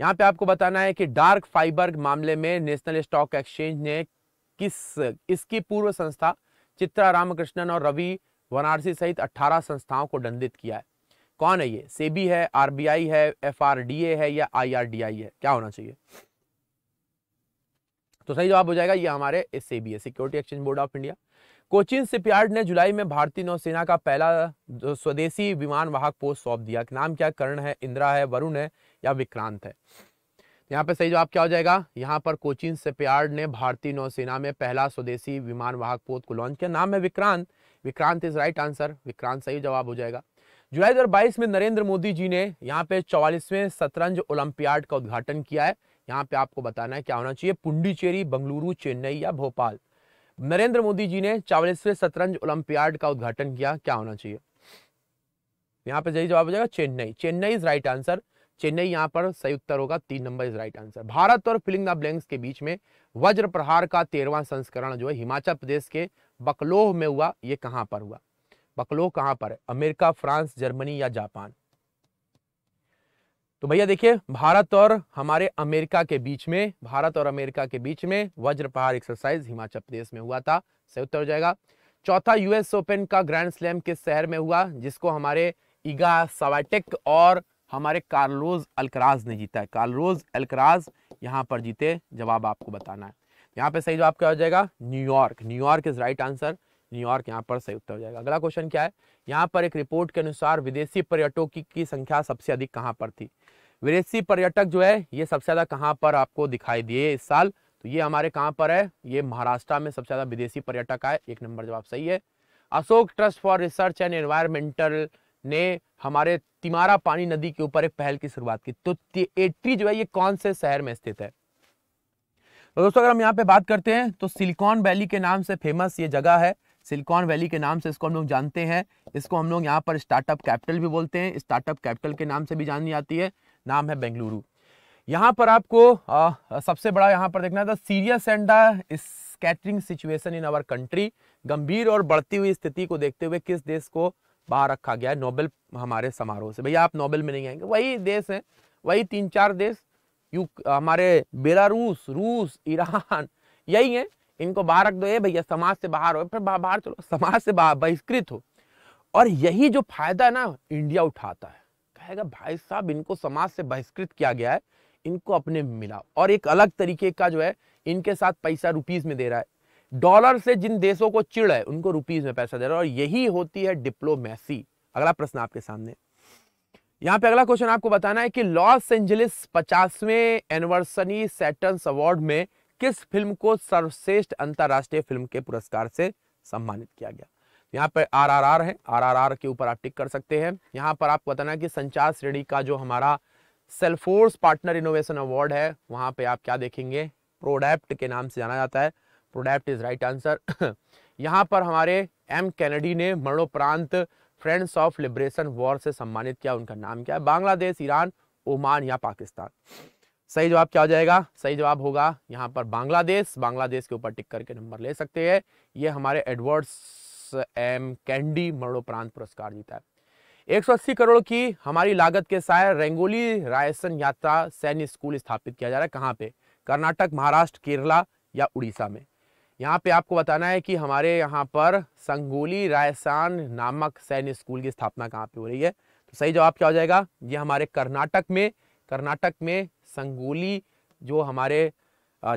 Speaker 1: यहाँ पे आपको बताना है कि डार्क फाइबर मामले में नेशनल स्टॉक एक्सचेंज ने किस इसकी पूर्व संस्था चित्रा रामकृष्णन और रवि वनारसी सहित अट्ठारह संस्थाओं को दंडित किया है कौन है ये सेबी है आरबीआई है एफआरडीए है या आईआरडीआई है क्या होना चाहिए तो सही जवाब हो जाएगा ये हमारे S security exchange board of India Cochin shipyard ने जुलाई में भारतीय नौसेना का पहला स्वदेशी विमान वाहक पोस्ट सौंप दिया नाम क्या कर्ण है इंदिरा है वरुण है या विक्रांत है यहाँ पे सही जवाब क्या हो जाएगा यहाँ पर कोचिन सेपयार्ड ने भारतीय नौसेना में पहला स्वदेशी विमान वाहक पोत को लॉन्च किया नाम है Vikrant Vikrant is right answer Vikrant सही जवाब हो जाएगा जुलाई दो में नरेंद्र मोदी जी ने यहाँ पे चौवालीसवें शतरंज ओलंपियाड का उद्घाटन किया है यहाँ पे आपको बताना है क्या होना चाहिए पुंडीचेरी बंगलुरु चेन्नई या भोपाल नरेंद्र मोदी जी ने चावलीसवें शतरंज ओलंपियाड का उद्घाटन किया क्या होना चाहिए यहाँ पे सही जवाब हो जाएगा Chennai Chennai is right answer Chennai यहाँ पर सही उत्तर होगा तीन नंबर इज राइट आंसर भारत और फिलिंग द ब्लैंक्स के बीच में वज्र प्रहार का तेरवा संस्करण जो है हिमाचल प्रदेश के बकलोह में हुआ ये कहाँ पर हुआ बकलोह कहाँ पर है अमेरिका फ्रांस जर्मनी या जापान तो भैया देखिए भारत और हमारे अमेरिका के बीच में भारत और अमेरिका के बीच में वज्र पहाड़ एक्सरसाइज हिमाचल प्रदेश में हुआ था सही उत्तर हो जाएगा चौथा यूएस ओपन का ग्रैंड स्लैम किस शहर में हुआ जिसको हमारे इगा सवाटेक और हमारे कार्लोज अलकराज ने जीता है कार्लोज अलकराज यहाँ पर जीते जवाब आपको बताना है यहाँ पे सही जवाब क्या हो जाएगा New York New York is right answer New York यहाँ पर सही उत्तर हो जाएगा अगला क्वेश्चन क्या है यहाँ पर एक रिपोर्ट के अनुसार विदेशी पर्यटकों की, की संख्या सबसे अधिक कहाँ पर थी विदेशी पर्यटक जो है ये सबसे ज़्यादा कहाँ पर आपको दिखाई दिए इस साल तो ये हमारे कहाँ पर है ये महाराष्ट्र में सबसे ज़्यादा विदेशी पर्यटक आए एक नंबर जवाब सही है Ashok trust for research and environmental ने हमारे तिमारा पानी नदी के ऊपर एक पहल की शुरुआत की तो एट्री जो है ये कौन से शहर में स्थित है तो दोस्तों अगर हम यहाँ पे बात करते हैं तो सिलिकॉन वैली के नाम से फेमस ये जगह है सिलिकॉन वैली के नाम से इसको हम लोग जानते हैं इसको हम लोग यहाँ पर स्टार्टअप कैपिटल भी बोलते हैं स्टार्टअप कैपिटल के नाम से भी जानी जाती है नाम है बेंगलुरु यहाँ पर आपको आ, सबसे बड़ा यहाँ पर देखना था serious and the scattering situation in our country गंभीर और बढ़ती हुई स्थिति को देखते हुए किस देश को बाहर रखा गया है नोबेल हमारे समारोह से भैया आप नोबेल में नहीं आएंगे वही देश हैं वही तीन चार देश यू हमारे बेलारूस रूस ईरान यही है इनको बाहर रख दो ये भैया समाज से बाहर हो फिर बाहर चलो समाज से बहिष्कृत हो और यही जो फायदा है ना इंडिया उठाता है कहेगा भाई साहब इनको समाज से बहिष्कृत किया गया है इनको अपने मिला और एक अलग तरीके का जो है इनके साथ पैसा रुपीज में दे रहा है डॉलर से जिन देशों को चिड़ है उनको रुपीज में पैसा दे रहा है और यही होती है डिप्लोमेसी अगला प्रश्न आपके सामने यहाँ पे अगला क्वेश्चन आपको बताना है कि लॉस एंजलिस पचासवें एनिवर्सरी सैटर्न्स अवार्ड में किस फिल्म को सर्वश्रेष्ठ अंतर्राष्ट्रीय फिल्म के पुरस्कार से सम्मानित किया गया यहाँ पर आरआरआर है आरआरआर के ऊपर आप टिक कर सकते हैं यहाँ पर आपको बताना है कि संचार श्रेणी का जो हमारा सेल्फोर्स पार्टनर इनोवेशन अवार्ड है वहाँ पे आप क्या देखेंगे प्रोडेप्ट के नाम से जाना जाता है प्रोडेप्ट इज राइट आंसर यहाँ पर हमारे एम कैनेडी ने मरणोपरांत फ्रेंड्स ऑफ लिबरेशन वॉर से सम्मानित किया उनका नाम क्या है बांग्लादेश ईरान ओमान या पाकिस्तान सही जवाब क्या हो जाएगा सही जवाब होगा यहाँ पर बांग्लादेश बांग्लादेश के ऊपर टिक करके नंबर ले सकते हैं ये हमारे एडवर्ड्स एम कैंडी मरणोपरांत पुरस्कार जीता है 180 करोड़ की हमारी लागत के साथ रेंगोली रायसन यात्रा सैन्य स्कूल स्थापित किया जा रहा है कहाँ पे कर्नाटक महाराष्ट्र केरला या उड़ीसा में यहाँ पे आपको बताना है कि हमारे यहाँ पर संगोली रायसान नामक सैन्य स्कूल की स्थापना कहाँ पे हो रही है तो सही जवाब क्या हो जाएगा ये हमारे कर्नाटक में कर्नाटक में संगोली जो हमारे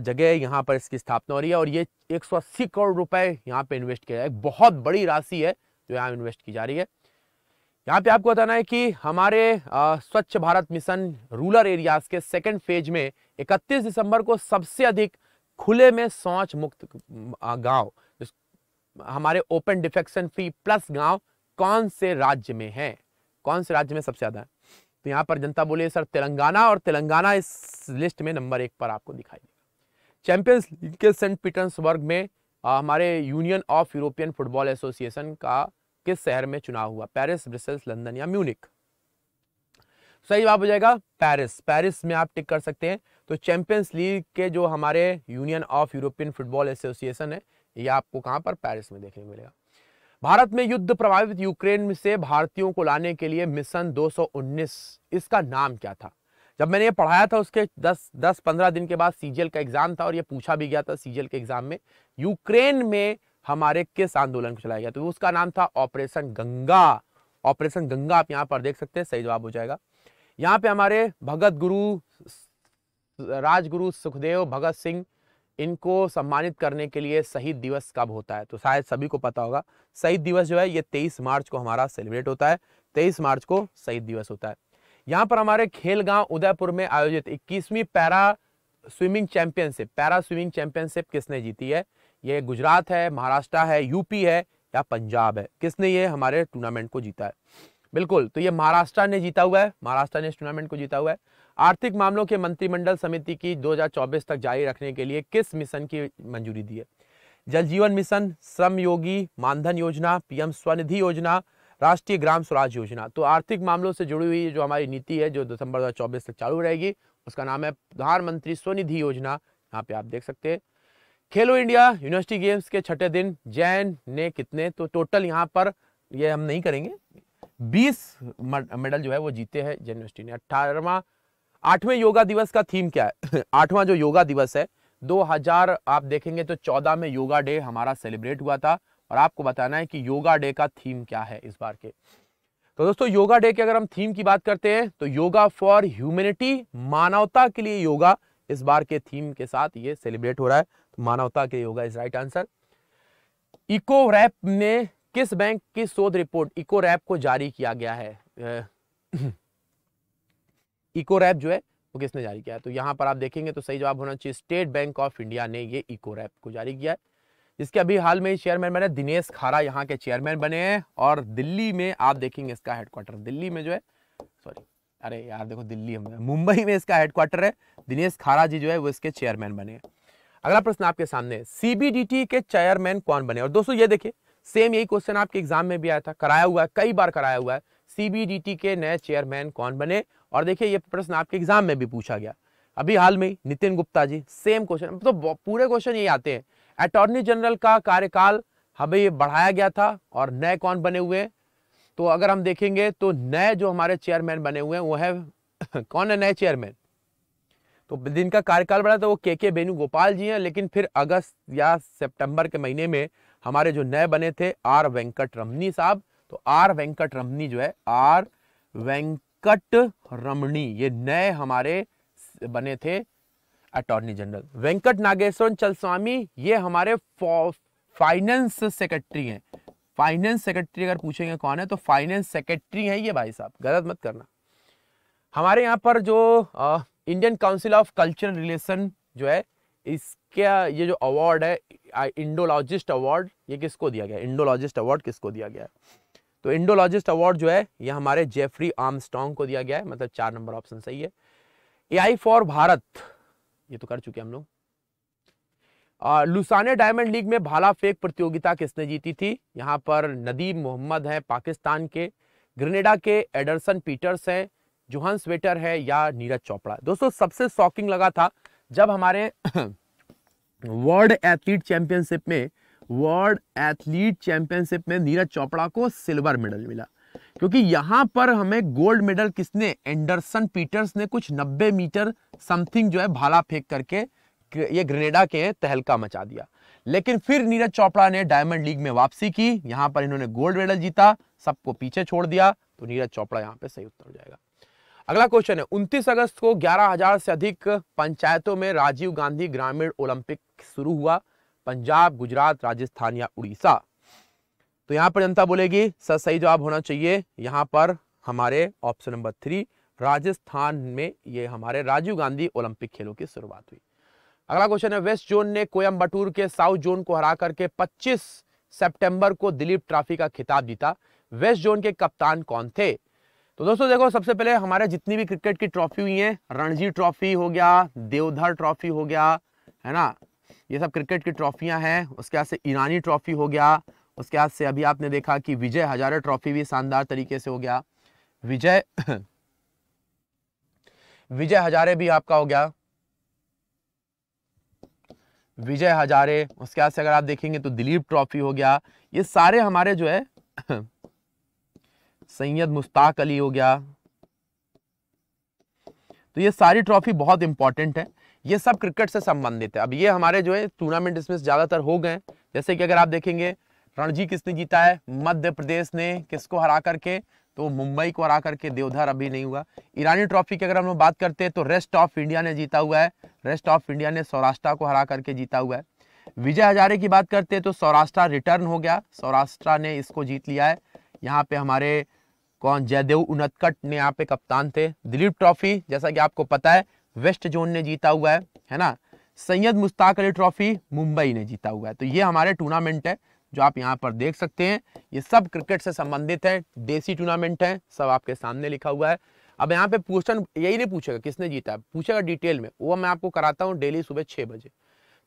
Speaker 1: जगह है यहाँ पर इसकी स्थापना हो रही है और ये 180 करोड़ रुपए यहाँ पे इन्वेस्ट किया है बहुत बड़ी राशि है जो यहाँ इन्वेस्ट की जा रही है यहाँ पे आपको बताना है कि हमारे Swachh Bharat mission rural areas के सेकेंड फेज में 31 दिसंबर को सबसे अधिक खुले में शौच मुक्त गाँव हमारे ओपन डिफेक्शन फ्री प्लस गांव कौन से राज्य में है कौन से राज्य में सबसे ज्यादा है तो यहाँ पर जनता बोले सर तेलंगाना और तेलंगाना इस लिस्ट में नंबर एक पर आपको दिखाई दे चैंपियंस लीग के सेंट पीटर्सबर्ग में आ, हमारे union of European football association का किस शहर में चुनाव हुआ पेरिस ब्रिसल्स लंदन या म्यूनिक सही जवाब हो जाएगा पेरिस पेरिस में आप टिक कर सकते हैं तो चैंपियंस लीग के जो हमारे union of European football association है ये आपको कहाँ पर पेरिस में देखने को मिलेगा भारत में युद्ध प्रभावित यूक्रेन से भारतीयों को लाने के लिए मिशन 219 इसका नाम क्या था जब मैंने ये पढ़ाया था उसके 10 10 15 दिन के बाद सीजीएल का एग्जाम था और ये पूछा भी गया था सीजीएल के एग्जाम में यूक्रेन में हमारे किस आंदोलन को चलाया गया तो उसका नाम था ऑपरेशन गंगा ऑपरेशन गंगा आप यहाँ पर देख सकते हैं सही जवाब हो जाएगा यहाँ पे हमारे भगत गुरु राजगुरु सुखदेव भगत सिंह इनको सम्मानित करने के लिए शहीद दिवस कब होता है तो शायद सभी को पता होगा शहीद दिवस जो है ये 23 मार्च को हमारा सेलिब्रेट होता है 23 मार्च को शहीद दिवस होता है यहाँ पर हमारे खेलगांव उदयपुर में आयोजित 21वीं para swimming championship para swimming championship किसने जीती है ये गुजरात है महाराष्ट्र है यूपी है या पंजाब है किसने ये हमारे टूर्नामेंट को जीता है बिल्कुल तो ये महाराष्ट्र ने जीता हुआ है महाराष्ट्र ने इस टूर्नामेंट को जीता हुआ है आर्थिक मामलों के मंत्रिमंडल समिति की 2024 तक जारी रखने के लिए किस मिशन की मंजूरी दी है जल जीवन मिशन श्रम योगी मानधन योजना पीएम स्वनिधि योजना राष्ट्रीय ग्राम स्वराज योजना तो आर्थिक मामलों से जुड़ी हुई जो हमारी नीति है जो दिसंबर दो तक चालू रहेगी उसका नाम है प्रधानमंत्री स्वनिधि योजना यहाँ पे आप देख सकते हैं खेलो इंडिया यूनिवर्सिटी गेम्स के छठे दिन जैन ने कितने तो टोटल यहाँ पर ये हम नहीं करेंगे बीस मेडल जो है वो जीते हैं जैन यूनिवर्सिटी ने अठारहवा आठवें योगा दिवस का थीम क्या है आठवां जो योगा दिवस है 2000 आप देखेंगे तो 14 में योगा डे हमारा सेलिब्रेट हुआ था और आपको बताना है कि योगा डे का थीम क्या है इस बार के तो दोस्तों योगा डे के अगर हम थीम की बात करते हैं तो योगा फॉर ह्यूमेनिटी मानवता के लिए योगा इस बार के थीम के साथ ये सेलिब्रेट हो रहा है तो मानवता के yoga is right answer Ecowrap ने किस बैंक की शोध रिपोर्ट इको रैप को जारी किया गया है इको रैप जो है वो किसने जारी किया है तो यहां पर आप देखेंगे तो सही जवाब होना चाहिए स्टेट बैंक ऑफ इंडिया ने ये इको रैप को जारी किया है इसके अभी हाल में चेयरमैन बने दिनेश खारा यहाँ के चेयरमैन बने हैं और दिल्ली में आप देखेंगे इसका हेडक्वार्टर दिल्ली में जो है सॉरी अरे यार देखो दिल्ली में मुंबई में इसका हेडक्वार्टर है दिनेश खारा जी जो है वो इसके चेयरमैन बने हैं अगला प्रश्न आपके सामने सीबीडीटी के चेयरमैन कौन बने और दोस्तों ये देखिए सेम यही क्वेश्चन आपके एग्जाम में भी आया था कराया हुआ है कई बार कराया हुआ है सीबीडीटी के नए चेयरमैन कौन बने और देखिए ये प्रश्न आपके एग्जाम में भी पूछा गया अभी हाल में नितिन गुप्ता जी सेम क्वेश्चन तो पूरे क्वेश्चन यही आते हैं अटॉर्नी जनरल का कार्यकाल हमें ये बढ़ाया गया था और नए कौन बने हुए हैं तो अगर हम देखेंगे तो नए जो हमारे चेयरमैन बने हुए हैं वो है कौन है नए चेयरमैन तो जिनका कार्यकाल बढ़ा था वो के के वेणुगोपाल जी हैं लेकिन फिर अगस्त या सितंबर के महीने में हमारे जो नए बने थे आर वेंकट रमनी साहब तो आर वेंकट रमनी जो है आर वेंकट रमणी ये नए हमारे बने थे अटॉर्नी जनरल वेंकट नागेश्वर चल स्वामी ये हमारे फाइनेंस सेक्रेटरी हैं फाइनेंस सेक्रेटरी अगर पूछेंगे कौन है तो फाइनेंस सेक्रेटरी हैं ये भाई साहब गलत मत करना हमारे यहाँ पर जो आ, Indian council of cultural relation जो है इसका ये जो अवार्ड है इंडोलॉजिस्ट अवार्ड ये किसको दिया गया इंडोलॉजिस्ट अवार्ड किसको दिया गया तो इंडोलॉजिस्ट अवार्ड जो है ये हमारे जेफरी आर्मस्ट्रॉन्ग को दिया गया है मतलब चार नंबर ऑप्शन सही है एआई फॉर भारत ये तो कर चुके हम लोग लुसाने डायमंड लीग में भाला फेंक प्रतियोगिता किसने जीती थी यहाँ पर नदीम मोहम्मद है पाकिस्तान के ग्रेनेडा के एडरसन पीटर्स है जोहान स्वेटर है या नीरज चोपड़ा दोस्तों सबसे शॉकिंग लगा था जब हमारे वर्ल्ड एथलीट चैंपियनशिप में वर्ल्ड एथलीट चैंपियनशिप में नीरज चोपड़ा को सिल्वर मेडल मिला क्योंकि यहां पर हमें गोल्ड मेडल किसने एंडरसन पीटर्स ने कुछ 90 मीटर समथिंग जो है भाला फेंक करके ये ग्रेनेडा के तहलका मचा दिया लेकिन फिर नीरज चोपड़ा ने डायमंड लीग में वापसी की यहां पर इन्होंने गोल्ड मेडल जीता सबको पीछे छोड़ दिया तो नीरज चोपड़ा यहाँ पे सही उत्तर हो जाएगा अगला क्वेश्चन है उन्तीस अगस्त को ग्यारह से अधिक पंचायतों में राजीव गांधी ग्रामीण ओलंपिक शुरू हुआ पंजाब गुजरात राजस्थान या उड़ीसा तो यहाँ पर जनता बोलेगी सर सही जवाब होना चाहिए यहां पर हमारे ऑप्शन नंबर थ्री राजस्थान में ये हमारे राजीव गांधी ओलंपिक खेलों की शुरुआत हुई अगला क्वेश्चन है वेस्ट जोन ने कोयम्बटूर के साउथ जोन को हरा करके 25 सितंबर को दिलीप ट्रॉफी का खिताब जीता वेस्ट जोन के कप्तान कौन थे तो दोस्तों देखो सबसे पहले हमारे जितनी भी क्रिकेट की ट्रॉफी हुई है रणजी ट्रॉफी हो गया देवधर ट्रॉफी हो गया है ना ये सब क्रिकेट की ट्रॉफियां हैं उसके बाद से ईरानी ट्रॉफी हो गया उसके बाद से अभी आपने देखा कि विजय हजारे ट्रॉफी भी शानदार तरीके से हो गया विजय विजय हजारे भी आपका हो गया विजय हजारे उसके बाद से अगर आप देखेंगे तो दिलीप ट्रॉफी हो गया ये सारे हमारे जो है सैयद मुश्ताक अली हो गया तो ये सारी ट्रॉफी बहुत इंपॉर्टेंट है ये सब क्रिकेट से संबंधित है अब ये हमारे जो है टूर्नामेंट इसमें ज़्यादातर हो गए जैसे कि अगर आप देखेंगे रणजी किसने जीता है मध्य प्रदेश ने किसको हरा करके तो मुंबई को हरा करके देवधर अभी नहीं हुआ ईरानी ट्रॉफी की अगर हम लोग बात करते हैं तो रेस्ट ऑफ इंडिया ने जीता हुआ है रेस्ट ऑफ इंडिया ने सौराष्ट्र को हरा करके जीता हुआ है विजय हजारे की बात करते हैं तो सौराष्ट्र रिटर्न हो गया सौराष्ट्र ने इसको जीत लिया है यहाँ पे हमारे कौन जयदेव उनतकट ने यहाँ पे कप्तान थे दिलीप ट्रॉफी जैसा कि आपको पता है वेस्ट जोन ने जीता हुआ है है ना सैयद मुश्ताक अली ट्रॉफी मुंबई ने जीता हुआ है तो ये हमारे टूर्नामेंट है जो आप यहाँ पर देख सकते हैं ये सब क्रिकेट से संबंधित है देसी टूर्नामेंट है सब आपके सामने लिखा हुआ है अब यहाँ पे क्वेश्चन यही नहीं पूछेगा किसने जीता पूछेगा डिटेल में वो मैं आपको कराता हूँ डेली सुबह छह बजे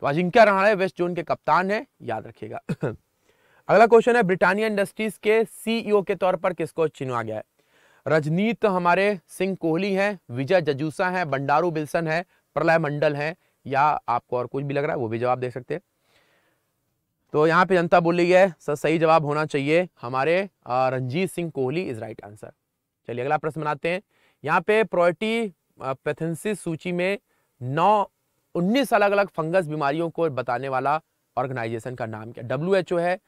Speaker 1: तो अजिंक्य रहा वेस्ट जोन के कप्तान है याद रखेगा अगला क्वेश्चन है ब्रिटानिया इंडस्ट्रीज के सीईओ e के तौर पर किसको चुना गया है रजनीत हमारे सिंह कोहली हैं विजय जजूसा हैं बंडारू बिल्सन है प्रलय मंडल हैं या आपको और कुछ भी लग रहा है वो भी जवाब दे सकते हैं तो यहाँ पे जनता बोली है सर सही जवाब होना चाहिए हमारे Ranjit Singh Kohli is right answer चलिए अगला प्रश्न बनाते हैं यहाँ पे प्रोयटी पैथेंसिस सूची में नौ उन्नीस अलग अलग फंगस बीमारियों को बताने वाला ऑर्गेनाइजेशन का नाम क्या डब्ल्यू है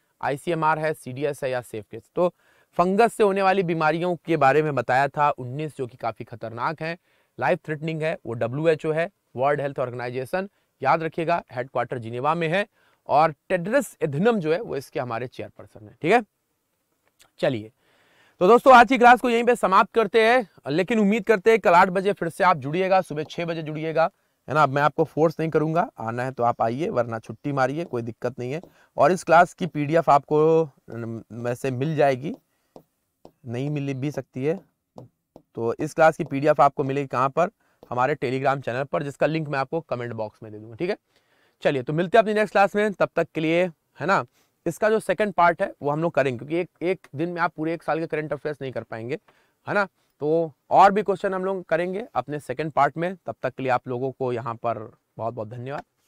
Speaker 1: आर है एस है या सेफ तो फंगस से होने वाली बीमारियों के बारे में बताया था 19 जो कि काफ़ी खतरनाक है लाइफ थ्रेटनिंग है वो डब्ल्यू है वर्ल्ड हेल्थ ऑर्गेनाइजेशन याद रखिएगा हेडक्वार्टर जिनेवा में है और टेड्रस एधनम जो है वो इसके हमारे चेयरपर्सन है ठीक है चलिए तो दोस्तों आज की क्लास को यहीं पे समाप्त करते हैं लेकिन उम्मीद करते हैं कल आठ बजे फिर से आप जुड़िएगा सुबह छह बजे जुड़िएगा है ना मैं आपको फोर्स नहीं करूंगा आना है तो आप आइए वरना छुट्टी मारिए कोई दिक्कत नहीं है और इस क्लास की पीडीएफ आपको वैसे मिल जाएगी नहीं मिल भी सकती है तो इस क्लास की पीडीएफ आपको मिलेगी कहाँ पर हमारे टेलीग्राम चैनल पर जिसका लिंक मैं आपको कमेंट बॉक्स में दे दूंगा ठीक है चलिए तो मिलते हैं अपनी नेक्स्ट क्लास में तब तक के लिए है ना इसका जो सेकंड पार्ट है वो हम लोग करेंगे क्योंकि एक एक दिन में आप पूरे एक साल के करंट अफेयर्स नहीं कर पाएंगे है ना तो और भी क्वेश्चन हम लोग करेंगे अपने सेकंड पार्ट में तब तक के लिए आप लोगों को यहाँ पर बहुत बहुत धन्यवाद